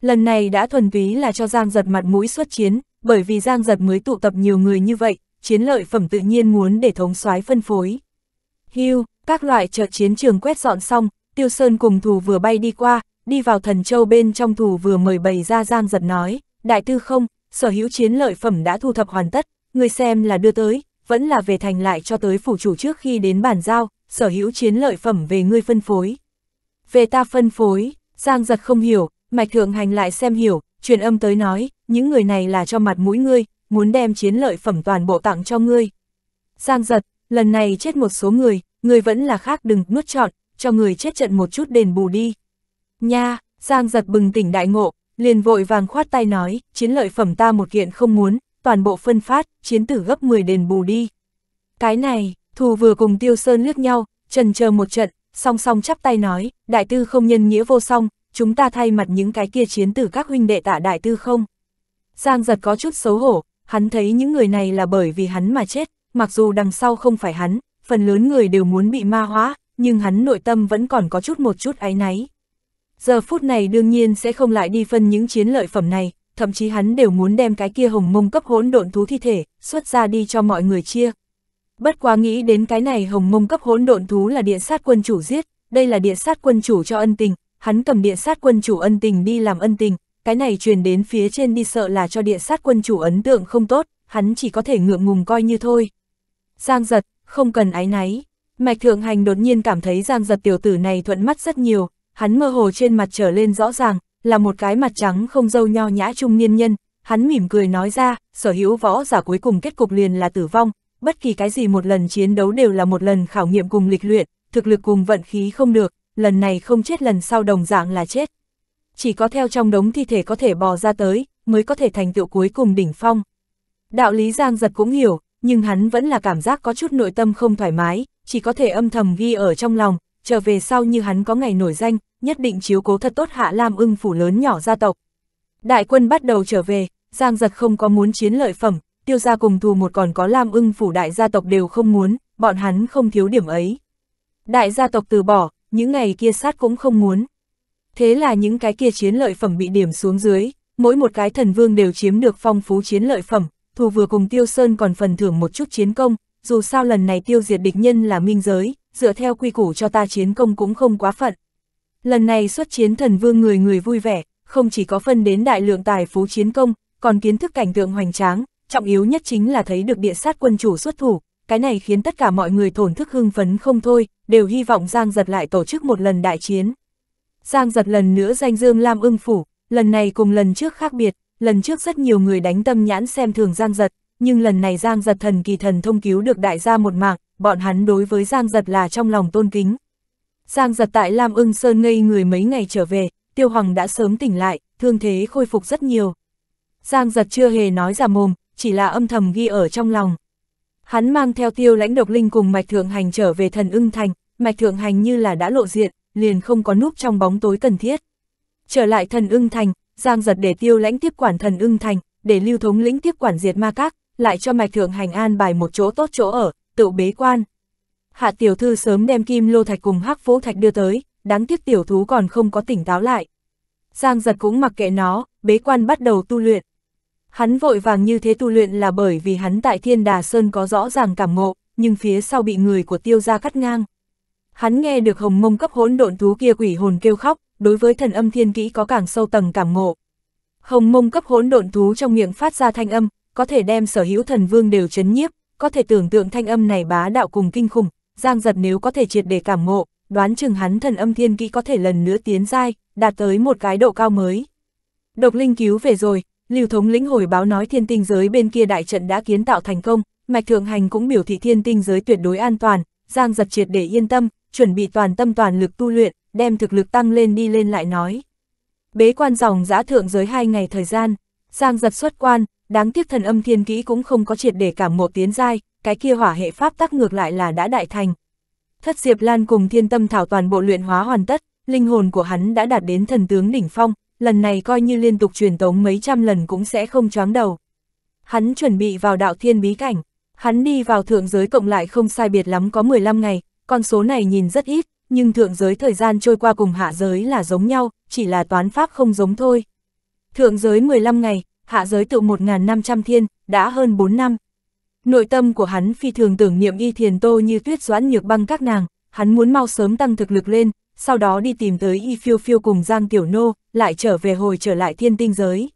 S1: Lần này đã thuần túy là cho giang giật mặt mũi xuất chiến, bởi vì Giang Giật mới tụ tập nhiều người như vậy, chiến lợi phẩm tự nhiên muốn để thống soái phân phối. Hưu, các loại chợ chiến trường quét dọn xong, Tiêu Sơn cùng thủ vừa bay đi qua, đi vào thần châu bên trong thủ vừa mời bày ra Giang Giật nói, đại tư không, sở hữu chiến lợi phẩm đã thu thập hoàn tất, người xem là đưa tới, vẫn là về thành lại cho tới phủ chủ trước khi đến bàn giao, sở hữu chiến lợi phẩm về ngươi phân phối. Về ta phân phối, Giang giật không hiểu, mạch thượng hành lại xem hiểu, truyền âm tới nói, những người này là cho mặt mũi ngươi, muốn đem chiến lợi phẩm toàn bộ tặng cho ngươi. Giang giật, lần này chết một số người, ngươi vẫn là khác đừng nuốt trọn, cho người chết trận một chút đền bù đi. Nha, Giang giật bừng tỉnh đại ngộ, liền vội vàng khoát tay nói, chiến lợi phẩm ta một kiện không muốn, toàn bộ phân phát, chiến tử gấp 10 đền bù đi. Cái này, thù vừa cùng Tiêu Sơn lướt nhau, trần chờ một trận, song song chắp tay nói, đại tư không nhân nghĩa vô song, chúng ta thay mặt những cái kia chiến tử các huynh đệ tạ đại tư không? Giang giật có chút xấu hổ, hắn thấy những người này là bởi vì hắn mà chết, mặc dù đằng sau không phải hắn, phần lớn người đều muốn bị ma hóa, nhưng hắn nội tâm vẫn còn có chút một chút áy náy. Giờ phút này đương nhiên sẽ không lại đi phân những chiến lợi phẩm này, thậm chí hắn đều muốn đem cái kia hồng mông cấp hỗn độn thú thi thể, xuất ra đi cho mọi người chia. Bất quá nghĩ đến cái này hồng mông cấp hỗn độn thú là địa sát quân chủ giết, đây là địa sát quân chủ cho ân tình, hắn cầm địa sát quân chủ ân tình đi làm ân tình, cái này truyền đến phía trên đi sợ là cho địa sát quân chủ ấn tượng không tốt, hắn chỉ có thể ngượng ngùng coi như thôi. Giang giật, không cần ái náy. Mạch Thượng Hành đột nhiên cảm thấy Giang giật tiểu tử này thuận mắt rất nhiều, hắn mơ hồ trên mặt trở lên rõ ràng, là một cái mặt trắng không dâu nho nhã trung niên nhân, hắn mỉm cười nói ra, sở hữu võ giả cuối cùng kết cục liền là tử vong, bất kỳ cái gì một lần chiến đấu đều là một lần khảo nghiệm cùng lịch luyện, thực lực cùng vận khí không được, lần này không chết lần sau đồng dạng là chết. Chỉ có theo trong đống thi thể có thể bò ra tới, mới có thể thành tựu cuối cùng đỉnh phong. Đạo lý Giang Giật cũng hiểu, nhưng hắn vẫn là cảm giác có chút nội tâm không thoải mái, chỉ có thể âm thầm ghi ở trong lòng, trở về sau như hắn có ngày nổi danh, nhất định chiếu cố thật tốt hạ Lam ưng phủ lớn nhỏ gia tộc. Đại quân bắt đầu trở về, Giang Giật không có muốn chiến lợi phẩm, tiêu gia cùng thù một còn có Lam ưng phủ đại gia tộc đều không muốn, bọn hắn không thiếu điểm ấy. Đại gia tộc từ bỏ, những ngày kia sát cũng không muốn. Thế là những cái kia chiến lợi phẩm bị điểm xuống dưới, mỗi một cái thần vương đều chiếm được phong phú chiến lợi phẩm, thù vừa cùng Tiêu Sơn còn phần thưởng một chút chiến công, dù sao lần này tiêu diệt địch nhân là minh giới, dựa theo quy củ cho ta chiến công cũng không quá phận. Lần này xuất chiến thần vương người người vui vẻ, không chỉ có phân đến đại lượng tài phú chiến công, còn kiến thức cảnh tượng hoành tráng, trọng yếu nhất chính là thấy được địa sát quân chủ xuất thủ, cái này khiến tất cả mọi người thổn thức hưng phấn không thôi, đều hy vọng Giang Giật lại tổ chức một lần đại chiến. Giang Giật lần nữa danh Dương Lam ưng phủ, lần này cùng lần trước khác biệt, lần trước rất nhiều người đánh tâm nhãn xem thường Giang Giật, nhưng lần này Giang Giật thần kỳ thần thông cứu được đại gia một mạng, bọn hắn đối với Giang Giật là trong lòng tôn kính. Giang Giật tại Lam ưng sơn ngây người mấy ngày trở về, Tiêu Hoàng đã sớm tỉnh lại, thương thế khôi phục rất nhiều. Giang Giật chưa hề nói ra mồm, chỉ là âm thầm ghi ở trong lòng. Hắn mang theo tiêu lãnh độc linh cùng Mạch Thượng Hành trở về thần ưng thành, Mạch Thượng Hành như là đã lộ diện, liền không có núp trong bóng tối cần thiết. Trở lại thần ưng thành, Giang giật để tiêu lãnh tiếp quản thần ưng thành, để lưu thống lĩnh tiếp quản diệt ma các, lại cho Mạch Thượng Hành an bài một chỗ tốt chỗ ở, tự bế quan. Hạ tiểu thư sớm đem kim lô thạch cùng hắc phố thạch đưa tới, đáng tiếc tiểu thú còn không có tỉnh táo lại. Giang giật cũng mặc kệ nó, bế quan bắt đầu tu luyện. Hắn vội vàng như thế tu luyện là bởi vì hắn tại Thiên Đà Sơn có rõ ràng cảm ngộ, nhưng phía sau bị người của tiêu gia cắt ngang. Hắn nghe được hồng mông cấp hỗn độn thú kia quỷ hồn kêu khóc, đối với thần âm thiên kỹ có càng sâu tầng cảm ngộ. Hồng mông cấp hỗn độn thú trong miệng phát ra thanh âm, có thể đem sở hữu thần vương đều chấn nhiếp, có thể tưởng tượng thanh âm này bá đạo cùng kinh khủng, giang giật nếu có thể triệt để cảm ngộ, đoán chừng hắn thần âm thiên kỹ có thể lần nữa tiến dai, đạt tới một cái độ cao mới. Độc linh cứu về rồi, Lưu thống lĩnh hồi báo nói thiên tinh giới bên kia đại trận đã kiến tạo thành công, Mạch Thượng Hành cũng biểu thị thiên tinh giới tuyệt đối an toàn, Giang giật triệt để yên tâm, chuẩn bị toàn tâm toàn lực tu luyện, đem thực lực tăng lên đi lên lại nói. Bế quan dòng giã thượng giới hai ngày thời gian, Giang giật xuất quan, đáng tiếc thần âm thiên kỹ cũng không có triệt để cảm một tiến giai, cái kia hỏa hệ pháp tắc ngược lại là đã đại thành. Thất Diệp Lan cùng thiên tâm thảo toàn bộ luyện hóa hoàn tất, linh hồn của hắn đã đạt đến thần tướng đỉnh phong, lần này coi như liên tục truyền tống mấy trăm lần cũng sẽ không choáng đầu. Hắn chuẩn bị vào đạo thiên bí cảnh, hắn đi vào thượng giới cộng lại không sai biệt lắm có 15 ngày, con số này nhìn rất ít, nhưng thượng giới thời gian trôi qua cùng hạ giới là giống nhau, chỉ là toán pháp không giống thôi. Thượng giới 15 ngày, hạ giới tự 1.500 thiên, đã hơn 4 năm. Nội tâm của hắn phi thường tưởng niệm y thiền tô như tuyết doãn nhược băng các nàng, hắn muốn mau sớm tăng thực lực lên, sau đó đi tìm tới Y Phiêu Phiêu cùng Giang Tiểu Nô, lại trở về hồi trở lại thiên tinh giới.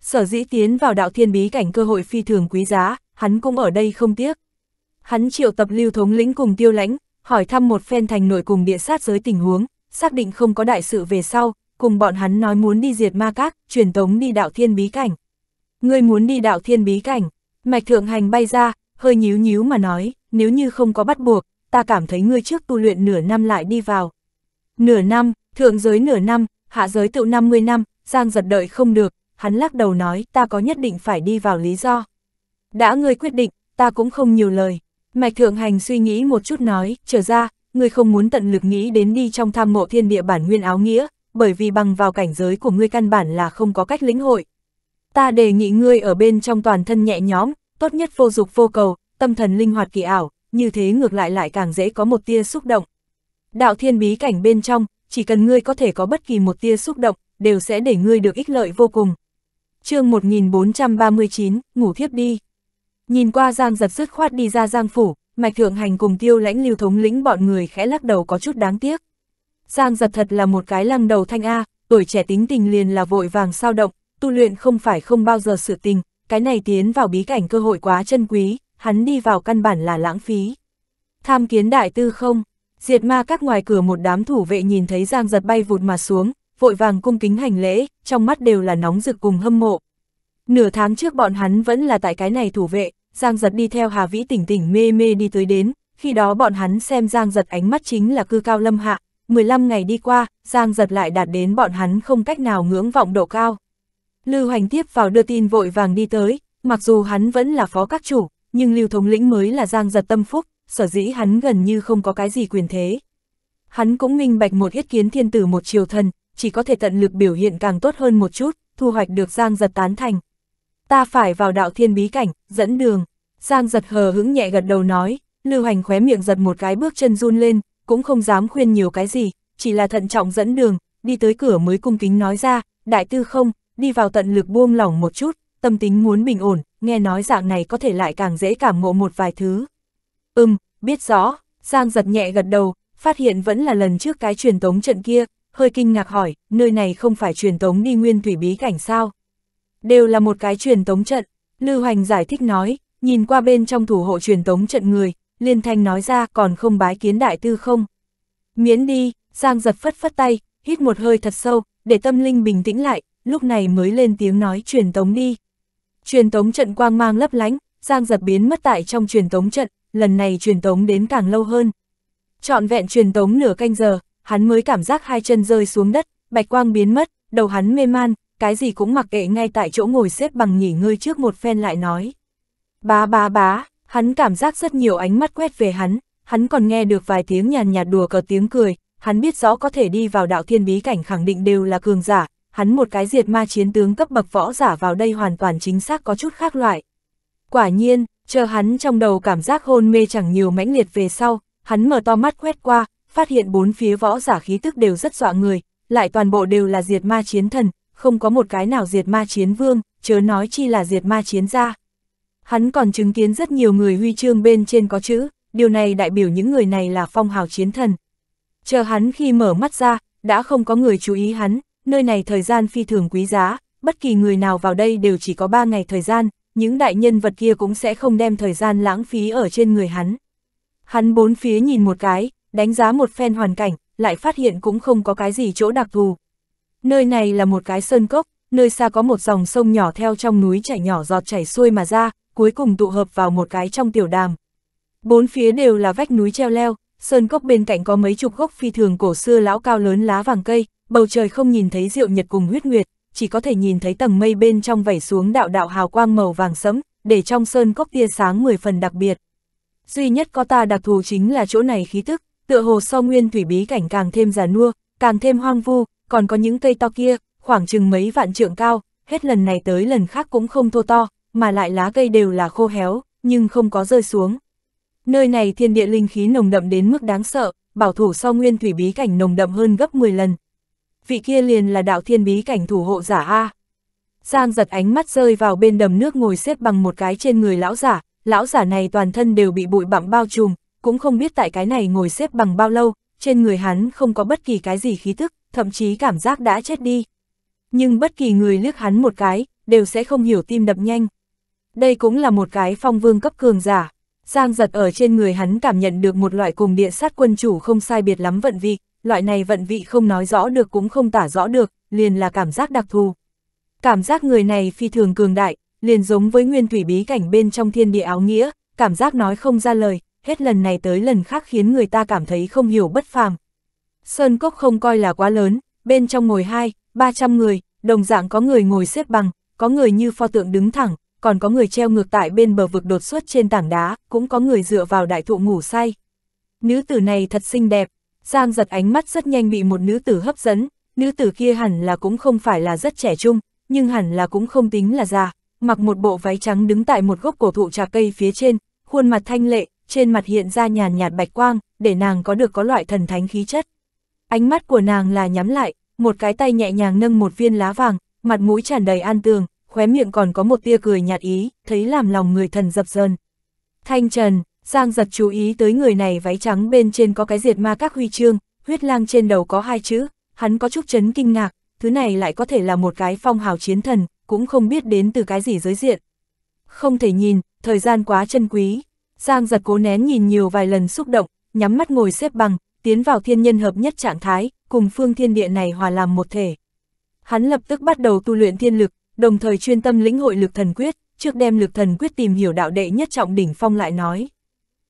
S1: Sở dĩ tiến vào đạo thiên bí cảnh cơ hội phi thường quý giá, hắn cũng ở đây không tiếc. Hắn triệu tập lưu thống lĩnh cùng tiêu lãnh, hỏi thăm một phen thành nội cùng địa sát giới tình huống, xác định không có đại sự về sau, cùng bọn hắn nói muốn đi diệt ma các, truyền tống đi đạo thiên bí cảnh. Ngươi muốn đi đạo thiên bí cảnh, mạch thượng hành bay ra, hơi nhíu nhíu mà nói, nếu như không có bắt buộc, ta cảm thấy ngươi trước tu luyện nửa năm lại đi vào. Nửa năm, thượng giới nửa năm, hạ giới tựu 50 năm, Giang giật đợi không được, hắn lắc đầu nói ta có nhất định phải đi vào lý do. Đã ngươi quyết định, ta cũng không nhiều lời. Mạch thượng hành suy nghĩ một chút nói, trở ra, ngươi không muốn tận lực nghĩ đến đi trong tham mộ thiên địa bản nguyên áo nghĩa, bởi vì bằng vào cảnh giới của ngươi căn bản là không có cách lĩnh hội. Ta đề nghị ngươi ở bên trong toàn thân nhẹ nhóm tốt nhất vô dục vô cầu, tâm thần linh hoạt kỳ ảo, như thế ngược lại lại càng dễ có một tia xúc động, Đạo thiên bí cảnh bên trong, chỉ cần ngươi có thể có bất kỳ một tia xúc động, đều sẽ để ngươi được ích lợi vô cùng. chương 1439, ngủ thiếp đi. Nhìn qua Giang giật dứt khoát đi ra Giang phủ, Mạch Thượng Hành cùng tiêu lãnh lưu thống lĩnh bọn người khẽ lắc đầu có chút đáng tiếc. Giang giật thật là một cái lăng đầu thanh A, tuổi trẻ tính tình liền là vội vàng sao động, tu luyện không phải không bao giờ sự tình, cái này tiến vào bí cảnh cơ hội quá chân quý, hắn đi vào căn bản là lãng phí. Tham kiến đại tư không, Diệt ma các ngoài cửa một đám thủ vệ nhìn thấy Giang giật bay vụt mà xuống, vội vàng cung kính hành lễ, trong mắt đều là nóng rực cùng hâm mộ. Nửa tháng trước bọn hắn vẫn là tại cái này thủ vệ, Giang giật đi theo Hà Vĩ tỉnh tỉnh mê mê đi tới đến, khi đó bọn hắn xem Giang giật ánh mắt chính là cư cao lâm hạ, 15 ngày đi qua, Giang giật lại đạt đến bọn hắn không cách nào ngưỡng vọng độ cao. Lưu Hoành tiếp vào đưa tin vội vàng đi tới, mặc dù hắn vẫn là phó các chủ, nhưng Lưu Thống Lĩnh mới là Giang giật tâm phúc, sở dĩ hắn gần như không có cái gì quyền thế. Hắn cũng minh bạch một yết kiến thiên tử một triều thần, chỉ có thể tận lực biểu hiện càng tốt hơn một chút, thu hoạch được Giang giật tán thành. Ta phải vào đạo thiên bí cảnh, dẫn đường. Giang giật hờ hững nhẹ gật đầu nói, lưu hành khóe miệng giật một cái bước chân run lên, cũng không dám khuyên nhiều cái gì, chỉ là thận trọng dẫn đường, đi tới cửa mới cung kính nói ra, đại tư không, đi vào tận lực buông lỏng một chút, tâm tính muốn bình ổn, nghe nói dạng này có thể lại càng dễ cảm ngộ một vài thứ. Ừm, biết rõ, Giang giật nhẹ gật đầu, phát hiện vẫn là lần trước cái truyền tống trận kia, hơi kinh ngạc hỏi, nơi này không phải truyền tống đi nguyên thủy bí cảnh sao? Đều là một cái truyền tống trận, Lưu Hoành giải thích nói, nhìn qua bên trong thủ hộ truyền tống trận người, liên thanh nói ra còn không bái kiến đại tư không. Miễn đi, Giang giật phất phất tay, hít một hơi thật sâu, để tâm linh bình tĩnh lại, lúc này mới lên tiếng nói truyền tống đi. Truyền tống trận quang mang lấp lánh, Giang giật biến mất tại trong truyền tống trận, lần này truyền tống đến càng lâu hơn. Trọn vẹn truyền tống nửa canh giờ, hắn mới cảm giác hai chân rơi xuống đất, bạch quang biến mất, đầu hắn mê man, cái gì cũng mặc kệ ngay tại chỗ ngồi xếp bằng nghỉ ngơi trước một phen lại nói. Bá bá bá, hắn cảm giác rất nhiều ánh mắt quét về hắn, hắn còn nghe được vài tiếng nhàn nhạt đùa cợt tiếng cười, hắn biết rõ có thể đi vào đạo thiên bí cảnh khẳng định đều là cường giả, hắn một cái diệt ma chiến tướng cấp bậc võ giả vào đây hoàn toàn chính xác có chút khác loại. Quả nhiên, chờ hắn trong đầu cảm giác hôn mê chẳng nhiều mãnh liệt về sau, hắn mở to mắt quét qua, phát hiện bốn phía võ giả khí tức đều rất dọa người, lại toàn bộ đều là diệt ma chiến thần, không có một cái nào diệt ma chiến vương, chớ nói chi là diệt ma chiến gia. Hắn còn chứng kiến rất nhiều người huy chương bên trên có chữ, điều này đại biểu những người này là phong hào chiến thần. Chờ hắn khi mở mắt ra, đã không có người chú ý hắn, nơi này thời gian phi thường quý giá, bất kỳ người nào vào đây đều chỉ có 3 ngày thời gian, những đại nhân vật kia cũng sẽ không đem thời gian lãng phí ở trên người hắn. Hắn bốn phía nhìn một cái, đánh giá một phen hoàn cảnh, lại phát hiện cũng không có cái gì chỗ đặc thù. Nơi này là một cái sơn cốc, nơi xa có một dòng sông nhỏ theo trong núi chảy nhỏ giọt chảy xuôi mà ra, cuối cùng tụ hợp vào một cái trong tiểu đàm. Bốn phía đều là vách núi treo leo, sơn cốc bên cạnh có mấy chục gốc phi thường cổ xưa lão cao lớn lá vàng cây, bầu trời không nhìn thấy rượu nhật cùng huyết nguyệt, chỉ có thể nhìn thấy tầng mây bên trong vẩy xuống đạo đạo hào quang màu vàng sẫm, để trong sơn cốc tia sáng 10 phần đặc biệt. Duy nhất có ta đặc thù chính là chỗ này khí tức, tựa hồ so nguyên thủy bí cảnh càng thêm già nua, càng thêm hoang vu, còn có những cây to kia, khoảng chừng mấy vạn trượng cao, hết lần này tới lần khác cũng không thô to, mà lại lá cây đều là khô héo, nhưng không có rơi xuống. Nơi này thiên địa linh khí nồng đậm đến mức đáng sợ, bảo thủ so nguyên thủy bí cảnh nồng đậm hơn gấp 10 lần, vị kia liền là đạo thiên bí cảnh thủ hộ giả A. Giang giật ánh mắt rơi vào bên đầm nước ngồi xếp bằng một cái trên người lão giả, lão giả này toàn thân đều bị bụi bặm bao trùm, cũng không biết tại cái này ngồi xếp bằng bao lâu, trên người hắn không có bất kỳ cái gì khí thức, thậm chí cảm giác đã chết đi. Nhưng bất kỳ người liếc hắn một cái, đều sẽ không hiểu tim đập nhanh. Đây cũng là một cái phong vương cấp cường giả. Giang giật ở trên người hắn cảm nhận được một loại cùng địa sát quân chủ không sai biệt lắm vận vị, loại này vận vị không nói rõ được cũng không tả rõ được, liền là cảm giác đặc thù. Cảm giác người này phi thường cường đại, liền giống với nguyên thủy bí cảnh bên trong thiên địa áo nghĩa, cảm giác nói không ra lời, hết lần này tới lần khác khiến người ta cảm thấy không hiểu bất phàm. Sơn cốc không coi là quá lớn, bên trong ngồi hai, ba trăm người, đồng dạng có người ngồi xếp bằng, có người như pho tượng đứng thẳng, còn có người treo ngược tại bên bờ vực đột xuất trên tảng đá, cũng có người dựa vào đại thụ ngủ say. Nữ tử này thật xinh đẹp, Giang giật ánh mắt rất nhanh bị một nữ tử hấp dẫn, nữ tử kia hẳn là cũng không phải là rất trẻ trung, nhưng hẳn là cũng không tính là già, mặc một bộ váy trắng đứng tại một gốc cổ thụ trà cây phía trên, khuôn mặt thanh lệ, trên mặt hiện ra nhàn nhạt bạch quang, để nàng có được có loại thần thánh khí chất. Ánh mắt của nàng là nhắm lại, một cái tay nhẹ nhàng nâng một viên lá vàng, mặt mũi tràn đầy an tường, khóe miệng còn có một tia cười nhạt ý, thấy làm lòng người thần dập dờn. Thanh Trần, Giang giật chú ý tới người này váy trắng bên trên có cái diệt ma các huy chương, huyết lang trên đầu có hai chữ, hắn có chút chấn kinh ngạc, thứ này lại có thể là một cái phong hào chiến thần, cũng không biết đến từ cái gì giới diện. Không thể nhìn, thời gian quá chân quý. Giang giật cố nén nhìn nhiều vài lần xúc động, nhắm mắt ngồi xếp bằng, tiến vào thiên nhân hợp nhất trạng thái, cùng phương thiên địa này hòa làm một thể. Hắn lập tức bắt đầu tu luyện thiên lực, đồng thời chuyên tâm lĩnh hội lực thần quyết, trước đem lực thần quyết tìm hiểu đạo đệ nhất trọng đỉnh phong lại nói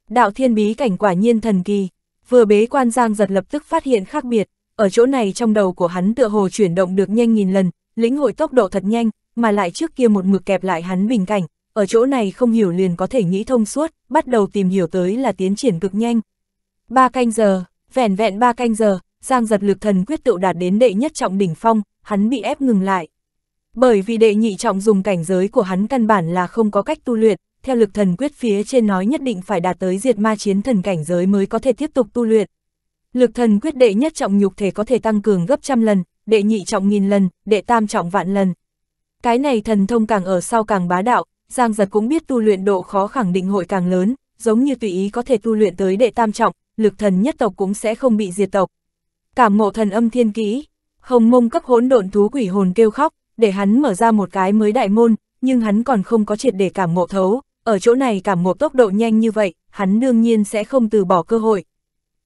S1: đạo thiên bí cảnh quả nhiên thần kỳ, vừa bế quan Giang giật lập tức phát hiện khác biệt, ở chỗ này trong đầu của hắn tựa hồ chuyển động được nhanh nghìn lần, lĩnh hội tốc độ thật nhanh, mà lại trước kia một mực kẹp lại hắn bình cảnh, ở chỗ này không hiểu liền có thể nghĩ thông suốt, bắt đầu tìm hiểu tới là tiến triển cực nhanh. Ba canh giờ, vẻn vẹn ba canh giờ, Giang giật lực thần quyết tựu đạt đến đệ nhất trọng đỉnh phong, hắn bị ép ngừng lại. Bởi vì đệ nhị trọng dùng cảnh giới của hắn căn bản là không có cách tu luyện, theo lực thần quyết phía trên nói nhất định phải đạt tới diệt ma chiến thần cảnh giới mới có thể tiếp tục tu luyện. Lực thần quyết đệ nhất trọng nhục thể có thể tăng cường gấp trăm lần, đệ nhị trọng nghìn lần, đệ tam trọng vạn lần. Cái này thần thông càng ở sau càng bá đạo, Giang Giật cũng biết tu luyện độ khó khẳng định hội càng lớn, giống như tùy ý có thể tu luyện tới đệ tam trọng, lực thần nhất tộc cũng sẽ không bị diệt tộc. Cảm ngộ thần âm thiên ký hồng mông cấp hỗn độn thú quỷ hồn kêu khóc, để hắn mở ra một cái mới đại môn, nhưng hắn còn không có triệt để cảm ngộ thấu, ở chỗ này cảm một tốc độ nhanh như vậy, hắn đương nhiên sẽ không từ bỏ cơ hội.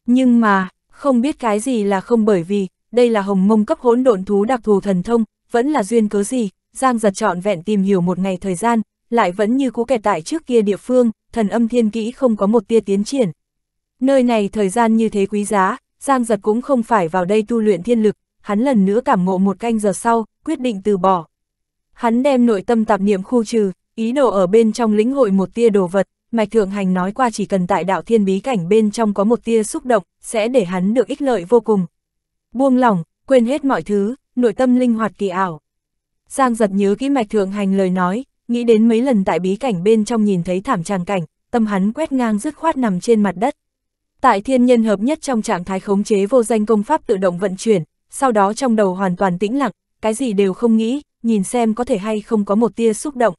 S1: Nhưng mà, không biết cái gì là không bởi vì, đây là hồng mông cấp hỗn độn thú đặc thù thần thông, vẫn là duyên cớ gì, Giang giật trọn vẹn tìm hiểu một ngày thời gian, lại vẫn như cũ kẹt tại trước kia địa phương, thần âm thiên kỹ không có một tia tiến triển. Nơi này thời gian như thế quý giá, Giang giật cũng không phải vào đây tu luyện thiên lực, hắn lần nữa cảm ngộ một canh giờ sau, quyết định từ bỏ. Hắn đem nội tâm tạp niệm khu trừ, ý đồ ở bên trong lĩnh hội một tia đồ vật, Mạch Thượng Hành nói qua chỉ cần tại đạo thiên bí cảnh bên trong có một tia xúc động, sẽ để hắn được ích lợi vô cùng. Buông lỏng, quên hết mọi thứ, nội tâm linh hoạt kỳ ảo. Giang giật nhớ kỹ Mạch Thượng Hành lời nói, nghĩ đến mấy lần tại bí cảnh bên trong nhìn thấy thảm tràng cảnh, tâm hắn quét ngang dứt khoát nằm trên mặt đất. Tại thiên nhân hợp nhất trong trạng thái khống chế vô danh công pháp tự động vận chuyển, sau đó trong đầu hoàn toàn tĩnh lặng, cái gì đều không nghĩ, nhìn xem có thể hay không có một tia xúc động.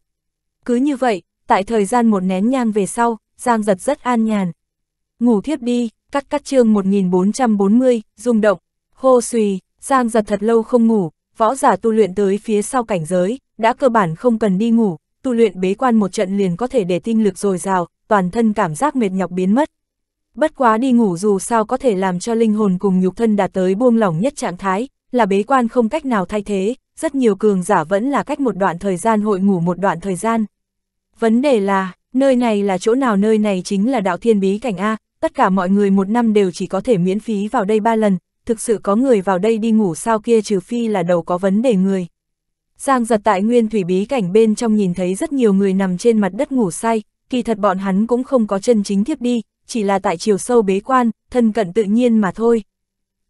S1: Cứ như vậy, tại thời gian một nén nhang về sau, Giang giật rất an nhàn. Ngủ thiếp đi, cắt cắt chương 1440, rung động, hô xùy, Giang giật thật lâu không ngủ, võ giả tu luyện tới phía sau cảnh giới, đã cơ bản không cần đi ngủ, tu luyện bế quan một trận liền có thể để tinh lực dồi dào, toàn thân cảm giác mệt nhọc biến mất. Bất quá đi ngủ dù sao có thể làm cho linh hồn cùng nhục thân đạt tới buông lỏng nhất trạng thái, là bế quan không cách nào thay thế, rất nhiều cường giả vẫn là cách một đoạn thời gian hội ngủ một đoạn thời gian. Vấn đề là, nơi này là chỗ nào nơi này chính là đạo thiên bí cảnh A, tất cả mọi người một năm đều chỉ có thể miễn phí vào đây ba lần, thực sự có người vào đây đi ngủ sao kia trừ phi là đầu có vấn đề người. Giang giật tại nguyên thủy bí cảnh bên trong nhìn thấy rất nhiều người nằm trên mặt đất ngủ say, kỳ thật bọn hắn cũng không có chân chính thiếp đi, chỉ là tại chiều sâu bế quan, thân cận tự nhiên mà thôi.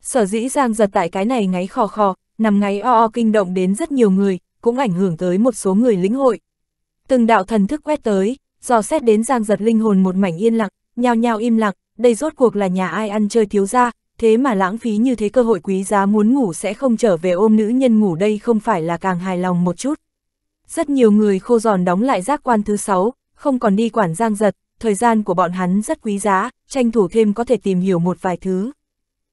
S1: Sở dĩ Giang giật tại cái này ngáy khò khò, nằm ngáy o o kinh động đến rất nhiều người, cũng ảnh hưởng tới một số người lĩnh hội, Từng đạo thần thức quét tới, dò xét đến giang giật linh hồn một mảnh yên lặng, nhao nhao im lặng, đây rốt cuộc là nhà ai ăn chơi thiếu ra, thế mà lãng phí như thế cơ hội quý giá muốn ngủ sẽ không trở về ôm nữ nhân ngủ đây không phải là càng hài lòng một chút. Rất nhiều người khô giòn đóng lại giác quan thứ sáu, không còn đi quản giang giật, thời gian của bọn hắn rất quý giá, tranh thủ thêm có thể tìm hiểu một vài thứ.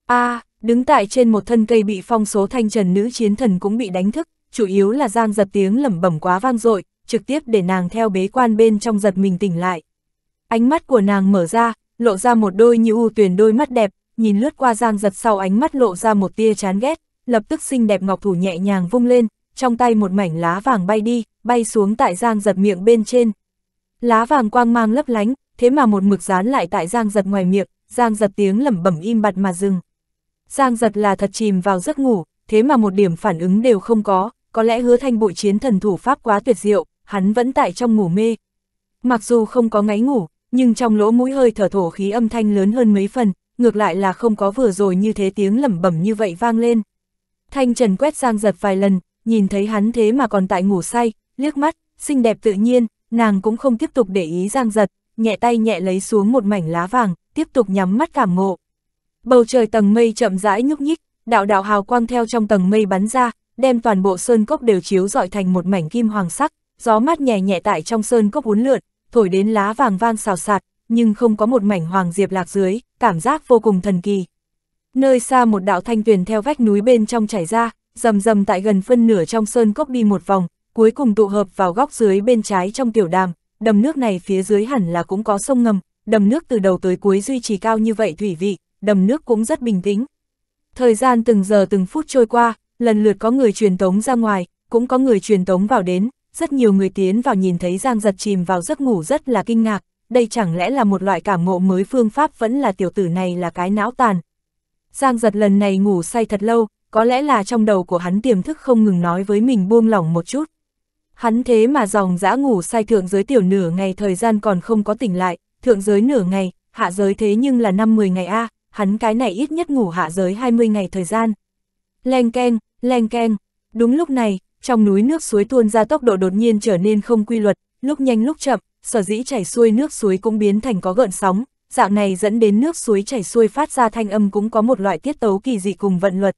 S1: a à, đứng tại trên một thân cây bị phong số thanh trần nữ chiến thần cũng bị đánh thức, chủ yếu là giang giật tiếng lẩm bẩm quá vang dội trực tiếp để nàng theo bế quan bên trong giật mình tỉnh lại. Ánh mắt của nàng mở ra, lộ ra một đôi như u tuyển đôi mắt đẹp, nhìn lướt qua giang giật sau ánh mắt lộ ra một tia chán ghét, lập tức xinh đẹp ngọc thủ nhẹ nhàng vung lên, trong tay một mảnh lá vàng bay đi, bay xuống tại giang giật miệng bên trên. Lá vàng quang mang lấp lánh, thế mà một mực dán lại tại giang giật ngoài miệng, giang giật tiếng lẩm bẩm im bặt mà dừng. Giang giật là thật chìm vào giấc ngủ, thế mà một điểm phản ứng đều không có, có lẽ hứa thanh bội chiến thần thủ pháp quá tuyệt diệu, hắn vẫn tại trong ngủ mê. Mặc dù không có ngáy ngủ, nhưng trong lỗ mũi hơi thở thổ khí âm thanh lớn hơn mấy phần, ngược lại là không có vừa rồi như thế tiếng lẩm bẩm như vậy vang lên. Thanh Trần quét sang giật vài lần, nhìn thấy hắn thế mà còn tại ngủ say, liếc mắt, xinh đẹp tự nhiên, nàng cũng không tiếp tục để ý giang giật, nhẹ tay nhẹ lấy xuống một mảnh lá vàng, tiếp tục nhắm mắt cảm ngộ. Bầu trời tầng mây chậm rãi nhúc nhích, đạo đạo hào quang theo trong tầng mây bắn ra, đem toàn bộ sơn cốc đều chiếu rọi thành một mảnh kim hoàng sắc gió mát nhẹ nhẹ tại trong sơn cốc uốn lượn, thổi đến lá vàng vang xào xạc, nhưng không có một mảnh hoàng diệp lạc dưới, cảm giác vô cùng thần kỳ. Nơi xa một đạo thanh tuyền theo vách núi bên trong chảy ra, rầm rầm tại gần phân nửa trong sơn cốc đi một vòng, cuối cùng tụ hợp vào góc dưới bên trái trong tiểu đàm, đầm nước này phía dưới hẳn là cũng có sông ngầm, đầm nước từ đầu tới cuối duy trì cao như vậy thủy vị, đầm nước cũng rất bình tĩnh. Thời gian từng giờ từng phút trôi qua, lần lượt có người truyền tống ra ngoài, cũng có người truyền tống vào đến, rất nhiều người tiến vào nhìn thấy Giang giật chìm vào giấc ngủ rất là kinh ngạc, đây chẳng lẽ là một loại cảm ngộ mới phương pháp vẫn là tiểu tử này là cái não tàn. Giang giật lần này ngủ say thật lâu, có lẽ là trong đầu của hắn tiềm thức không ngừng nói với mình buông lỏng một chút. Hắn thế mà dòng dã ngủ say thượng giới tiểu nửa ngày thời gian còn không có tỉnh lại, thượng giới nửa ngày, hạ giới thế nhưng là năm 10 ngày a hắn cái này ít nhất ngủ hạ giới 20 ngày thời gian. Leng keng, leng keng, đúng lúc này, trong núi nước suối tuôn ra tốc độ đột nhiên trở nên không quy luật, lúc nhanh lúc chậm, sở dĩ chảy xuôi nước suối cũng biến thành có gợn sóng, dạng này dẫn đến nước suối chảy xuôi phát ra thanh âm cũng có một loại tiết tấu kỳ dị cùng vận luật.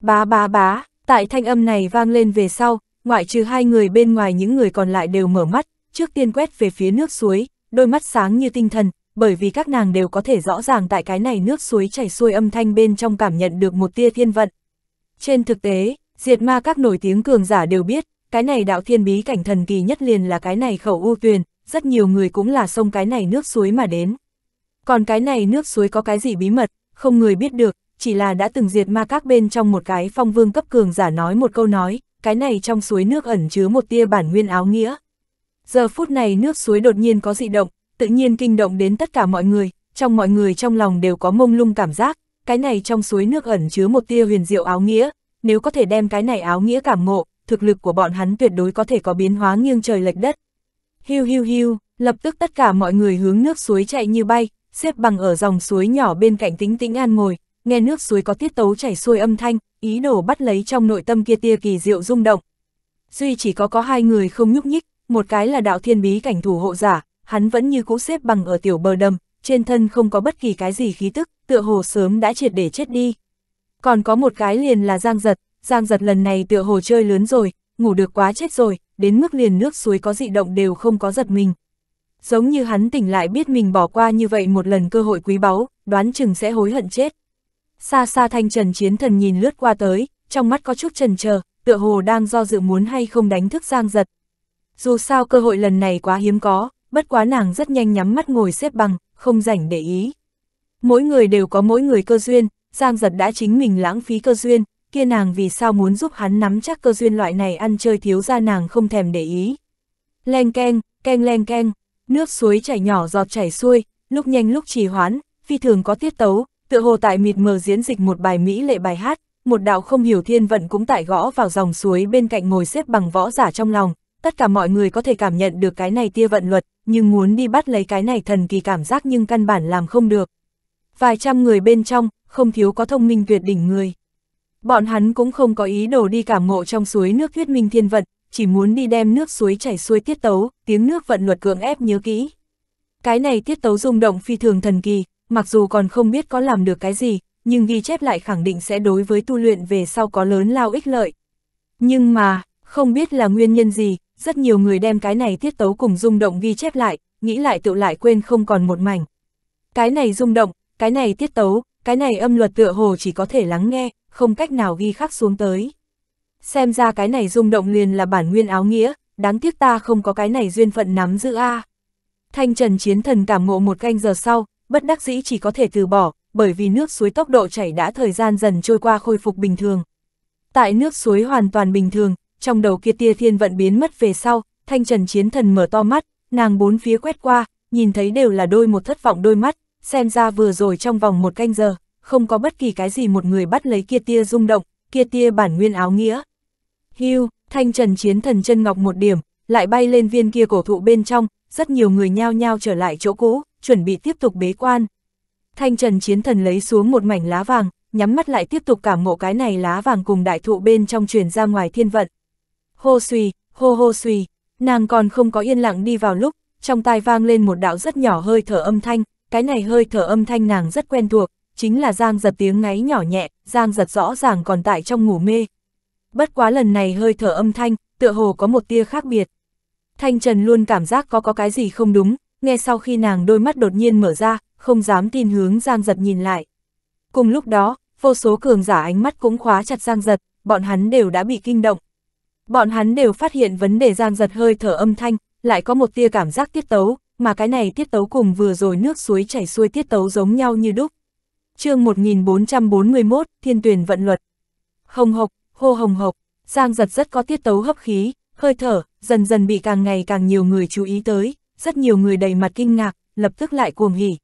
S1: Bá bá bá, tại thanh âm này vang lên về sau, ngoại trừ hai người bên ngoài những người còn lại đều mở mắt, trước tiên quét về phía nước suối, đôi mắt sáng như tinh thần, bởi vì các nàng đều có thể rõ ràng tại cái này nước suối chảy xuôi âm thanh bên trong cảm nhận được một tia thiên vận. Trên thực tế, Diệt ma các nổi tiếng cường giả đều biết, cái này đạo thiên bí cảnh thần kỳ nhất liền là cái này khẩu u tuyền, rất nhiều người cũng là sông cái này nước suối mà đến. Còn cái này nước suối có cái gì bí mật, không người biết được, chỉ là đã từng diệt ma các bên trong một cái phong vương cấp cường giả nói một câu nói, cái này trong suối nước ẩn chứa một tia bản nguyên áo nghĩa. Giờ phút này nước suối đột nhiên có dị động, tự nhiên kinh động đến tất cả mọi người, trong mọi người trong lòng đều có mông lung cảm giác, cái này trong suối nước ẩn chứa một tia huyền diệu áo nghĩa, nếu có thể đem cái này áo nghĩa cảm ngộ, thực lực của bọn hắn tuyệt đối có thể có biến hóa nghiêng trời lệch đất. Hiu hiu hiu, lập tức tất cả mọi người hướng nước suối chạy như bay, xếp bằng ở dòng suối nhỏ bên cạnh tính tĩnh an ngồi, nghe nước suối có tiết tấu chảy xuôi âm thanh, ý đồ bắt lấy trong nội tâm kia tia kỳ diệu rung động. Duy chỉ có có hai người không nhúc nhích, một cái là đạo thiên bí cảnh thủ hộ giả, hắn vẫn như cũ xếp bằng ở tiểu bờ đầm, trên thân không có bất kỳ cái gì khí tức, tựa hồ sớm đã triệt để chết đi. Còn có một cái liền là Giang Giật, Giang Giật lần này tựa hồ chơi lớn rồi, ngủ được quá chết rồi, đến mức liền nước suối có dị động đều không có giật mình. Giống như hắn tỉnh lại biết mình bỏ qua như vậy một lần cơ hội quý báu, đoán chừng sẽ hối hận chết. Xa xa thanh trần chiến thần nhìn lướt qua tới, trong mắt có chút trần chờ tựa hồ đang do dự muốn hay không đánh thức Giang Giật. Dù sao cơ hội lần này quá hiếm có, bất quá nàng rất nhanh nhắm mắt ngồi xếp bằng, không rảnh để ý. Mỗi người đều có mỗi người cơ duyên, Giang giật đã chính mình lãng phí cơ duyên, kia nàng vì sao muốn giúp hắn nắm chắc cơ duyên loại này ăn chơi thiếu ra nàng không thèm để ý. Leng keng, keng leng keng, nước suối chảy nhỏ giọt chảy xuôi, lúc nhanh lúc trì hoãn, phi thường có tiết tấu, tựa hồ tại mịt mờ diễn dịch một bài mỹ lệ bài hát, một đạo không hiểu thiên vận cũng tại gõ vào dòng suối bên cạnh ngồi xếp bằng võ giả trong lòng, tất cả mọi người có thể cảm nhận được cái này tia vận luật, nhưng muốn đi bắt lấy cái này thần kỳ cảm giác nhưng căn bản làm không được. Vài trăm người bên trong, không thiếu có thông minh tuyệt đỉnh người. Bọn hắn cũng không có ý đồ đi cảm ngộ trong suối nước huyết minh thiên vận, chỉ muốn đi đem nước suối chảy xuôi tiết tấu, tiếng nước vận luật cưỡng ép nhớ kỹ. Cái này tiết tấu rung động phi thường thần kỳ, mặc dù còn không biết có làm được cái gì, nhưng ghi chép lại khẳng định sẽ đối với tu luyện về sau có lớn lao ích lợi. Nhưng mà, không biết là nguyên nhân gì, rất nhiều người đem cái này tiết tấu cùng rung động ghi chép lại, nghĩ lại tự lại quên không còn một mảnh. Cái này rung động, cái này tiết tấu, cái này âm luật tựa hồ chỉ có thể lắng nghe, không cách nào ghi khắc xuống tới. Xem ra cái này rung động liền là bản nguyên áo nghĩa, đáng tiếc ta không có cái này duyên phận nắm giữ a. Thanh Trần chiến thần cảm ngộ một canh giờ sau, bất đắc dĩ chỉ có thể từ bỏ, bởi vì nước suối tốc độ chảy đã thời gian dần trôi qua khôi phục bình thường. Tại nước suối hoàn toàn bình thường, trong đầu kia tia thiên vận biến mất về sau, Thanh Trần chiến thần mở to mắt, nàng bốn phía quét qua, nhìn thấy đều là đôi một thất vọng đôi mắt, Xem ra vừa rồi trong vòng một canh giờ, không có bất kỳ cái gì một người bắt lấy kia tia rung động, kia tia bản nguyên áo nghĩa. Hưu, thanh trần chiến thần chân ngọc một điểm, lại bay lên viên kia cổ thụ bên trong, rất nhiều người nhao nhao trở lại chỗ cũ, chuẩn bị tiếp tục bế quan. Thanh trần chiến thần lấy xuống một mảnh lá vàng, nhắm mắt lại tiếp tục cảm ngộ cái này lá vàng cùng đại thụ bên trong truyền ra ngoài thiên vận. Hô suy, hô hô suy, nàng còn không có yên lặng đi vào lúc, trong tai vang lên một đạo rất nhỏ hơi thở âm thanh, cái này hơi thở âm thanh nàng rất quen thuộc, chính là Giang giật tiếng ngáy nhỏ nhẹ, Giang giật rõ ràng còn tại trong ngủ mê. Bất quá lần này hơi thở âm thanh, tựa hồ có một tia khác biệt. Thanh Trần luôn cảm giác có có cái gì không đúng, nghe sau khi nàng đôi mắt đột nhiên mở ra, không dám tin hướng Giang giật nhìn lại. Cùng lúc đó, vô số cường giả ánh mắt cũng khóa chặt Giang giật, bọn hắn đều đã bị kinh động. Bọn hắn đều phát hiện vấn đề Giang giật hơi thở âm thanh, lại có một tia cảm giác tiết tấu, mà cái này tiết tấu cùng vừa rồi nước suối chảy xuôi tiết tấu giống nhau như đúc. chương 1441, Thiên tuyền vận luật. Hồng hộc, hô hồng hộc, Giang giật rất có tiết tấu hấp khí, hơi thở, dần dần bị càng ngày càng nhiều người chú ý tới, rất nhiều người đầy mặt kinh ngạc, lập tức lại cuồng hỉ.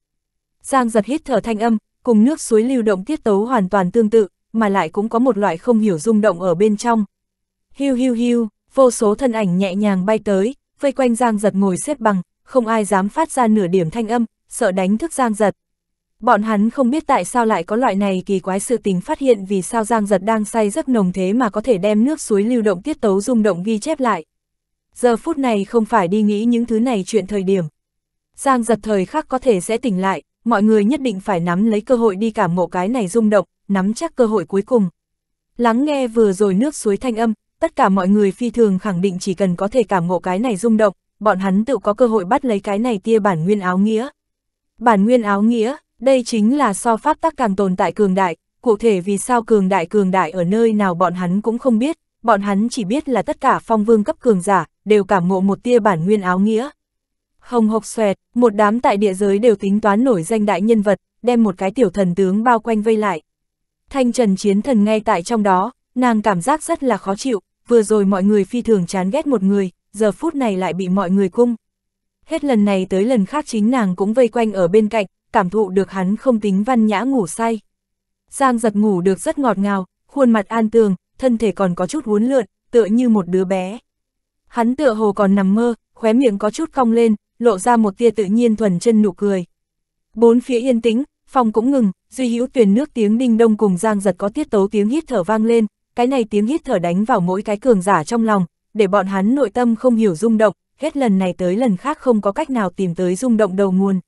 S1: Giang giật hít thở thanh âm, cùng nước suối lưu động tiết tấu hoàn toàn tương tự, mà lại cũng có một loại không hiểu rung động ở bên trong. Hiu hiu hiu, vô số thân ảnh nhẹ nhàng bay tới, vây quanh Giang giật ngồi xếp bằng, không ai dám phát ra nửa điểm thanh âm, sợ đánh thức Giang Giật. Bọn hắn không biết tại sao lại có loại này kỳ quái sự tình phát hiện vì sao Giang Giật đang say rất nồng thế mà có thể đem nước suối lưu động tiết tấu rung động ghi chép lại. Giờ phút này không phải đi nghĩ những thứ này chuyện thời điểm. Giang Giật thời khắc có thể sẽ tỉnh lại, mọi người nhất định phải nắm lấy cơ hội đi cảm ngộ cái này rung động, nắm chắc cơ hội cuối cùng. Lắng nghe vừa rồi nước suối thanh âm, tất cả mọi người phi thường khẳng định chỉ cần có thể cảm ngộ cái này rung động, bọn hắn tự có cơ hội bắt lấy cái này tia bản nguyên áo nghĩa. Bản nguyên áo nghĩa, đây chính là so pháp tắc càng tồn tại cường đại, cụ thể vì sao cường đại cường đại ở nơi nào bọn hắn cũng không biết, bọn hắn chỉ biết là tất cả phong vương cấp cường giả, đều cảm ngộ một tia bản nguyên áo nghĩa. Hồng hộc xoẹt, một đám tại địa giới đều tính toán nổi danh đại nhân vật, đem một cái tiểu thần tướng bao quanh vây lại. Thanh trần chiến thần ngay tại trong đó, nàng cảm giác rất là khó chịu, vừa rồi mọi người phi thường chán ghét một người, giờ phút này lại bị mọi người cung. Hết lần này tới lần khác chính nàng cũng vây quanh ở bên cạnh, cảm thụ được hắn không tính văn nhã ngủ say. Giang giật ngủ được rất ngọt ngào, khuôn mặt an tường, thân thể còn có chút uốn lượn, tựa như một đứa bé. Hắn tựa hồ còn nằm mơ, khóe miệng có chút cong lên, lộ ra một tia tự nhiên thuần chân nụ cười. Bốn phía yên tĩnh, phòng cũng ngừng, duy hữu tuyền nước tiếng đinh đông cùng giang giật có tiết tấu tiếng hít thở vang lên, cái này tiếng hít thở đánh vào mỗi cái cường giả trong lòng, để bọn hắn nội tâm không hiểu rung động, hết lần này tới lần khác không có cách nào tìm tới rung động đầu nguồn.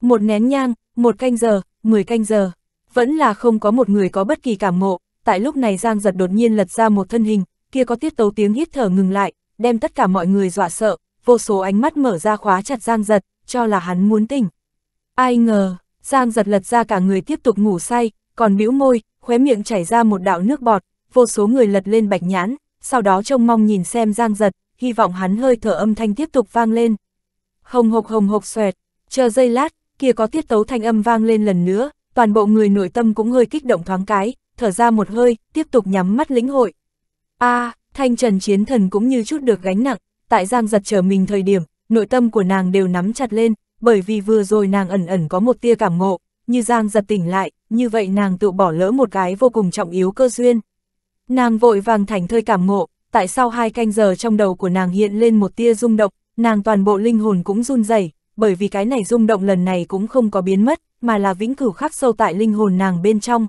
S1: Một nén nhang, một canh giờ, mười canh giờ, vẫn là không có một người có bất kỳ cảm ngộ, tại lúc này Giang giật đột nhiên lật ra một thân hình, kia có tiết tấu tiếng hít thở ngừng lại, đem tất cả mọi người dọa sợ, vô số ánh mắt mở ra khóa chặt Giang giật, cho là hắn muốn tỉnh. Ai ngờ, Giang giật lật ra cả người tiếp tục ngủ say, còn bĩu môi, khóe miệng chảy ra một đạo nước bọt, vô số người lật lên bạch nhãn, sau đó trông mong nhìn xem Giang Giật, hy vọng hắn hơi thở âm thanh tiếp tục vang lên. Hồng hộc hồng hộc xoẹt, chờ giây lát, kia có tiết tấu thanh âm vang lên lần nữa, toàn bộ người nội tâm cũng hơi kích động thoáng cái, thở ra một hơi, tiếp tục nhắm mắt lĩnh hội. a à, thanh trần chiến thần cũng như chút được gánh nặng, tại Giang Giật chờ mình thời điểm, nội tâm của nàng đều nắm chặt lên, bởi vì vừa rồi nàng ẩn ẩn có một tia cảm ngộ, như Giang Giật tỉnh lại, như vậy nàng tự bỏ lỡ một cái vô cùng trọng yếu cơ duyên. Nàng vội vàng thành thơi cảm ngộ, tại sao hai canh giờ trong đầu của nàng hiện lên một tia rung động, nàng toàn bộ linh hồn cũng run rẩy, bởi vì cái này rung động lần này cũng không có biến mất, mà là vĩnh cửu khắc sâu tại linh hồn nàng bên trong.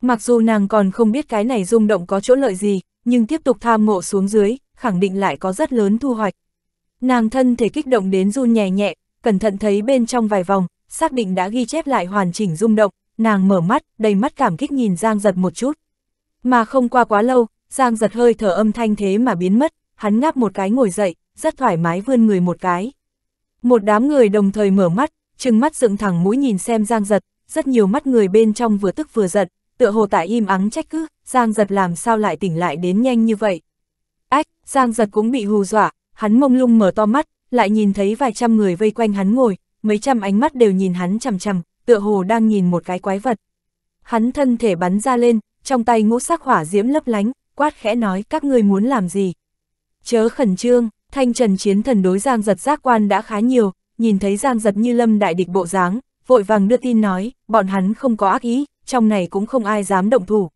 S1: Mặc dù nàng còn không biết cái này rung động có chỗ lợi gì, nhưng tiếp tục tham ngộ xuống dưới, khẳng định lại có rất lớn thu hoạch. Nàng thân thể kích động đến run nhẹ nhẹ, cẩn thận thấy bên trong vài vòng, xác định đã ghi chép lại hoàn chỉnh rung động, nàng mở mắt, đầy mắt cảm kích nhìn Giang giật một chút. Mà không qua quá lâu, Giang giật hơi thở âm thanh thế mà biến mất, hắn ngáp một cái ngồi dậy, rất thoải mái vươn người một cái. Một đám người đồng thời mở mắt, trừng mắt dựng thẳng mũi nhìn xem Giang giật, rất nhiều mắt người bên trong vừa tức vừa giận, tựa hồ tại im ắng trách cứ, Giang giật làm sao lại tỉnh lại đến nhanh như vậy. Ách, Giang giật cũng bị hù dọa, hắn mông lung mở to mắt, lại nhìn thấy vài trăm người vây quanh hắn ngồi, mấy trăm ánh mắt đều nhìn hắn chằm chằm, tựa hồ đang nhìn một cái quái vật. Hắn thân thể bắn ra lên, trong tay ngũ sắc hỏa diễm lấp lánh, quát khẽ nói các ngươi muốn làm gì. Chớ khẩn trương, thanh trần chiến thần đối giang giật giác quan đã khá nhiều, nhìn thấy giang giật như lâm đại địch bộ dáng, vội vàng đưa tin nói, bọn hắn không có ác ý, trong này cũng không ai dám động thủ.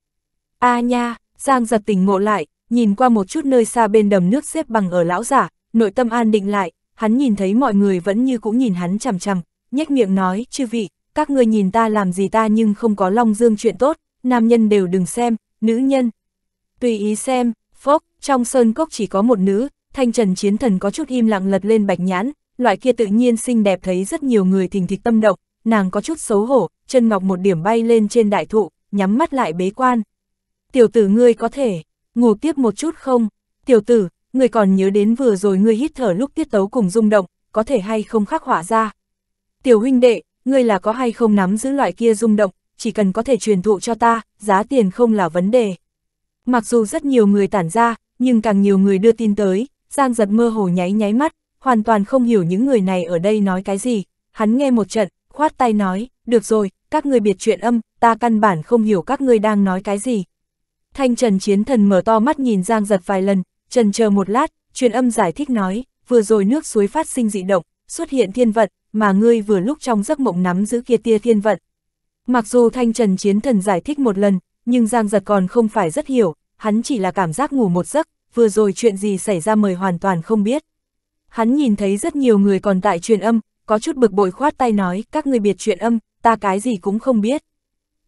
S1: A nha, giang giật tỉnh ngộ lại, nhìn qua một chút nơi xa bên đầm nước xếp bằng ở lão giả, nội tâm an định lại, hắn nhìn thấy mọi người vẫn như cũng nhìn hắn chằm chằm, nhếch miệng nói, chư vị, các người nhìn ta làm gì ta nhưng không có long dương chuyện tốt, nam nhân đều đừng xem, nữ nhân. Tùy ý xem, phốc, trong sơn cốc chỉ có một nữ, thanh trần chiến thần có chút im lặng lật lên bạch nhãn, loại kia tự nhiên xinh đẹp thấy rất nhiều người thình thịch tâm động, nàng có chút xấu hổ, chân ngọc một điểm bay lên trên đại thụ, nhắm mắt lại bế quan. Tiểu tử ngươi có thể, ngủ tiếp một chút không? Tiểu tử, ngươi còn nhớ đến vừa rồi ngươi hít thở lúc tiết tấu cùng rung động, có thể hay không khắc họa ra? Tiểu huynh đệ, ngươi là có hay không nắm giữ loại kia rung động, chỉ cần có thể truyền thụ cho ta, giá tiền không là vấn đề. Mặc dù rất nhiều người tản ra, nhưng càng nhiều người đưa tin tới, Giang giật mơ hồ nháy nháy mắt, hoàn toàn không hiểu những người này ở đây nói cái gì. Hắn nghe một trận, khoát tay nói, được rồi, các người biệt chuyện âm, ta căn bản không hiểu các ngươi đang nói cái gì. Thanh Trần Chiến Thần mở to mắt nhìn Giang giật vài lần, trần chờ một lát, truyền âm giải thích nói, vừa rồi nước suối phát sinh dị động, xuất hiện thiên vận, mà ngươi vừa lúc trong giấc mộng nắm giữ kia tia thiên vận, Mặc dù Thanh Trần Chiến Thần giải thích một lần, nhưng Giang Giật còn không phải rất hiểu, hắn chỉ là cảm giác ngủ một giấc, vừa rồi chuyện gì xảy ra mời hoàn toàn không biết. Hắn nhìn thấy rất nhiều người còn tại truyền âm, có chút bực bội khoát tay nói, các người biệt truyền âm, ta cái gì cũng không biết.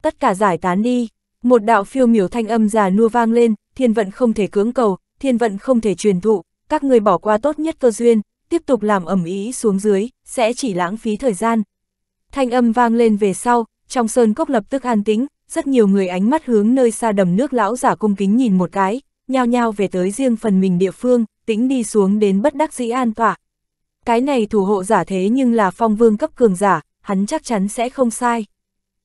S1: Tất cả giải tán đi, một đạo phiêu miểu thanh âm già nua vang lên, thiên vận không thể cưỡng cầu, thiên vận không thể truyền thụ, các người bỏ qua tốt nhất cơ duyên, tiếp tục làm ẩm ý xuống dưới, sẽ chỉ lãng phí thời gian. Thanh âm vang lên về sau, trong sơn cốc lập tức an tĩnh, rất nhiều người ánh mắt hướng nơi xa đầm nước lão giả cung kính nhìn một cái, nhao nhao về tới riêng phần mình địa phương, tĩnh đi xuống đến bất đắc dĩ an tọa. Cái này thủ hộ giả thế nhưng là phong vương cấp cường giả, hắn chắc chắn sẽ không sai.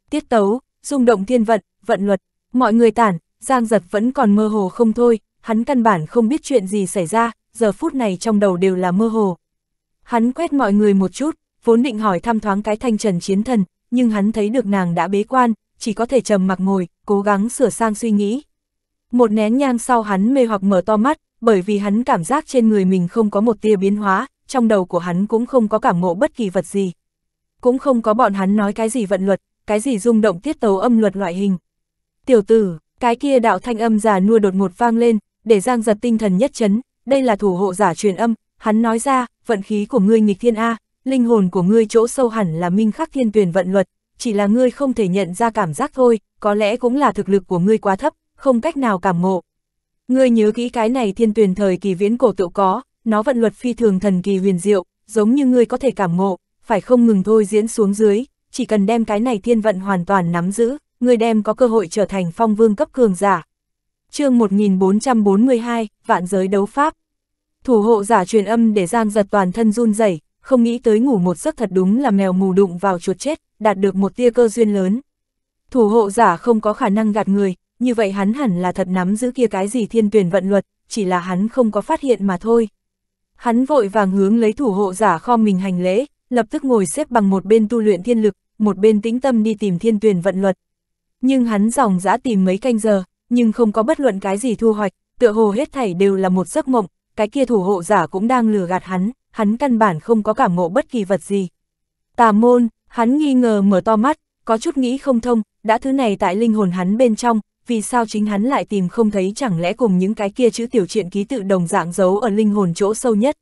S1: Tiết tấu, rung động thiên vận, vận luật, mọi người tản, Giang Giật vẫn còn mơ hồ không thôi, hắn căn bản không biết chuyện gì xảy ra, giờ phút này trong đầu đều là mơ hồ. Hắn quét mọi người một chút, vốn định hỏi thăm thoáng cái thanh trần chiến thần, nhưng hắn thấy được nàng đã bế quan, chỉ có thể trầm mặc ngồi, cố gắng sửa sang suy nghĩ. Một nén nhang sau hắn mê hoặc mở to mắt, bởi vì hắn cảm giác trên người mình không có một tia biến hóa, trong đầu của hắn cũng không có cảm ngộ bất kỳ vật gì. Cũng không có bọn hắn nói cái gì vận luật, cái gì rung động tiết tấu âm luật loại hình. Tiểu tử, cái kia đạo thanh âm già nua đột ngột vang lên, để Giang giật tinh thần nhất chấn, đây là thủ hộ giả truyền âm, hắn nói ra, vận khí của ngươi nghịch thiên A, linh hồn của ngươi chỗ sâu hẳn là minh khắc thiên tuyển vận luật, chỉ là ngươi không thể nhận ra cảm giác thôi, có lẽ cũng là thực lực của ngươi quá thấp, không cách nào cảm ngộ. Ngươi nhớ kỹ cái này thiên tuyển thời kỳ viễn cổ tự có, nó vận luật phi thường thần kỳ huyền diệu, giống như ngươi có thể cảm ngộ, phải không ngừng thôi diễn xuống dưới, chỉ cần đem cái này thiên vận hoàn toàn nắm giữ, ngươi đem có cơ hội trở thành phong vương cấp cường giả. chương 1442, Vạn giới đấu pháp. Thủ hộ giả truyền âm để Giang giật toàn thân run rẩy không nghĩ tới ngủ một giấc thật đúng là mèo mù đụng vào chuột chết, đạt được một tia cơ duyên lớn. Thủ hộ giả không có khả năng gạt người, như vậy hắn hẳn là thật nắm giữ kia cái gì thiên tuyển vận luật, chỉ là hắn không có phát hiện mà thôi. Hắn vội vàng hướng lấy thủ hộ giả kho mình hành lễ, lập tức ngồi xếp bằng một bên tu luyện thiên lực, một bên tĩnh tâm đi tìm thiên tuyển vận luật. Nhưng hắn dòng dã tìm mấy canh giờ, nhưng không có bất luận cái gì thu hoạch, tựa hồ hết thảy đều là một giấc mộng, cái kia thủ hộ giả cũng đang lừa gạt hắn hắn căn bản không có cảm ngộ bất kỳ vật gì. Tà môn, hắn nghi ngờ mở to mắt, có chút nghĩ không thông, đã thứ này tại linh hồn hắn bên trong, vì sao chính hắn lại tìm không thấy chẳng lẽ cùng những cái kia chữ tiểu truyện ký tự đồng dạng giấu ở linh hồn chỗ sâu nhất.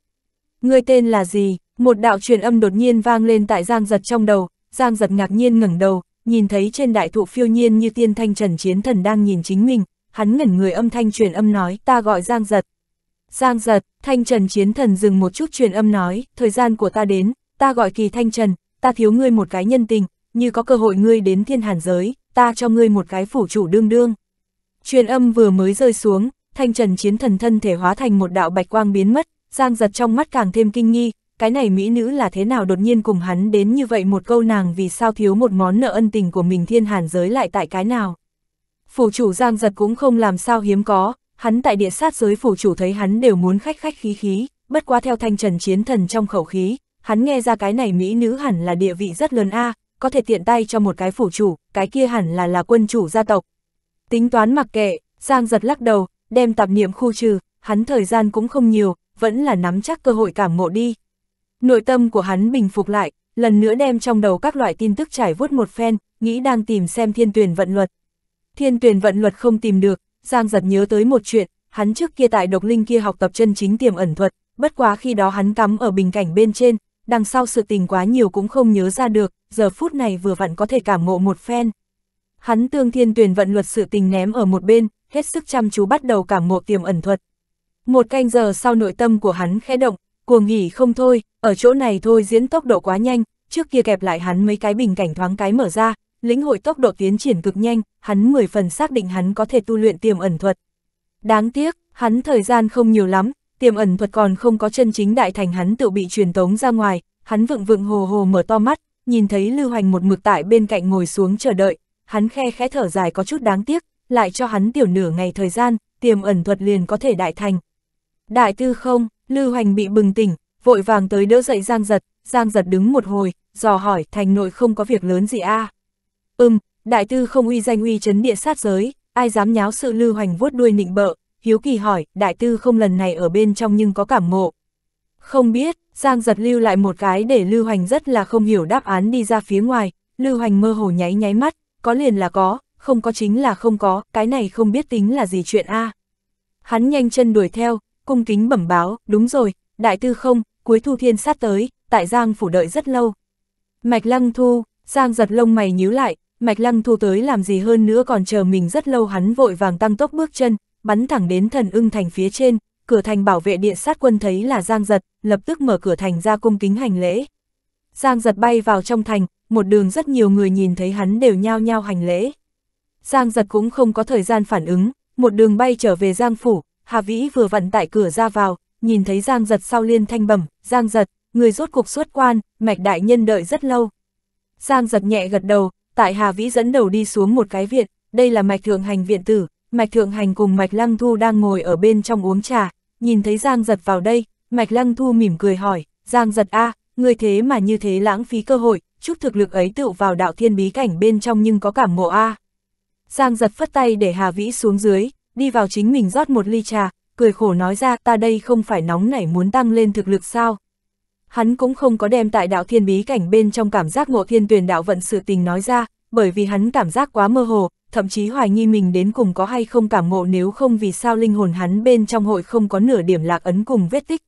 S1: Người tên là gì? Một đạo truyền âm đột nhiên vang lên tại Giang Giật trong đầu, Giang Giật ngạc nhiên ngẩng đầu, nhìn thấy trên đại thụ phiêu nhiên như tiên thanh trần chiến thần đang nhìn chính mình, hắn ngẩn người âm thanh truyền âm nói ta gọi Giang Giật, Giang giật, thanh trần chiến thần dừng một chút truyền âm nói, thời gian của ta đến, ta gọi kỳ thanh trần, ta thiếu ngươi một cái nhân tình, như có cơ hội ngươi đến thiên hàn giới, ta cho ngươi một cái phủ chủ đương đương. Truyền âm vừa mới rơi xuống, thanh trần chiến thần thân thể hóa thành một đạo bạch quang biến mất, giang giật trong mắt càng thêm kinh nghi, cái này mỹ nữ là thế nào đột nhiên cùng hắn đến như vậy một câu nàng vì sao thiếu một món nợ ân tình của mình thiên hàn giới lại tại cái nào. Phủ chủ giang giật cũng không làm sao hiếm có, hắn tại địa sát giới phủ chủ thấy hắn đều muốn khách khách khí khí, bất quá theo thanh trần chiến thần trong khẩu khí, hắn nghe ra cái này mỹ nữ hẳn là địa vị rất lớn a, có thể tiện tay cho một cái phủ chủ, cái kia hẳn là là quân chủ gia tộc. Tính toán mặc kệ, Giang giật lắc đầu, đem tạp niệm khu trừ, hắn thời gian cũng không nhiều, vẫn là nắm chắc cơ hội cảm ngộ đi. Nội tâm của hắn bình phục lại, lần nữa đem trong đầu các loại tin tức trải vuốt một phen, nghĩ đang tìm xem thiên tuyển vận luật. Thiên tuyển vận luật không tìm được, Giang giật nhớ tới một chuyện, hắn trước kia tại độc linh kia học tập chân chính tiềm ẩn thuật, bất quá khi đó hắn cắm ở bình cảnh bên trên, đằng sau sự tình quá nhiều cũng không nhớ ra được, giờ phút này vừa vặn có thể cảm ngộ một phen. Hắn tương thiên tuyển vận luật sự tình ném ở một bên, hết sức chăm chú bắt đầu cảm ngộ tiềm ẩn thuật. Một canh giờ sau nội tâm của hắn khẽ động, cuồng nghỉ không thôi, ở chỗ này thôi diễn tốc độ quá nhanh, trước kia kẹp lại hắn mấy cái bình cảnh thoáng cái mở ra, lĩnh hội tốc độ tiến triển cực nhanh, hắn 10 phần xác định hắn có thể tu luyện tiềm ẩn thuật. Đáng tiếc, hắn thời gian không nhiều lắm, tiềm ẩn thuật còn không có chân chính đại thành hắn tự bị truyền tống ra ngoài, hắn vựng vựng hồ hồ mở to mắt, nhìn thấy Lưu Hoành một mực tại bên cạnh ngồi xuống chờ đợi, hắn khe khẽ thở dài có chút đáng tiếc, lại cho hắn tiểu nửa ngày thời gian, tiềm ẩn thuật liền có thể đại thành. Đại tư không, Lưu Hoành bị bừng tỉnh, vội vàng tới đỡ dậy Giang Giật, Giang Giật đứng một hồi, dò hỏi thành nội không có việc lớn gì a à? Ừm, đại tư không uy danh uy chấn địa sát giới, ai dám nháo sự lưu hoành vuốt đuôi nịnh bợ, hiếu kỳ hỏi, đại tư không lần này ở bên trong nhưng có cảm ngộ. Không biết, Giang giật lưu lại một cái để lưu hoành rất là không hiểu đáp án đi ra phía ngoài, lưu hoành mơ hồ nháy nháy mắt, có liền là có, không có chính là không có, cái này không biết tính là gì chuyện a à. Hắn nhanh chân đuổi theo, cung kính bẩm báo, đúng rồi, đại tư không, cuối thu thiên sát tới, tại Giang phủ đợi rất lâu. Mạch lăng thu, Giang giật lông mày nhíu lại, Mạch Lăng Thu tới làm gì hơn nữa còn chờ mình rất lâu hắn vội vàng tăng tốc bước chân, bắn thẳng đến thần ưng thành phía trên, cửa thành bảo vệ điện sát quân thấy là Giang Giật, lập tức mở cửa thành ra cung kính hành lễ. Giang Giật bay vào trong thành, một đường rất nhiều người nhìn thấy hắn đều nhao nhao hành lễ. Giang Giật cũng không có thời gian phản ứng, một đường bay trở về Giang Phủ, Hà Vĩ vừa vặn tại cửa ra vào, nhìn thấy Giang Giật sau liên thanh bẩm, Giang Giật, người rốt cuộc xuất quan, mạch đại nhân đợi rất lâu. Giang Giật nhẹ gật đầu, tại Hà Vĩ dẫn đầu đi xuống một cái viện, đây là Mạch Thượng Hành viện tử, Mạch Thượng Hành cùng Mạch Lăng Thu đang ngồi ở bên trong uống trà, nhìn thấy Giang Giật vào đây, Mạch Lăng Thu mỉm cười hỏi, Giang Giật a người thế mà như thế lãng phí cơ hội, chút thực lực ấy tựu vào đạo thiên bí cảnh bên trong nhưng có cảm ngộ a Giang Giật phất tay để Hà Vĩ xuống dưới, đi vào chính mình rót một ly trà, cười khổ nói ra ta đây không phải nóng nảy muốn tăng lên thực lực sao, hắn cũng không có đem tại đạo thiên bí cảnh bên trong cảm giác ngộ thiên tuyển đạo vận sự tình nói ra, bởi vì hắn cảm giác quá mơ hồ, thậm chí hoài nghi mình đến cùng có hay không cảm ngộ nếu không vì sao linh hồn hắn bên trong hội không có nửa điểm lạc ấn cùng vết tích.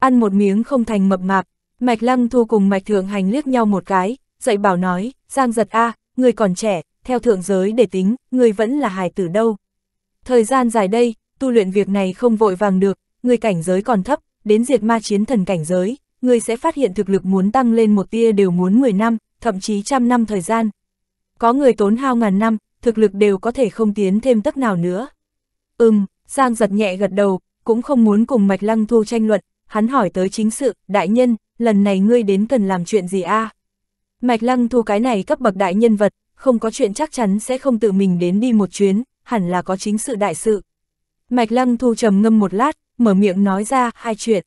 S1: Ăn một miếng không thành mập mạp, Mạch Lăng Thu cùng Mạch Thượng Hành liếc nhau một cái, dạy bảo nói, Giang giật a người còn trẻ, theo thượng giới để tính, người vẫn là hài tử đâu. Thời gian dài đây, tu luyện việc này không vội vàng được, người cảnh giới còn thấp, đến diệt ma chiến thần cảnh giới, người sẽ phát hiện thực lực muốn tăng lên một tia đều muốn 10 năm, thậm chí trăm năm thời gian. Có người tốn hao ngàn năm, thực lực đều có thể không tiến thêm tấc nào nữa. Ừm, Giang giật nhẹ gật đầu, cũng không muốn cùng Mạch Lăng Thu tranh luận, hắn hỏi tới chính sự, đại nhân, lần này ngươi đến cần làm chuyện gì a? Mạch Lăng Thu cái này cấp bậc đại nhân vật, không có chuyện chắc chắn sẽ không tự mình đến đi một chuyến, hẳn là có chính sự đại sự. Mạch Lăng Thu trầm ngâm một lát, mở miệng nói ra hai chuyện.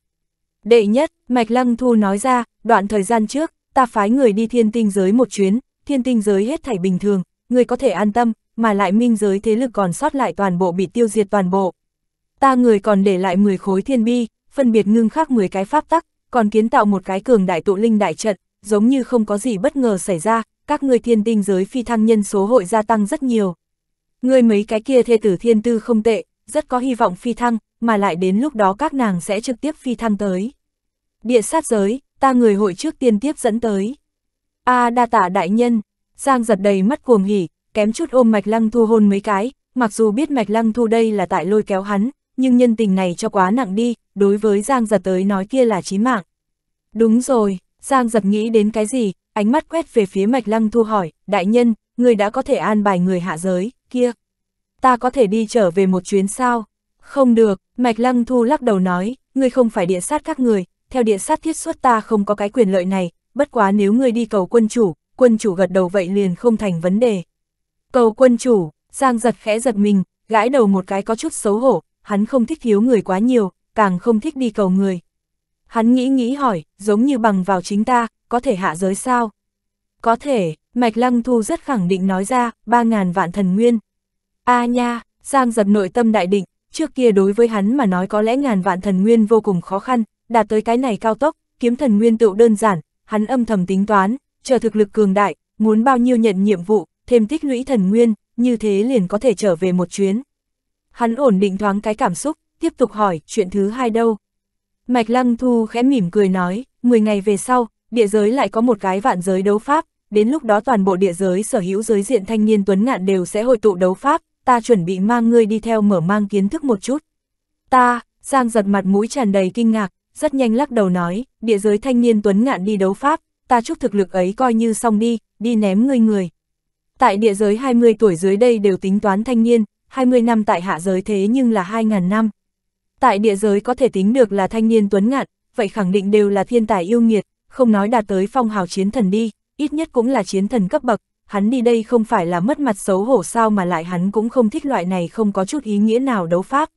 S1: Đệ nhất, Mạch Lăng Thu nói ra, đoạn thời gian trước, ta phái người đi thiên tinh giới một chuyến, thiên tinh giới hết thảy bình thường, người có thể an tâm, mà lại minh giới thế lực còn sót lại toàn bộ bị tiêu diệt toàn bộ. Ta người còn để lại 10 khối thiên bi, phân biệt ngưng khắc 10 cái pháp tắc, còn kiến tạo một cái cường đại tụ linh đại trận, giống như không có gì bất ngờ xảy ra, các người thiên tinh giới phi thăng nhân số hội gia tăng rất nhiều. Người mấy cái kia thê tử thiên tư không tệ, rất có hy vọng phi thăng, mà lại đến lúc đó các nàng sẽ trực tiếp phi thăng tới. Địa sát giới, ta người hội trước tiên tiếp dẫn tới. a à, đa tạ đại nhân, Giang giật đầy mắt cuồng hỉ, kém chút ôm Mạch Lăng Thu hôn mấy cái, mặc dù biết Mạch Lăng Thu đây là tại lôi kéo hắn, nhưng nhân tình này cho quá nặng đi, đối với Giang giật tới nói kia là chí mạng. Đúng rồi, Giang giật nghĩ đến cái gì, ánh mắt quét về phía Mạch Lăng Thu hỏi, đại nhân, người đã có thể an bài người hạ giới, kia ta có thể đi trở về một chuyến sao? Không được, Mạch Lăng Thu lắc đầu nói, ngươi không phải địa sát các người, theo địa sát thiết suất ta không có cái quyền lợi này, bất quá nếu ngươi đi cầu quân chủ, quân chủ gật đầu vậy liền không thành vấn đề. Cầu quân chủ, Giang giật khẽ giật mình, gãi đầu một cái có chút xấu hổ, hắn không thích hiếu người quá nhiều, càng không thích đi cầu người. Hắn nghĩ nghĩ hỏi, giống như bằng vào chính ta, có thể hạ giới sao? Có thể, Mạch Lăng Thu rất khẳng định nói ra, 3.000 vạn thần nguyên, A à nha, Giang giật nội tâm đại định, trước kia đối với hắn mà nói có lẽ ngàn vạn thần nguyên vô cùng khó khăn, đạt tới cái này cao tốc, kiếm thần nguyên tựu đơn giản, hắn âm thầm tính toán, chờ thực lực cường đại, muốn bao nhiêu nhận nhiệm vụ, thêm tích lũy thần nguyên, như thế liền có thể trở về một chuyến. Hắn ổn định thoáng cái cảm xúc, tiếp tục hỏi, chuyện thứ hai đâu? Mạch Lăng Thu khẽ mỉm cười nói, 10 ngày về sau, địa giới lại có một cái vạn giới đấu pháp, đến lúc đó toàn bộ địa giới sở hữu giới diện thanh niên tuấn ngạn đều sẽ hội tụ đấu pháp, ta chuẩn bị mang ngươi đi theo mở mang kiến thức một chút. Ta, Giang giật mặt mũi tràn đầy kinh ngạc, rất nhanh lắc đầu nói, địa giới thanh niên tuấn ngạn đi đấu pháp, ta chúc thực lực ấy coi như xong đi, đi ném ngươi người. Tại địa giới 20 tuổi dưới đây đều tính toán thanh niên, 20 năm tại hạ giới thế nhưng là 2.000 năm. Tại địa giới có thể tính được là thanh niên tuấn ngạn, vậy khẳng định đều là thiên tài yêu nghiệt, không nói đạt tới phong hào chiến thần đi, ít nhất cũng là chiến thần cấp bậc, hắn đi đây không phải là mất mặt xấu hổ sao mà lại hắn cũng không thích loại này không có chút ý nghĩa nào đấu pháp.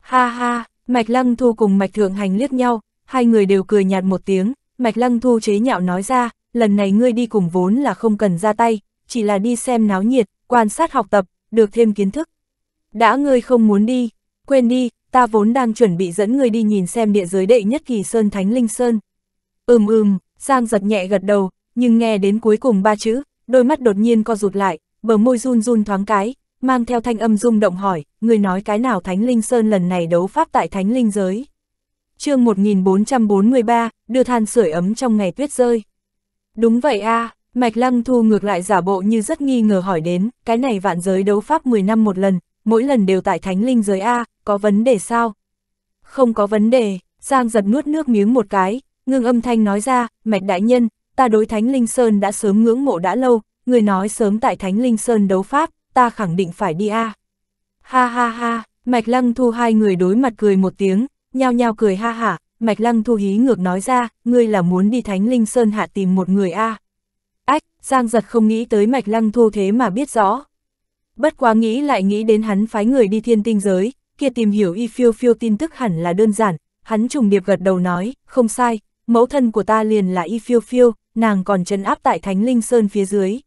S1: Ha ha, Mạch Lăng Thu cùng Mạch Thượng Hành liếc nhau, hai người đều cười nhạt một tiếng, Mạch Lăng Thu chế nhạo nói ra, lần này ngươi đi cùng vốn là không cần ra tay, chỉ là đi xem náo nhiệt, quan sát học tập, được thêm kiến thức. Đã ngươi không muốn đi, quên đi, ta vốn đang chuẩn bị dẫn ngươi đi nhìn xem địa giới đệ nhất kỳ Sơn Thánh Linh Sơn. Ừm ừm, Giang giật nhẹ gật đầu, nhưng nghe đến cuối cùng ba chữ, đôi mắt đột nhiên co rụt lại, bờ môi run run thoáng cái, mang theo thanh âm rung động hỏi, người nói cái nào Thánh Linh Sơn lần này đấu pháp tại Thánh Linh giới. chương 1443, đưa than sưởi ấm trong ngày tuyết rơi. Đúng vậy a Mạch Lăng Thu ngược lại giả bộ như rất nghi ngờ hỏi đến, cái này vạn giới đấu pháp 10 năm một lần, mỗi lần đều tại Thánh Linh giới a có vấn đề sao? Không có vấn đề, Giang giật nuốt nước miếng một cái, ngưng âm thanh nói ra, Mạch Đại Nhân, ta đối Thánh Linh Sơn đã sớm ngưỡng mộ đã lâu, người nói sớm tại Thánh Linh Sơn đấu pháp, ta khẳng định phải đi a. Ha ha ha, Mạch Lăng Thu hai người đối mặt cười một tiếng, nhao nhao cười ha hả, Mạch Lăng Thu hí ngược nói ra, ngươi là muốn đi Thánh Linh Sơn hạ tìm một người a. Ách, Giang Giật không nghĩ tới Mạch Lăng Thu thế mà biết rõ. Bất quá nghĩ lại nghĩ đến hắn phái người đi thiên tinh giới, kia tìm hiểu y phiêu phiêu tin tức hẳn là đơn giản, hắn trùng điệp gật đầu nói, không sai, mẫu thân của ta liền là y phiêu phiêu, nàng còn trấn áp tại Thánh Linh Sơn phía dưới.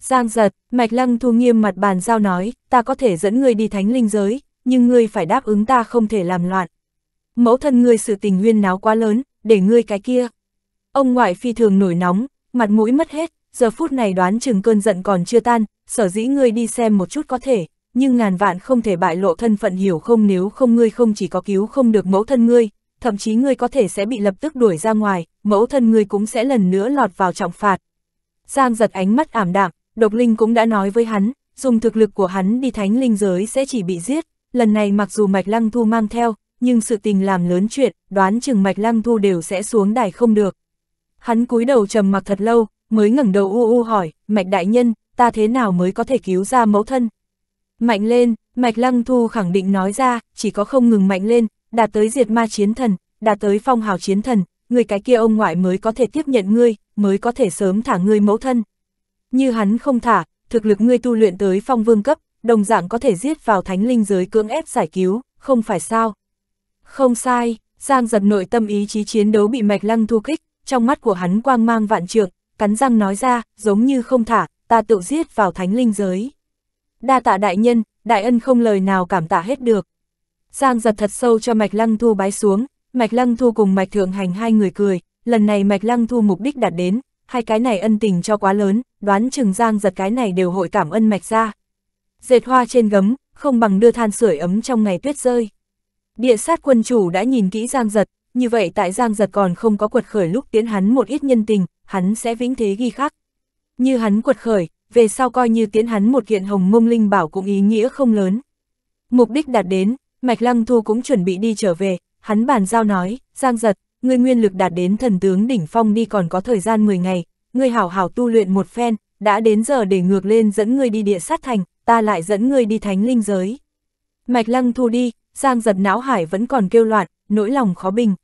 S1: Giang giật, Mạch Lăng Thu nghiêm mặt bàn giao nói, ta có thể dẫn ngươi đi Thánh Linh giới, nhưng ngươi phải đáp ứng ta không thể làm loạn. Mẫu thân ngươi sự tình nguyên náo quá lớn, để ngươi cái kia. Ông ngoại phi thường nổi nóng, mặt mũi mất hết, giờ phút này đoán chừng cơn giận còn chưa tan, sở dĩ ngươi đi xem một chút có thể, nhưng ngàn vạn không thể bại lộ thân phận hiểu không nếu không ngươi không chỉ có cứu không được mẫu thân ngươi, thậm chí ngươi có thể sẽ bị lập tức đuổi ra ngoài, mẫu thân người cũng sẽ lần nữa lọt vào trọng phạt. Giang giật ánh mắt ảm đạm, độc linh cũng đã nói với hắn, dùng thực lực của hắn đi thánh linh giới sẽ chỉ bị giết, lần này mặc dù mạch lăng thu mang theo, nhưng sự tình làm lớn chuyện, đoán chừng mạch lăng thu đều sẽ xuống đài không được. Hắn cúi đầu trầm mặc thật lâu, mới ngẩng đầu u u hỏi, mạch đại nhân, ta thế nào mới có thể cứu ra mẫu thân? Mạnh lên, mạch lăng thu khẳng định nói ra, chỉ có không ngừng mạnh lên, đạt tới diệt ma chiến thần, đạt tới phong hào chiến thần, người cái kia ông ngoại mới có thể tiếp nhận ngươi, mới có thể sớm thả ngươi mẫu thân. Như hắn không thả, thực lực ngươi tu luyện tới phong vương cấp, đồng dạng có thể giết vào thánh linh giới cưỡng ép giải cứu, không phải sao? Không sai, Giang giật nội tâm ý chí chiến đấu bị mạch lăng thu kích, trong mắt của hắn quang mang vạn trượng, cắn răng nói ra, giống như không thả, ta tự giết vào thánh linh giới. Đa tạ đại nhân, đại ân không lời nào cảm tạ hết được. Giang giật thật sâu cho mạch lăng thu bái xuống, Mạch Lăng Thu cùng Mạch Thượng Hành hai người cười, lần này Mạch Lăng Thu mục đích đạt đến, hai cái này ân tình cho quá lớn, đoán chừng Giang giật cái này đều hội cảm ơn Mạch ra. Dệt hoa trên gấm, không bằng đưa than sưởi ấm trong ngày tuyết rơi. Địa sát quân chủ đã nhìn kỹ Giang giật, như vậy tại Giang giật còn không có quật khởi lúc tiến hắn một ít nhân tình, hắn sẽ vĩnh thế ghi khắc. Như hắn quật khởi, về sau coi như tiến hắn một kiện hồng mông linh bảo cũng ý nghĩa không lớn. Mục đích đạt đến, Mạch Lăng Thu cũng chuẩn bị đi trở về, hắn bàn giao nói, Giang Giật, ngươi nguyên lực đạt đến thần tướng đỉnh phong đi còn có thời gian 10 ngày, ngươi hảo hảo tu luyện một phen, đã đến giờ để ngược lên dẫn ngươi đi địa sát thành, ta lại dẫn ngươi đi thánh linh giới. Mạch lăng thu đi, Giang Giật não hải vẫn còn kêu loạn, nỗi lòng khó bình.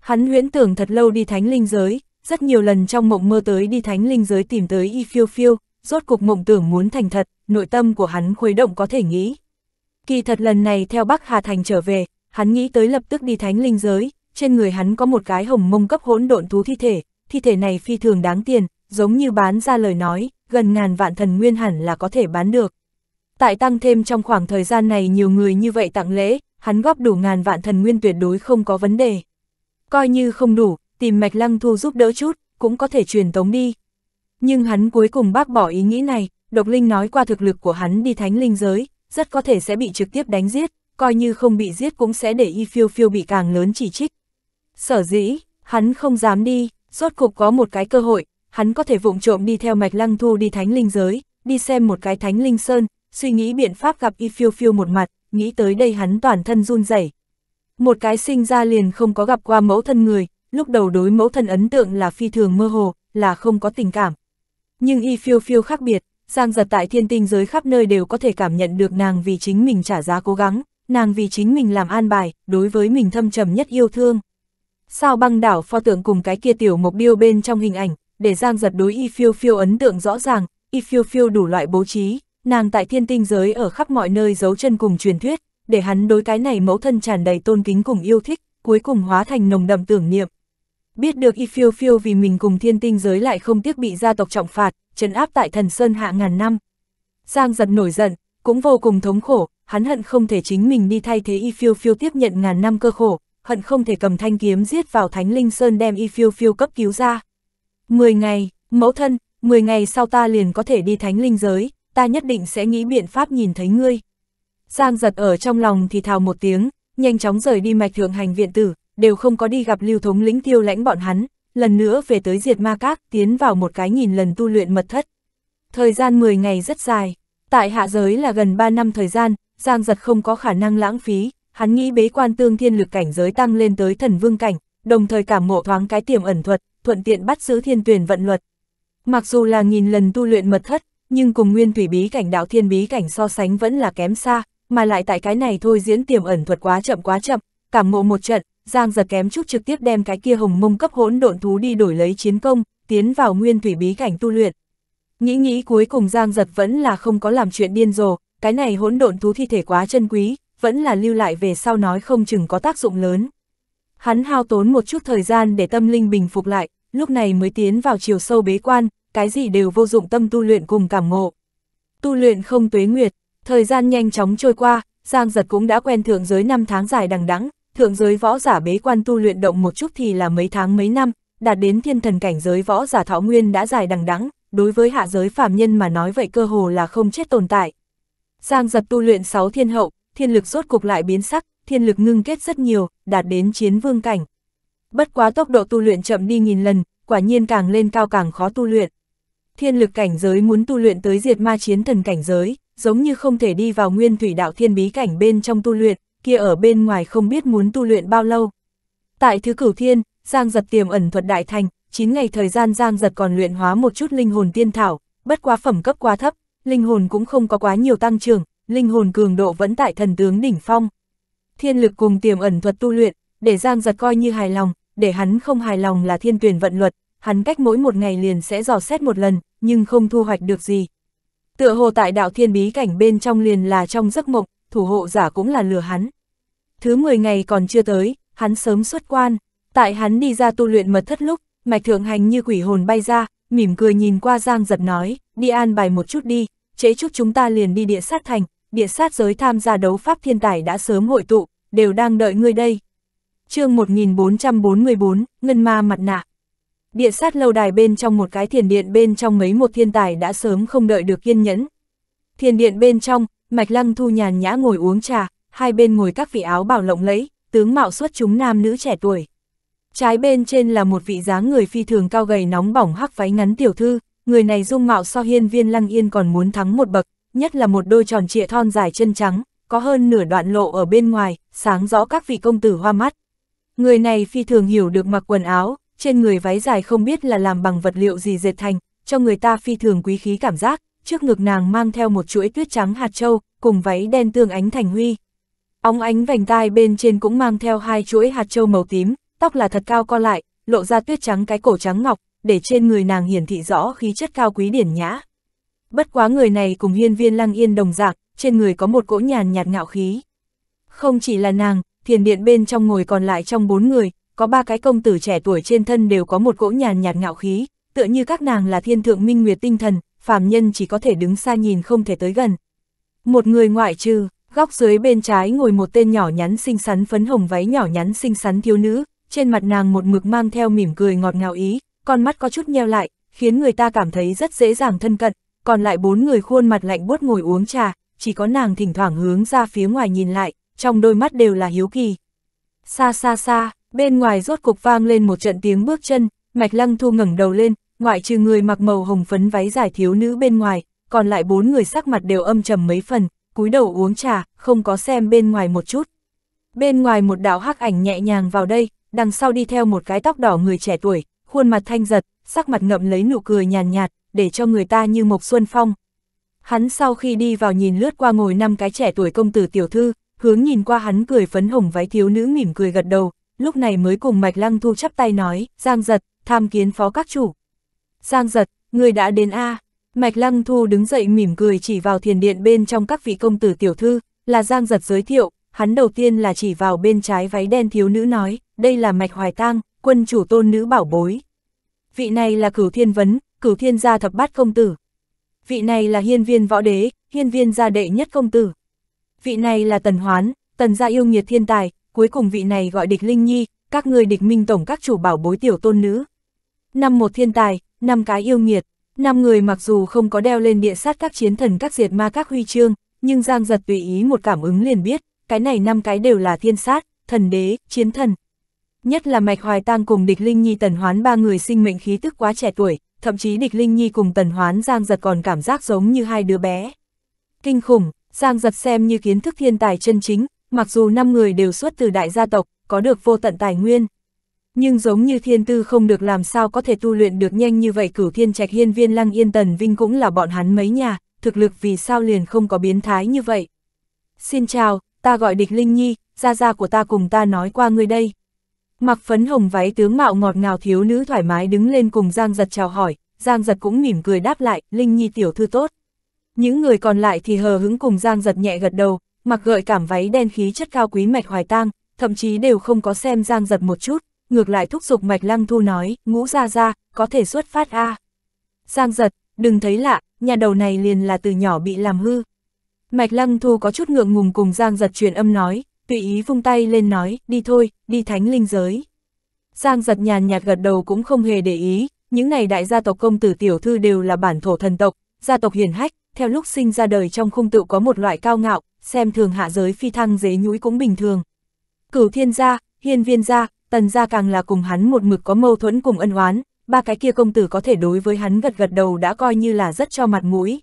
S1: Hắn huyễn tưởng thật lâu đi thánh linh giới, rất nhiều lần trong mộng mơ tới đi thánh linh giới tìm tới y phiêu phiêu, rốt cuộc mộng tưởng muốn thành thật, nội tâm của hắn khuấy động có thể nghĩ. Kỳ thật lần này theo Bắc Hà Thành trở về, Hắn nghĩ tới lập tức đi thánh linh giới, trên người hắn có một cái hồng mông cấp hỗn độn thú thi thể, thi thể này phi thường đáng tiền, giống như bán ra lời nói, gần ngàn vạn thần nguyên hẳn là có thể bán được. Tại tăng thêm trong khoảng thời gian này nhiều người như vậy tặng lễ, hắn góp đủ ngàn vạn thần nguyên tuyệt đối không có vấn đề. Coi như không đủ, tìm Mạch Lăng Thu giúp đỡ chút, cũng có thể truyền tống đi. Nhưng hắn cuối cùng bác bỏ ý nghĩ này, Độc Linh nói qua thực lực của hắn đi thánh linh giới, rất có thể sẽ bị trực tiếp đánh giết, coi như không bị giết cũng sẽ để y phiêu phiêu bị càng lớn chỉ trích. Sở dĩ, hắn không dám đi, rốt cục có một cái cơ hội, hắn có thể vụng trộm đi theo mạch lăng thu đi thánh linh giới, đi xem một cái thánh linh sơn, suy nghĩ biện pháp gặp y phiêu phiêu một mặt, nghĩ tới đây hắn toàn thân run rẩy. Một cái sinh ra liền không có gặp qua mẫu thân người, lúc đầu đối mẫu thân ấn tượng là phi thường mơ hồ, là không có tình cảm. Nhưng y phiêu phiêu khác biệt, giang giật tại thiên tinh giới khắp nơi đều có thể cảm nhận được nàng vì chính mình trả giá cố gắng, nàng vì chính mình làm an bài, đối với mình thâm trầm nhất yêu thương. Sao băng đảo pho tượng cùng cái kia tiểu mục điêu bên trong hình ảnh, để Giang giật đối y phiêu phiêu ấn tượng rõ ràng, y phiêu phiêu đủ loại bố trí, nàng tại thiên tinh giới ở khắp mọi nơi giấu chân cùng truyền thuyết, để hắn đối cái này mẫu thân tràn đầy tôn kính cùng yêu thích, cuối cùng hóa thành nồng đậm tưởng niệm. Biết được y phiêu phiêu vì mình cùng thiên tinh giới lại không tiếc bị gia tộc trọng phạt, trấn áp tại thần sơn hạ ngàn năm. Giang giật nổi giận, cũng vô cùng thống khổ, hắn hận không thể chính mình đi thay thế y phiêu phiêu tiếp nhận ngàn năm cơ khổ, hận không thể cầm thanh kiếm giết vào Thánh Linh Sơn đem y phiêu phiêu cấp cứu ra. mười ngày, mẫu thân, mười ngày sau ta liền có thể đi Thánh Linh giới, ta nhất định sẽ nghĩ biện pháp nhìn thấy ngươi. Giang giật ở trong lòng thì thào một tiếng, nhanh chóng rời đi mạch thượng hành viện tử, đều không có đi gặp lưu thống lĩnh tiêu lãnh bọn hắn, lần nữa về tới diệt ma các, tiến vào một cái nghìn lần tu luyện mật thất. Thời gian 10 ngày rất dài, tại hạ giới là gần 3 năm thời gian, Giang giật không có khả năng lãng phí, hắn nghĩ bế quan tương thiên lực cảnh giới tăng lên tới thần vương cảnh, đồng thời cảm ngộ thoáng cái tiềm ẩn thuật, thuận tiện bắt giữ thiên tuyển vận luật. Mặc dù là nghìn lần tu luyện mật thất, nhưng cùng nguyên thủy bí cảnh đạo thiên bí cảnh so sánh vẫn là kém xa, mà lại tại cái này thôi diễn tiềm ẩn thuật quá chậm quá chậm, cảm ngộ một trận, Giang giật kém chút trực tiếp đem cái kia hồng mông cấp hỗn độn thú đi đổi lấy chiến công, tiến vào nguyên thủy bí cảnh tu luyện. Nghĩ nghĩ cuối cùng Giang giật vẫn là không có làm chuyện điên rồ, cái này hỗn độn thú thi thể quá chân quý, vẫn là lưu lại về sau nói không chừng có tác dụng lớn. Hắn hao tốn một chút thời gian để tâm linh bình phục lại, lúc này mới tiến vào chiều sâu bế quan, cái gì đều vô dụng tâm tu luyện cùng cảm ngộ. Tu luyện không tuế nguyệt, thời gian nhanh chóng trôi qua, Giang Giật cũng đã quen thượng giới 5 tháng dài đằng đẵng, thượng giới võ giả bế quan tu luyện động một chút thì là mấy tháng mấy năm, đạt đến thiên thần cảnh giới võ giả thọ nguyên đã dài đằng đẵng, đối với hạ giới phàm nhân mà nói vậy cơ hồ là không chết tồn tại, Giang giật tu luyện sáu thiên hậu, thiên lực rốt cục lại biến sắc, thiên lực ngưng kết rất nhiều, đạt đến chiến vương cảnh. Bất quá tốc độ tu luyện chậm đi nghìn lần, quả nhiên càng lên cao càng khó tu luyện. Thiên lực cảnh giới muốn tu luyện tới diệt ma chiến thần cảnh giới, giống như không thể đi vào nguyên thủy đạo thiên bí cảnh bên trong tu luyện, kia ở bên ngoài không biết muốn tu luyện bao lâu. Tại thứ cửu thiên, Giang giật tiềm ẩn thuật đại thành, 9 ngày thời gian Giang giật còn luyện hóa một chút linh hồn tiên thảo, bất quá phẩm cấp quá thấp, linh hồn cũng không có quá nhiều tăng trưởng, linh hồn cường độ vẫn tại thần tướng đỉnh phong. Thiên lực cùng tiềm ẩn thuật tu luyện, để Giang giật coi như hài lòng, để hắn không hài lòng là thiên tuyển vận luật, hắn cách mỗi một ngày liền sẽ dò xét một lần, nhưng không thu hoạch được gì. Tựa hồ tại đạo thiên bí cảnh bên trong liền là trong giấc mộng, thủ hộ giả cũng là lừa hắn. Thứ 10 ngày còn chưa tới, hắn sớm xuất quan, tại hắn đi ra tu luyện mật thất lúc, mạch thượng hành như quỷ hồn bay ra, mỉm cười nhìn qua Giang giật nói, đi an bài một chút đi, chế chúc chúng ta liền đi địa sát thành, địa sát giới tham gia đấu pháp thiên tài đã sớm hội tụ, đều đang đợi ngươi đây. chương 1444, Ngân Ma mặt nạ. Địa sát lâu đài bên trong một cái thiền điện bên trong mấy một thiên tài đã sớm không đợi được kiên nhẫn. Thiền điện bên trong, Mạch Lăng Thu nhàn nhã ngồi uống trà, hai bên ngồi các vị áo bảo lộng lẫy, tướng mạo xuất chúng nam nữ trẻ tuổi. Trái bên trên là một vị dáng người phi thường cao gầy nóng bỏng hắc váy ngắn tiểu thư, Người này dung mạo so hiên viên lăng yên còn muốn thắng một bậc, nhất là một đôi tròn trịa thon dài chân trắng, có hơn nửa đoạn lộ ở bên ngoài, sáng rõ các vị công tử hoa mắt. Người này phi thường hiểu được mặc quần áo, trên người váy dài không biết là làm bằng vật liệu gì dệt thành, cho người ta phi thường quý khí cảm giác, trước ngực nàng mang theo một chuỗi tuyết trắng hạt châu, cùng váy đen tương ánh thành huy. Óng ánh vành tai bên trên cũng mang theo hai chuỗi hạt châu màu tím, tóc là thật cao co lại, lộ ra tuyết trắng cái cổ trắng ngọc, để trên người nàng hiển thị rõ khí chất cao quý điển nhã. Bất quá người này cùng hiên viên lăng yên đồng dạng, trên người có một cỗ nhàn nhạt ngạo khí. Không chỉ là nàng, thiền điện bên trong ngồi còn lại trong bốn người, có ba cái công tử trẻ tuổi trên thân đều có một cỗ nhàn nhạt ngạo khí, tựa như các nàng là thiên thượng minh nguyệt tinh thần, phàm nhân chỉ có thể đứng xa nhìn không thể tới gần. Một người ngoại trừ, góc dưới bên trái ngồi một tên nhỏ nhắn xinh xắn phấn hồng váy nhỏ nhắn xinh xắn thiếu nữ, trên mặt nàng một mực mang theo mỉm cười ngọt ngào ý, con mắt có chút nheo lại, khiến người ta cảm thấy rất dễ dàng thân cận, còn lại bốn người khuôn mặt lạnh buốt ngồi uống trà, chỉ có nàng thỉnh thoảng hướng ra phía ngoài nhìn lại, trong đôi mắt đều là hiếu kỳ. Xa xa xa, bên ngoài rốt cục vang lên một trận tiếng bước chân, Mạch Lăng Thu ngẩng đầu lên, ngoại trừ người mặc màu hồng phấn váy dài thiếu nữ bên ngoài, còn lại bốn người sắc mặt đều âm trầm mấy phần, cúi đầu uống trà, không có xem bên ngoài một chút. Bên ngoài một đạo hắc ảnh nhẹ nhàng vào đây, đằng sau đi theo một cái tóc đỏ người trẻ tuổi, khuôn mặt thanh giật, sắc mặt ngậm lấy nụ cười nhàn nhạt, để cho người ta như Mộc Xuân Phong. Hắn sau khi đi vào nhìn lướt qua ngồi năm cái trẻ tuổi công tử tiểu thư, hướng nhìn qua hắn cười phấn hồng váy thiếu nữ mỉm cười gật đầu, lúc này mới cùng Mạch Lăng Thu chắp tay nói, Giang giật, tham kiến phó các chủ. Giang giật, người đã đến A. Mạch Lăng Thu đứng dậy mỉm cười chỉ vào thiền điện bên trong các vị công tử tiểu thư, là Giang giật giới thiệu, hắn đầu tiên là chỉ vào bên trái váy đen thiếu nữ nói, đây là Mạch Hoài Tang, quân chủ tôn nữ bảo bối vị này là cửu thiên vấn, cửu thiên gia thập bát công tử. Vị này là hiên viên võ đế, hiên viên gia đệ nhất công tử. Vị này là tần hoán, tần gia yêu nghiệt thiên tài, cuối cùng vị này gọi địch linh nhi, các người địch minh tổng các chủ bảo bối tiểu tôn nữ. Năm một thiên tài, năm cái yêu nghiệt, năm người mặc dù không có đeo lên địa sát các chiến thần các diệt ma các huy chương, nhưng Giang giật tùy ý một cảm ứng liền biết, cái này năm cái đều là thiên sát, thần đế, chiến thần, nhất là Mạch Hoài Tang cùng Địch Linh Nhi Tần Hoán ba người sinh mệnh khí tức quá trẻ tuổi, thậm chí Địch Linh Nhi cùng Tần Hoán Giang Giật còn cảm giác giống như hai đứa bé. Kinh khủng, Giang Giật xem như kiến thức thiên tài chân chính, mặc dù năm người đều xuất từ đại gia tộc, có được vô tận tài nguyên. Nhưng giống như thiên tư không được làm sao có thể tu luyện được nhanh như vậy cửu thiên trạch hiên viên lăng yên tần vinh cũng là bọn hắn mấy nhà, thực lực vì sao liền không có biến thái như vậy. Xin chào, ta gọi địch Linh Nhi, gia gia của ta cùng ta nói qua ngươi đây, Mặc phấn hồng váy tướng mạo ngọt ngào thiếu nữ thoải mái đứng lên cùng Giang Giật chào hỏi, Giang Giật cũng mỉm cười đáp lại, Linh Nhi tiểu thư tốt. Những người còn lại thì hờ hứng cùng Giang Giật nhẹ gật đầu, mặc gợi cảm váy đen khí chất cao quý mạch hoài tang, thậm chí đều không có xem Giang Giật một chút, ngược lại thúc giục mạch lăng thu nói, ngũ ra ra, có thể xuất phát a à. Giang Giật, đừng thấy lạ, nhà đầu này liền là từ nhỏ bị làm hư. Mạch lăng thu có chút ngượng ngùng cùng Giang Giật truyền âm nói, tùy ý vung tay lên nói, đi thôi, đi thánh linh giới. Giang giật nhàn nhạt gật đầu cũng không hề để ý, những này đại gia tộc công tử tiểu thư đều là bản thổ thần tộc, gia tộc hiền hách, theo lúc sinh ra đời trong khung tự có một loại cao ngạo, xem thường hạ giới phi thăng dế nhũi cũng bình thường. Cửu thiên gia, hiên viên gia, tần gia càng là cùng hắn một mực có mâu thuẫn cùng ân oán, ba cái kia công tử có thể đối với hắn gật gật đầu đã coi như là rất cho mặt mũi.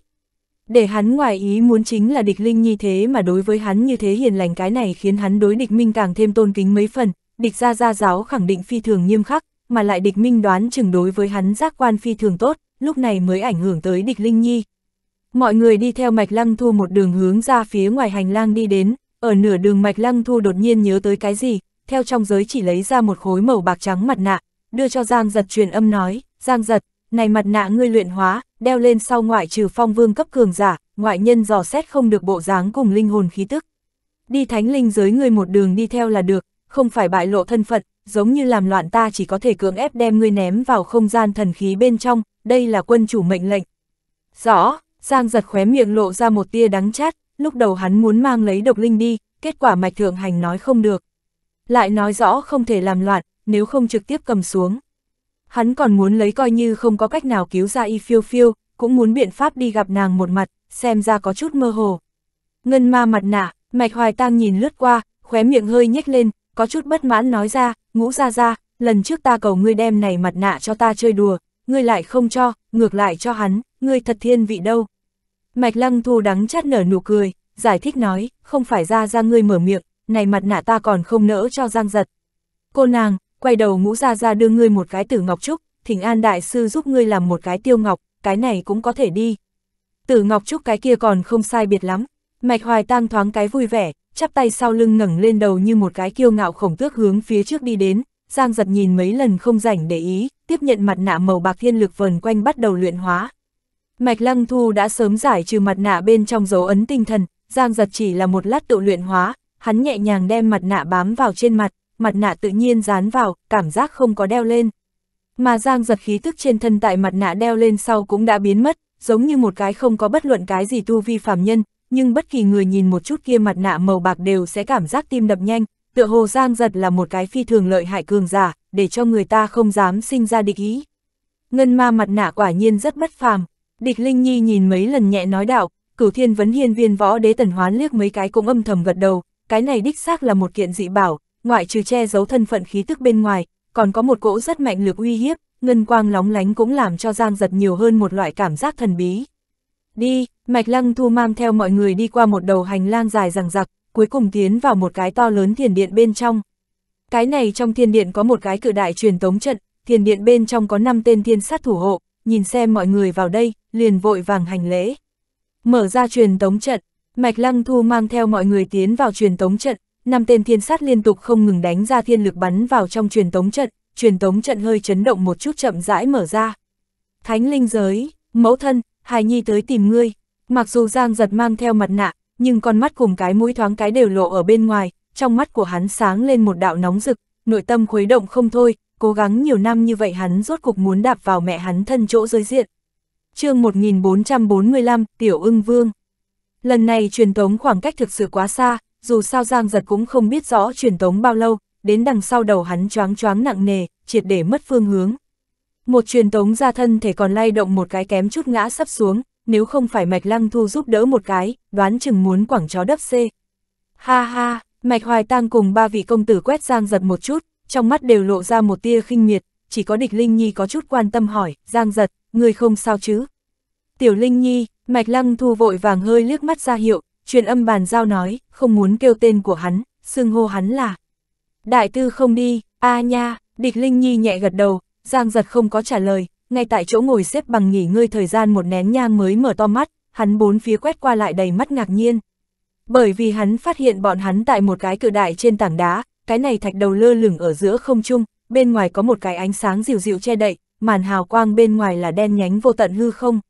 S1: Để hắn ngoài ý muốn chính là địch linh nhi thế mà đối với hắn như thế hiền lành cái này khiến hắn đối địch minh càng thêm tôn kính mấy phần, địch gia gia giáo khẳng định phi thường nghiêm khắc, mà lại địch minh đoán chừng đối với hắn giác quan phi thường tốt, lúc này mới ảnh hưởng tới địch linh nhi. Mọi người đi theo mạch lăng thu một đường hướng ra phía ngoài hành lang đi đến, ở nửa đường mạch lăng thu đột nhiên nhớ tới cái gì, theo trong giới chỉ lấy ra một khối màu bạc trắng mặt nạ, đưa cho Giang giật truyền âm nói, Giang giật, này mặt nạ ngươi luyện hóa, đeo lên sau ngoại trừ phong vương cấp cường giả, ngoại nhân dò xét không được bộ dáng cùng linh hồn khí tức. Đi thánh linh giới người một đường đi theo là được, không phải bại lộ thân phận, giống như làm loạn ta chỉ có thể cưỡng ép đem ngươi ném vào không gian thần khí bên trong, đây là quân chủ mệnh lệnh. Rõ, Giang giật khóe miệng lộ ra một tia đắng chát, lúc đầu hắn muốn mang lấy độc linh đi, kết quả mạch thượng hành nói không được. Lại nói rõ không thể làm loạn, nếu không trực tiếp cầm xuống. Hắn còn muốn lấy coi như không có cách nào cứu ra y phiêu phiêu, cũng muốn biện pháp đi gặp nàng một mặt, xem ra có chút mơ hồ. Ngân ma mặt nạ, mạch hoài tang nhìn lướt qua, khóe miệng hơi nhếch lên, có chút bất mãn nói ra, ngũ ra ra, lần trước ta cầu ngươi đem này mặt nạ cho ta chơi đùa, ngươi lại không cho, ngược lại cho hắn, ngươi thật thiên vị đâu. Mạch lăng thu đắng chát nở nụ cười, giải thích nói, không phải ra ra ngươi mở miệng, này mặt nạ ta còn không nỡ cho giang giật. Cô nàng, quay đầu ngũ ra ra đưa ngươi một cái tử ngọc trúc, thỉnh an đại sư giúp ngươi làm một cái tiêu ngọc, cái này cũng có thể đi. Tử ngọc trúc cái kia còn không sai biệt lắm, mạch hoài tang thoáng cái vui vẻ, chắp tay sau lưng ngẩng lên đầu như một cái kiêu ngạo khổng tước hướng phía trước đi đến, giang giật nhìn mấy lần không rảnh để ý, tiếp nhận mặt nạ màu bạc thiên lực vần quanh bắt đầu luyện hóa. Mạch lăng thu đã sớm giải trừ mặt nạ bên trong dấu ấn tinh thần, giang giật chỉ là một lát tự luyện hóa, hắn nhẹ nhàng đem mặt nạ bám vào trên mặt, mặt nạ tự nhiên dán vào, cảm giác không có đeo lên. Mà Giang giật khí tức trên thân tại mặt nạ đeo lên sau cũng đã biến mất, giống như một cái không có bất luận cái gì tu vi phàm nhân, nhưng bất kỳ người nhìn một chút kia mặt nạ màu bạc đều sẽ cảm giác tim đập nhanh, tựa hồ Giang giật là một cái phi thường lợi hại cường giả, để cho người ta không dám sinh ra địch ý. Ngân ma mặt nạ quả nhiên rất bất phàm, địch Linh Nhi nhìn mấy lần nhẹ nói đạo, cửu thiên vấn hiên viên võ đế tần hoán liếc mấy cái cũng âm thầm gật đầu, cái này đích xác là một kiện dị bảo, ngoại trừ che giấu thân phận khí tức bên ngoài, còn có một cỗ rất mạnh lực uy hiếp, ngân quang lóng lánh cũng làm cho Giang giật nhiều hơn một loại cảm giác thần bí. Đi, Mạch Lăng Thu mang theo mọi người đi qua một đầu hành lang dài rằng rặc, cuối cùng tiến vào một cái to lớn thiền điện bên trong. Cái này trong thiền điện có một cái cự đại truyền tống trận, thiền điện bên trong có 5 tên thiên sát thủ hộ, nhìn xem mọi người vào đây, liền vội vàng hành lễ. Mở ra truyền tống trận, Mạch Lăng Thu mang theo mọi người tiến vào truyền tống trận, năm tên thiên sát liên tục không ngừng đánh ra thiên lực bắn vào trong truyền tống trận, truyền tống trận hơi chấn động một chút chậm rãi mở ra. Thánh linh giới, mẫu thân, hài nhi tới tìm ngươi, mặc dù Giang giật mang theo mặt nạ, nhưng con mắt cùng cái mũi thoáng cái đều lộ ở bên ngoài, trong mắt của hắn sáng lên một đạo nóng rực, nội tâm khuấy động không thôi, cố gắng nhiều năm như vậy hắn rốt cục muốn đạp vào mẹ hắn thân chỗ giới diện. chương 1445, Tiểu ưng vương. Lần này truyền tống khoảng cách thực sự quá xa, dù sao Giang Giật cũng không biết rõ truyền tống bao lâu, đến đằng sau đầu hắn choáng choáng nặng nề, triệt để mất phương hướng. Một truyền tống ra thân thể còn lay động một cái kém chút ngã sắp xuống, nếu không phải Mạch Lăng Thu giúp đỡ một cái, đoán chừng muốn quảng chó đấp xê. Ha ha, Mạch Hoài tăng cùng ba vị công tử quét Giang Giật một chút, trong mắt đều lộ ra một tia khinh miệt, chỉ có địch Linh Nhi có chút quan tâm hỏi, Giang Giật, người không sao chứ? Tiểu Linh Nhi, Mạch Lăng Thu vội vàng hơi liếc mắt ra hiệu, truyền âm bàn giao nói, không muốn kêu tên của hắn, xưng hô hắn là. Đại tư không đi, a à nha, địch linh nhi nhẹ gật đầu, giang giật không có trả lời, ngay tại chỗ ngồi xếp bằng nghỉ ngơi thời gian một nén nhang mới mở to mắt, hắn bốn phía quét qua lại đầy mắt ngạc nhiên. Bởi vì hắn phát hiện bọn hắn tại một cái cự đại trên tảng đá, cái này thạch đầu lơ lửng ở giữa không trung, bên ngoài có một cái ánh sáng dịu dịu che đậy, màn hào quang bên ngoài là đen nhánh vô tận hư không.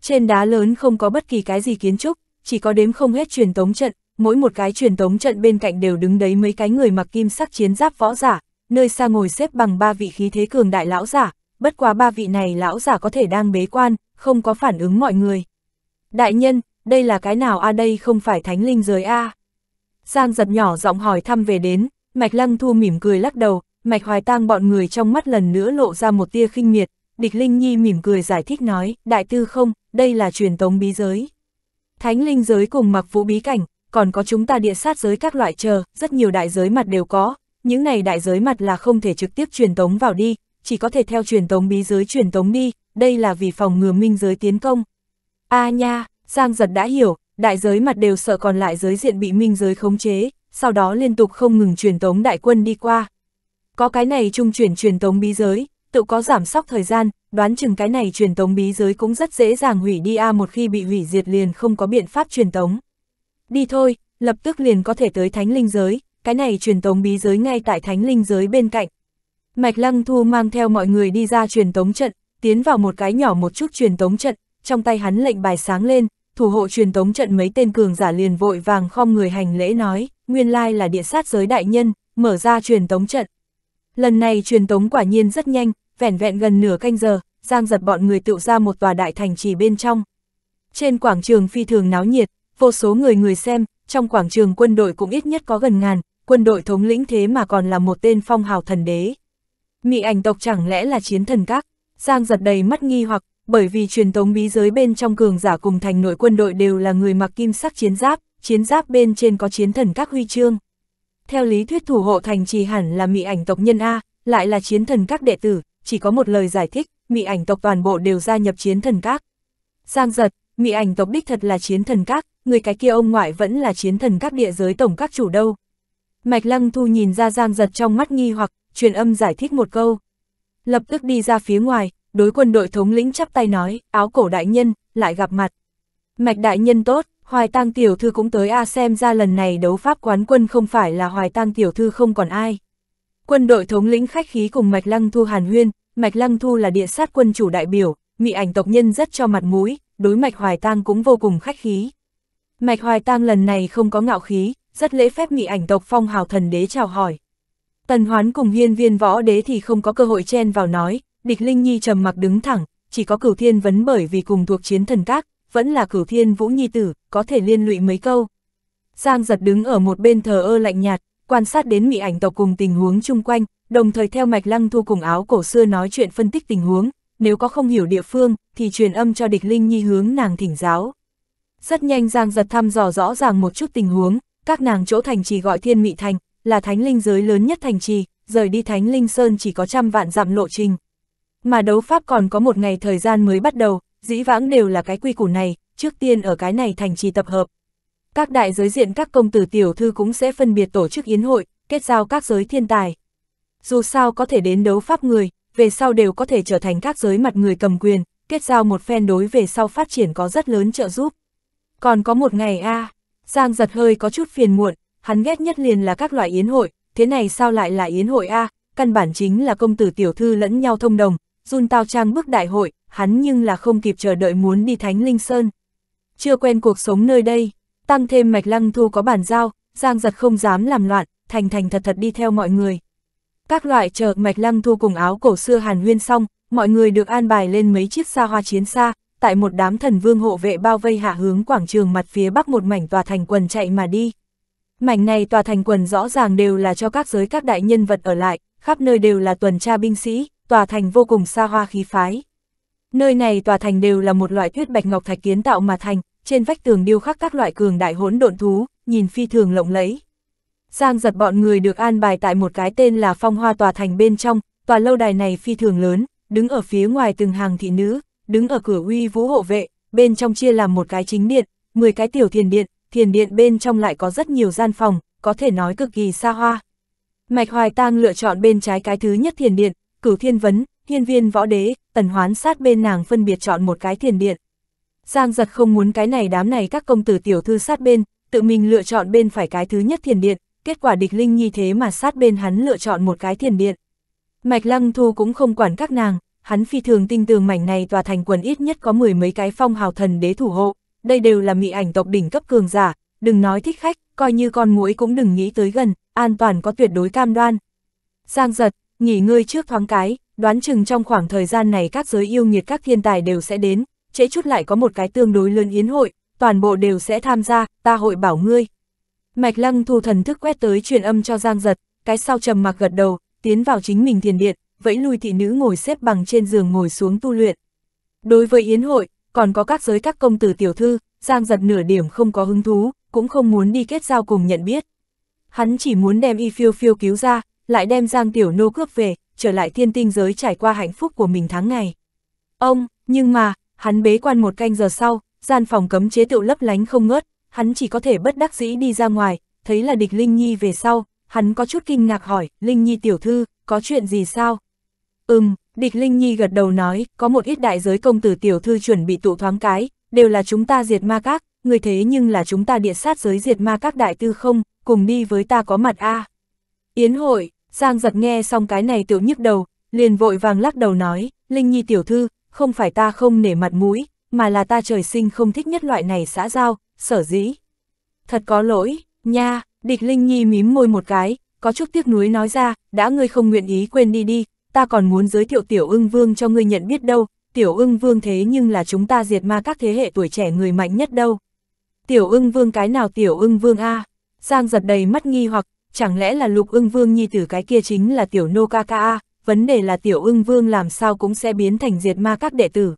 S1: Trên đá lớn không có bất kỳ cái gì kiến trúc, chỉ có đếm không hết truyền tống trận, mỗi một cái truyền tống trận bên cạnh đều đứng đấy mấy cái người mặc kim sắc chiến giáp võ giả, nơi xa ngồi xếp bằng ba vị khí thế cường đại lão giả, bất quá ba vị này lão giả có thể đang bế quan, không có phản ứng mọi người. Đại nhân, đây là cái nào a đây không phải thánh linh giới a à? Giang giật nhỏ giọng hỏi thăm về đến, mạch lăng thu mỉm cười lắc đầu, mạch hoài tang bọn người trong mắt lần nữa lộ ra một tia khinh miệt, địch linh nhi mỉm cười giải thích nói, đại tư không, đây là truyền tống bí giới. Thánh linh giới cùng mặc vũ bí cảnh, còn có chúng ta địa sát giới các loại chờ, rất nhiều đại giới mặt đều có, những này đại giới mặt là không thể trực tiếp truyền tống vào đi, chỉ có thể theo truyền tống bí giới truyền tống đi, đây là vì phòng ngừa minh giới tiến công. A à nha, Giang giật đã hiểu, đại giới mặt đều sợ còn lại giới diện bị minh giới khống chế, sau đó liên tục không ngừng truyền tống đại quân đi qua. Có cái này trung chuyển truyền tống bí giới, tự có giảm sóc thời gian, đoán chừng cái này truyền tống bí giới cũng rất dễ dàng hủy đi a một khi bị hủy diệt liền không có biện pháp truyền tống. Đi thôi, lập tức liền có thể tới thánh linh giới, cái này truyền tống bí giới ngay tại thánh linh giới bên cạnh. Mạch Lăng Thu mang theo mọi người đi ra truyền tống trận, tiến vào một cái nhỏ một chút truyền tống trận, trong tay hắn lệnh bài sáng lên, thủ hộ truyền tống trận mấy tên cường giả liền vội vàng khom người hành lễ nói, nguyên lai là địa sát giới đại nhân, mở ra truyền tống trận. Lần này truyền tống quả nhiên rất nhanh, vẻn vẹn gần nửa canh giờ, Giang giật bọn người tựu ra một tòa đại thành trì bên trong. Trên quảng trường phi thường náo nhiệt, vô số người người xem, trong quảng trường quân đội cũng ít nhất có gần ngàn, quân đội thống lĩnh thế mà còn là một tên phong hào thần đế. Mị ảnh tộc chẳng lẽ là chiến thần các, Giang giật đầy mắt nghi hoặc, bởi vì truyền tống bí giới bên trong cường giả cùng thành nội quân đội đều là người mặc kim sắc chiến giáp, chiến giáp bên trên có chiến thần các huy chương. Theo lý thuyết thủ hộ thành trì hẳn là mị ảnh tộc nhân A, lại là chiến thần các đệ tử, chỉ có một lời giải thích, mị ảnh tộc toàn bộ đều gia nhập chiến thần các. Giang giật, mị ảnh tộc đích thật là chiến thần các, người cái kia ông ngoại vẫn là chiến thần các địa giới tổng các chủ đâu. Mạch Lăng Thu nhìn ra Giang giật trong mắt nghi hoặc, truyền âm giải thích một câu. Lập tức đi ra phía ngoài, đối quân đội thống lĩnh chắp tay nói, áo cổ đại nhân, lại gặp mặt. Mạch đại nhân tốt, Hoài tang tiểu thư cũng tới A xem ra lần này đấu pháp quán quân không phải là hoài tang tiểu thư không còn ai. Quân đội thống lĩnh khách khí cùng Mạch Lăng Thu Hàn Huyên, Mạch Lăng Thu là địa sát quân chủ đại biểu, mị ảnh tộc nhân rất cho mặt mũi, đối Mạch Hoài tang cũng vô cùng khách khí. Mạch Hoài tang lần này không có ngạo khí, rất lễ phép mị ảnh tộc phong hào thần đế chào hỏi. Tần Hoán cùng hiên viên võ đế thì không có cơ hội chen vào nói, địch Linh Nhi trầm mặc đứng thẳng, chỉ có cửu thiên vấn bởi vì cùng thuộc chiến thần các, vẫn là cửu thiên vũ nhi tử, có thể liên lụy mấy câu. Giang giật đứng ở một bên thờ ơ lạnh nhạt, quan sát đến mị ảnh tộc cùng tình huống chung quanh, đồng thời theo mạch lăng thu cùng áo cổ xưa nói chuyện phân tích tình huống, nếu có không hiểu địa phương, thì truyền âm cho địch linh nhi hướng nàng thỉnh giáo. Rất nhanh Giang giật thăm dò rõ ràng một chút tình huống, các nàng chỗ thành trì gọi thiên mị thành, là thánh linh giới lớn nhất thành trì, rời đi thánh linh sơn chỉ có trăm vạn dặm lộ trình. Mà đấu pháp còn có một ngày thời gian mới bắt đầu, dĩ vãng đều là cái quy củ này, trước tiên ở cái này thành trì tập hợp. Các đại giới diện các công tử tiểu thư cũng sẽ phân biệt tổ chức yến hội, kết giao các giới thiên tài. Dù sao có thể đến đấu pháp người, về sau đều có thể trở thành các giới mặt người cầm quyền, kết giao một phen đối về sau phát triển có rất lớn trợ giúp. Còn có một ngày a à, Giang giật hơi có chút phiền muộn, hắn ghét nhất liền là các loại yến hội, thế này sao lại là yến hội a à, căn bản chính là công tử tiểu thư lẫn nhau thông đồng, Jun Tao Trang bước đại hội, hắn nhưng là không kịp chờ đợi muốn đi Thánh Linh Sơn. Chưa quen cuộc sống nơi đây, tăng thêm Mạch Lăng Thu có bản giao, Giang giật không dám làm loạn, thành thành thật thật đi theo mọi người. Các loại chờ Mạch Lăng Thu cùng áo cổ xưa Hàn Huyên xong, mọi người được an bài lên mấy chiếc xa hoa chiến xa, tại một đám thần vương hộ vệ bao vây hạ hướng quảng trường mặt phía bắc một mảnh tòa thành quần chạy mà đi. Mảnh này tòa thành quần rõ ràng đều là cho các giới các đại nhân vật ở lại, khắp nơi đều là tuần tra binh sĩ, tòa thành vô cùng xa hoa khí phái. Nơi này tòa thành đều là một loại tuyết bạch ngọc thạch kiến tạo mà thành, trên vách tường điêu khắc các loại cường đại hỗn độn thú, nhìn phi thường lộng lẫy. Giang giật bọn người được an bài tại một cái tên là phong hoa tòa thành bên trong, tòa lâu đài này phi thường lớn, đứng ở phía ngoài từng hàng thị nữ, đứng ở cửa uy vũ hộ vệ, bên trong chia làm một cái chính điện, 10 cái tiểu thiền điện, thiền điện bên trong lại có rất nhiều gian phòng, có thể nói cực kỳ xa hoa. Mạch Hoài Tang lựa chọn bên trái cái thứ nhất thiền điện, cửu thiên vấn, hiên viên võ đế, tần hoán sát bên nàng phân biệt chọn một cái thiền điện. Giang giật không muốn cái này đám này các công tử tiểu thư sát bên, tự mình lựa chọn bên phải cái thứ nhất thiền điện, kết quả địch linh nhi thế mà sát bên hắn lựa chọn một cái thiền điện. Mạch lăng thu cũng không quản các nàng, hắn phi thường tinh tường mảnh này tòa thành quần ít nhất có mười mấy cái phong hào thần đế thủ hộ, đây đều là mỹ ảnh tộc đỉnh cấp cường giả, đừng nói thích khách, coi như con muỗi cũng đừng nghĩ tới gần, an toàn có tuyệt đối cam đoan. Giang giật, nghỉ ngơi trước thoáng cái, đoán chừng trong khoảng thời gian này các giới yêu nghiệt các thiên tài đều sẽ đến, trễ chút lại có một cái tương đối lớn yến hội, toàn bộ đều sẽ tham gia, ta hội bảo ngươi. Mạch Lăng thu thần thức quét tới truyền âm cho Giang Giật, cái sau trầm mặc gật đầu, tiến vào chính mình thiền điện, vẫy lui thị nữ ngồi xếp bằng trên giường ngồi xuống tu luyện. Đối với yến hội, còn có các giới các công tử tiểu thư, Giang Giật nửa điểm không có hứng thú, cũng không muốn đi kết giao cùng nhận biết. Hắn chỉ muốn đem Y Phiêu Phiêu cứu ra, lại đem Giang Tiểu Nô cướp về, trở lại thiên tinh giới trải qua hạnh phúc của mình tháng ngày. Ông, nhưng mà, hắn bế quan một canh giờ sau, gian phòng cấm chế tựu lấp lánh không ngớt, hắn chỉ có thể bất đắc dĩ đi ra ngoài, thấy là địch Linh Nhi về sau, hắn có chút kinh ngạc hỏi, Linh Nhi tiểu thư, có chuyện gì sao? Ừm, địch Linh Nhi gật đầu nói, có một ít đại giới công tử tiểu thư chuẩn bị tụ thoáng cái, đều là chúng ta diệt ma các, người thế nhưng là chúng ta địa sát giới diệt ma các đại tư không, cùng đi với ta có mặt a Yến hội, Giang giật nghe xong cái này tiểu nhức đầu, liền vội vàng lắc đầu nói, Linh Nhi tiểu thư, không phải ta không nể mặt mũi, mà là ta trời sinh không thích nhất loại này xã giao, sở dĩ. Thật có lỗi, nha, địch Linh Nhi mím môi một cái, có chút tiếc nuối nói ra, đã ngươi không nguyện ý quên đi đi, ta còn muốn giới thiệu tiểu ưng vương cho ngươi nhận biết đâu, tiểu ưng vương thế nhưng là chúng ta diệt ma các thế hệ tuổi trẻ người mạnh nhất đâu. Tiểu ưng vương cái nào tiểu ưng vương a à? Giang giật đầy mắt nghi hoặc chẳng lẽ là lục ưng vương nhi tử cái kia chính là tiểu nô ca ca, vấn đề là tiểu ưng vương làm sao cũng sẽ biến thành diệt ma các đệ tử,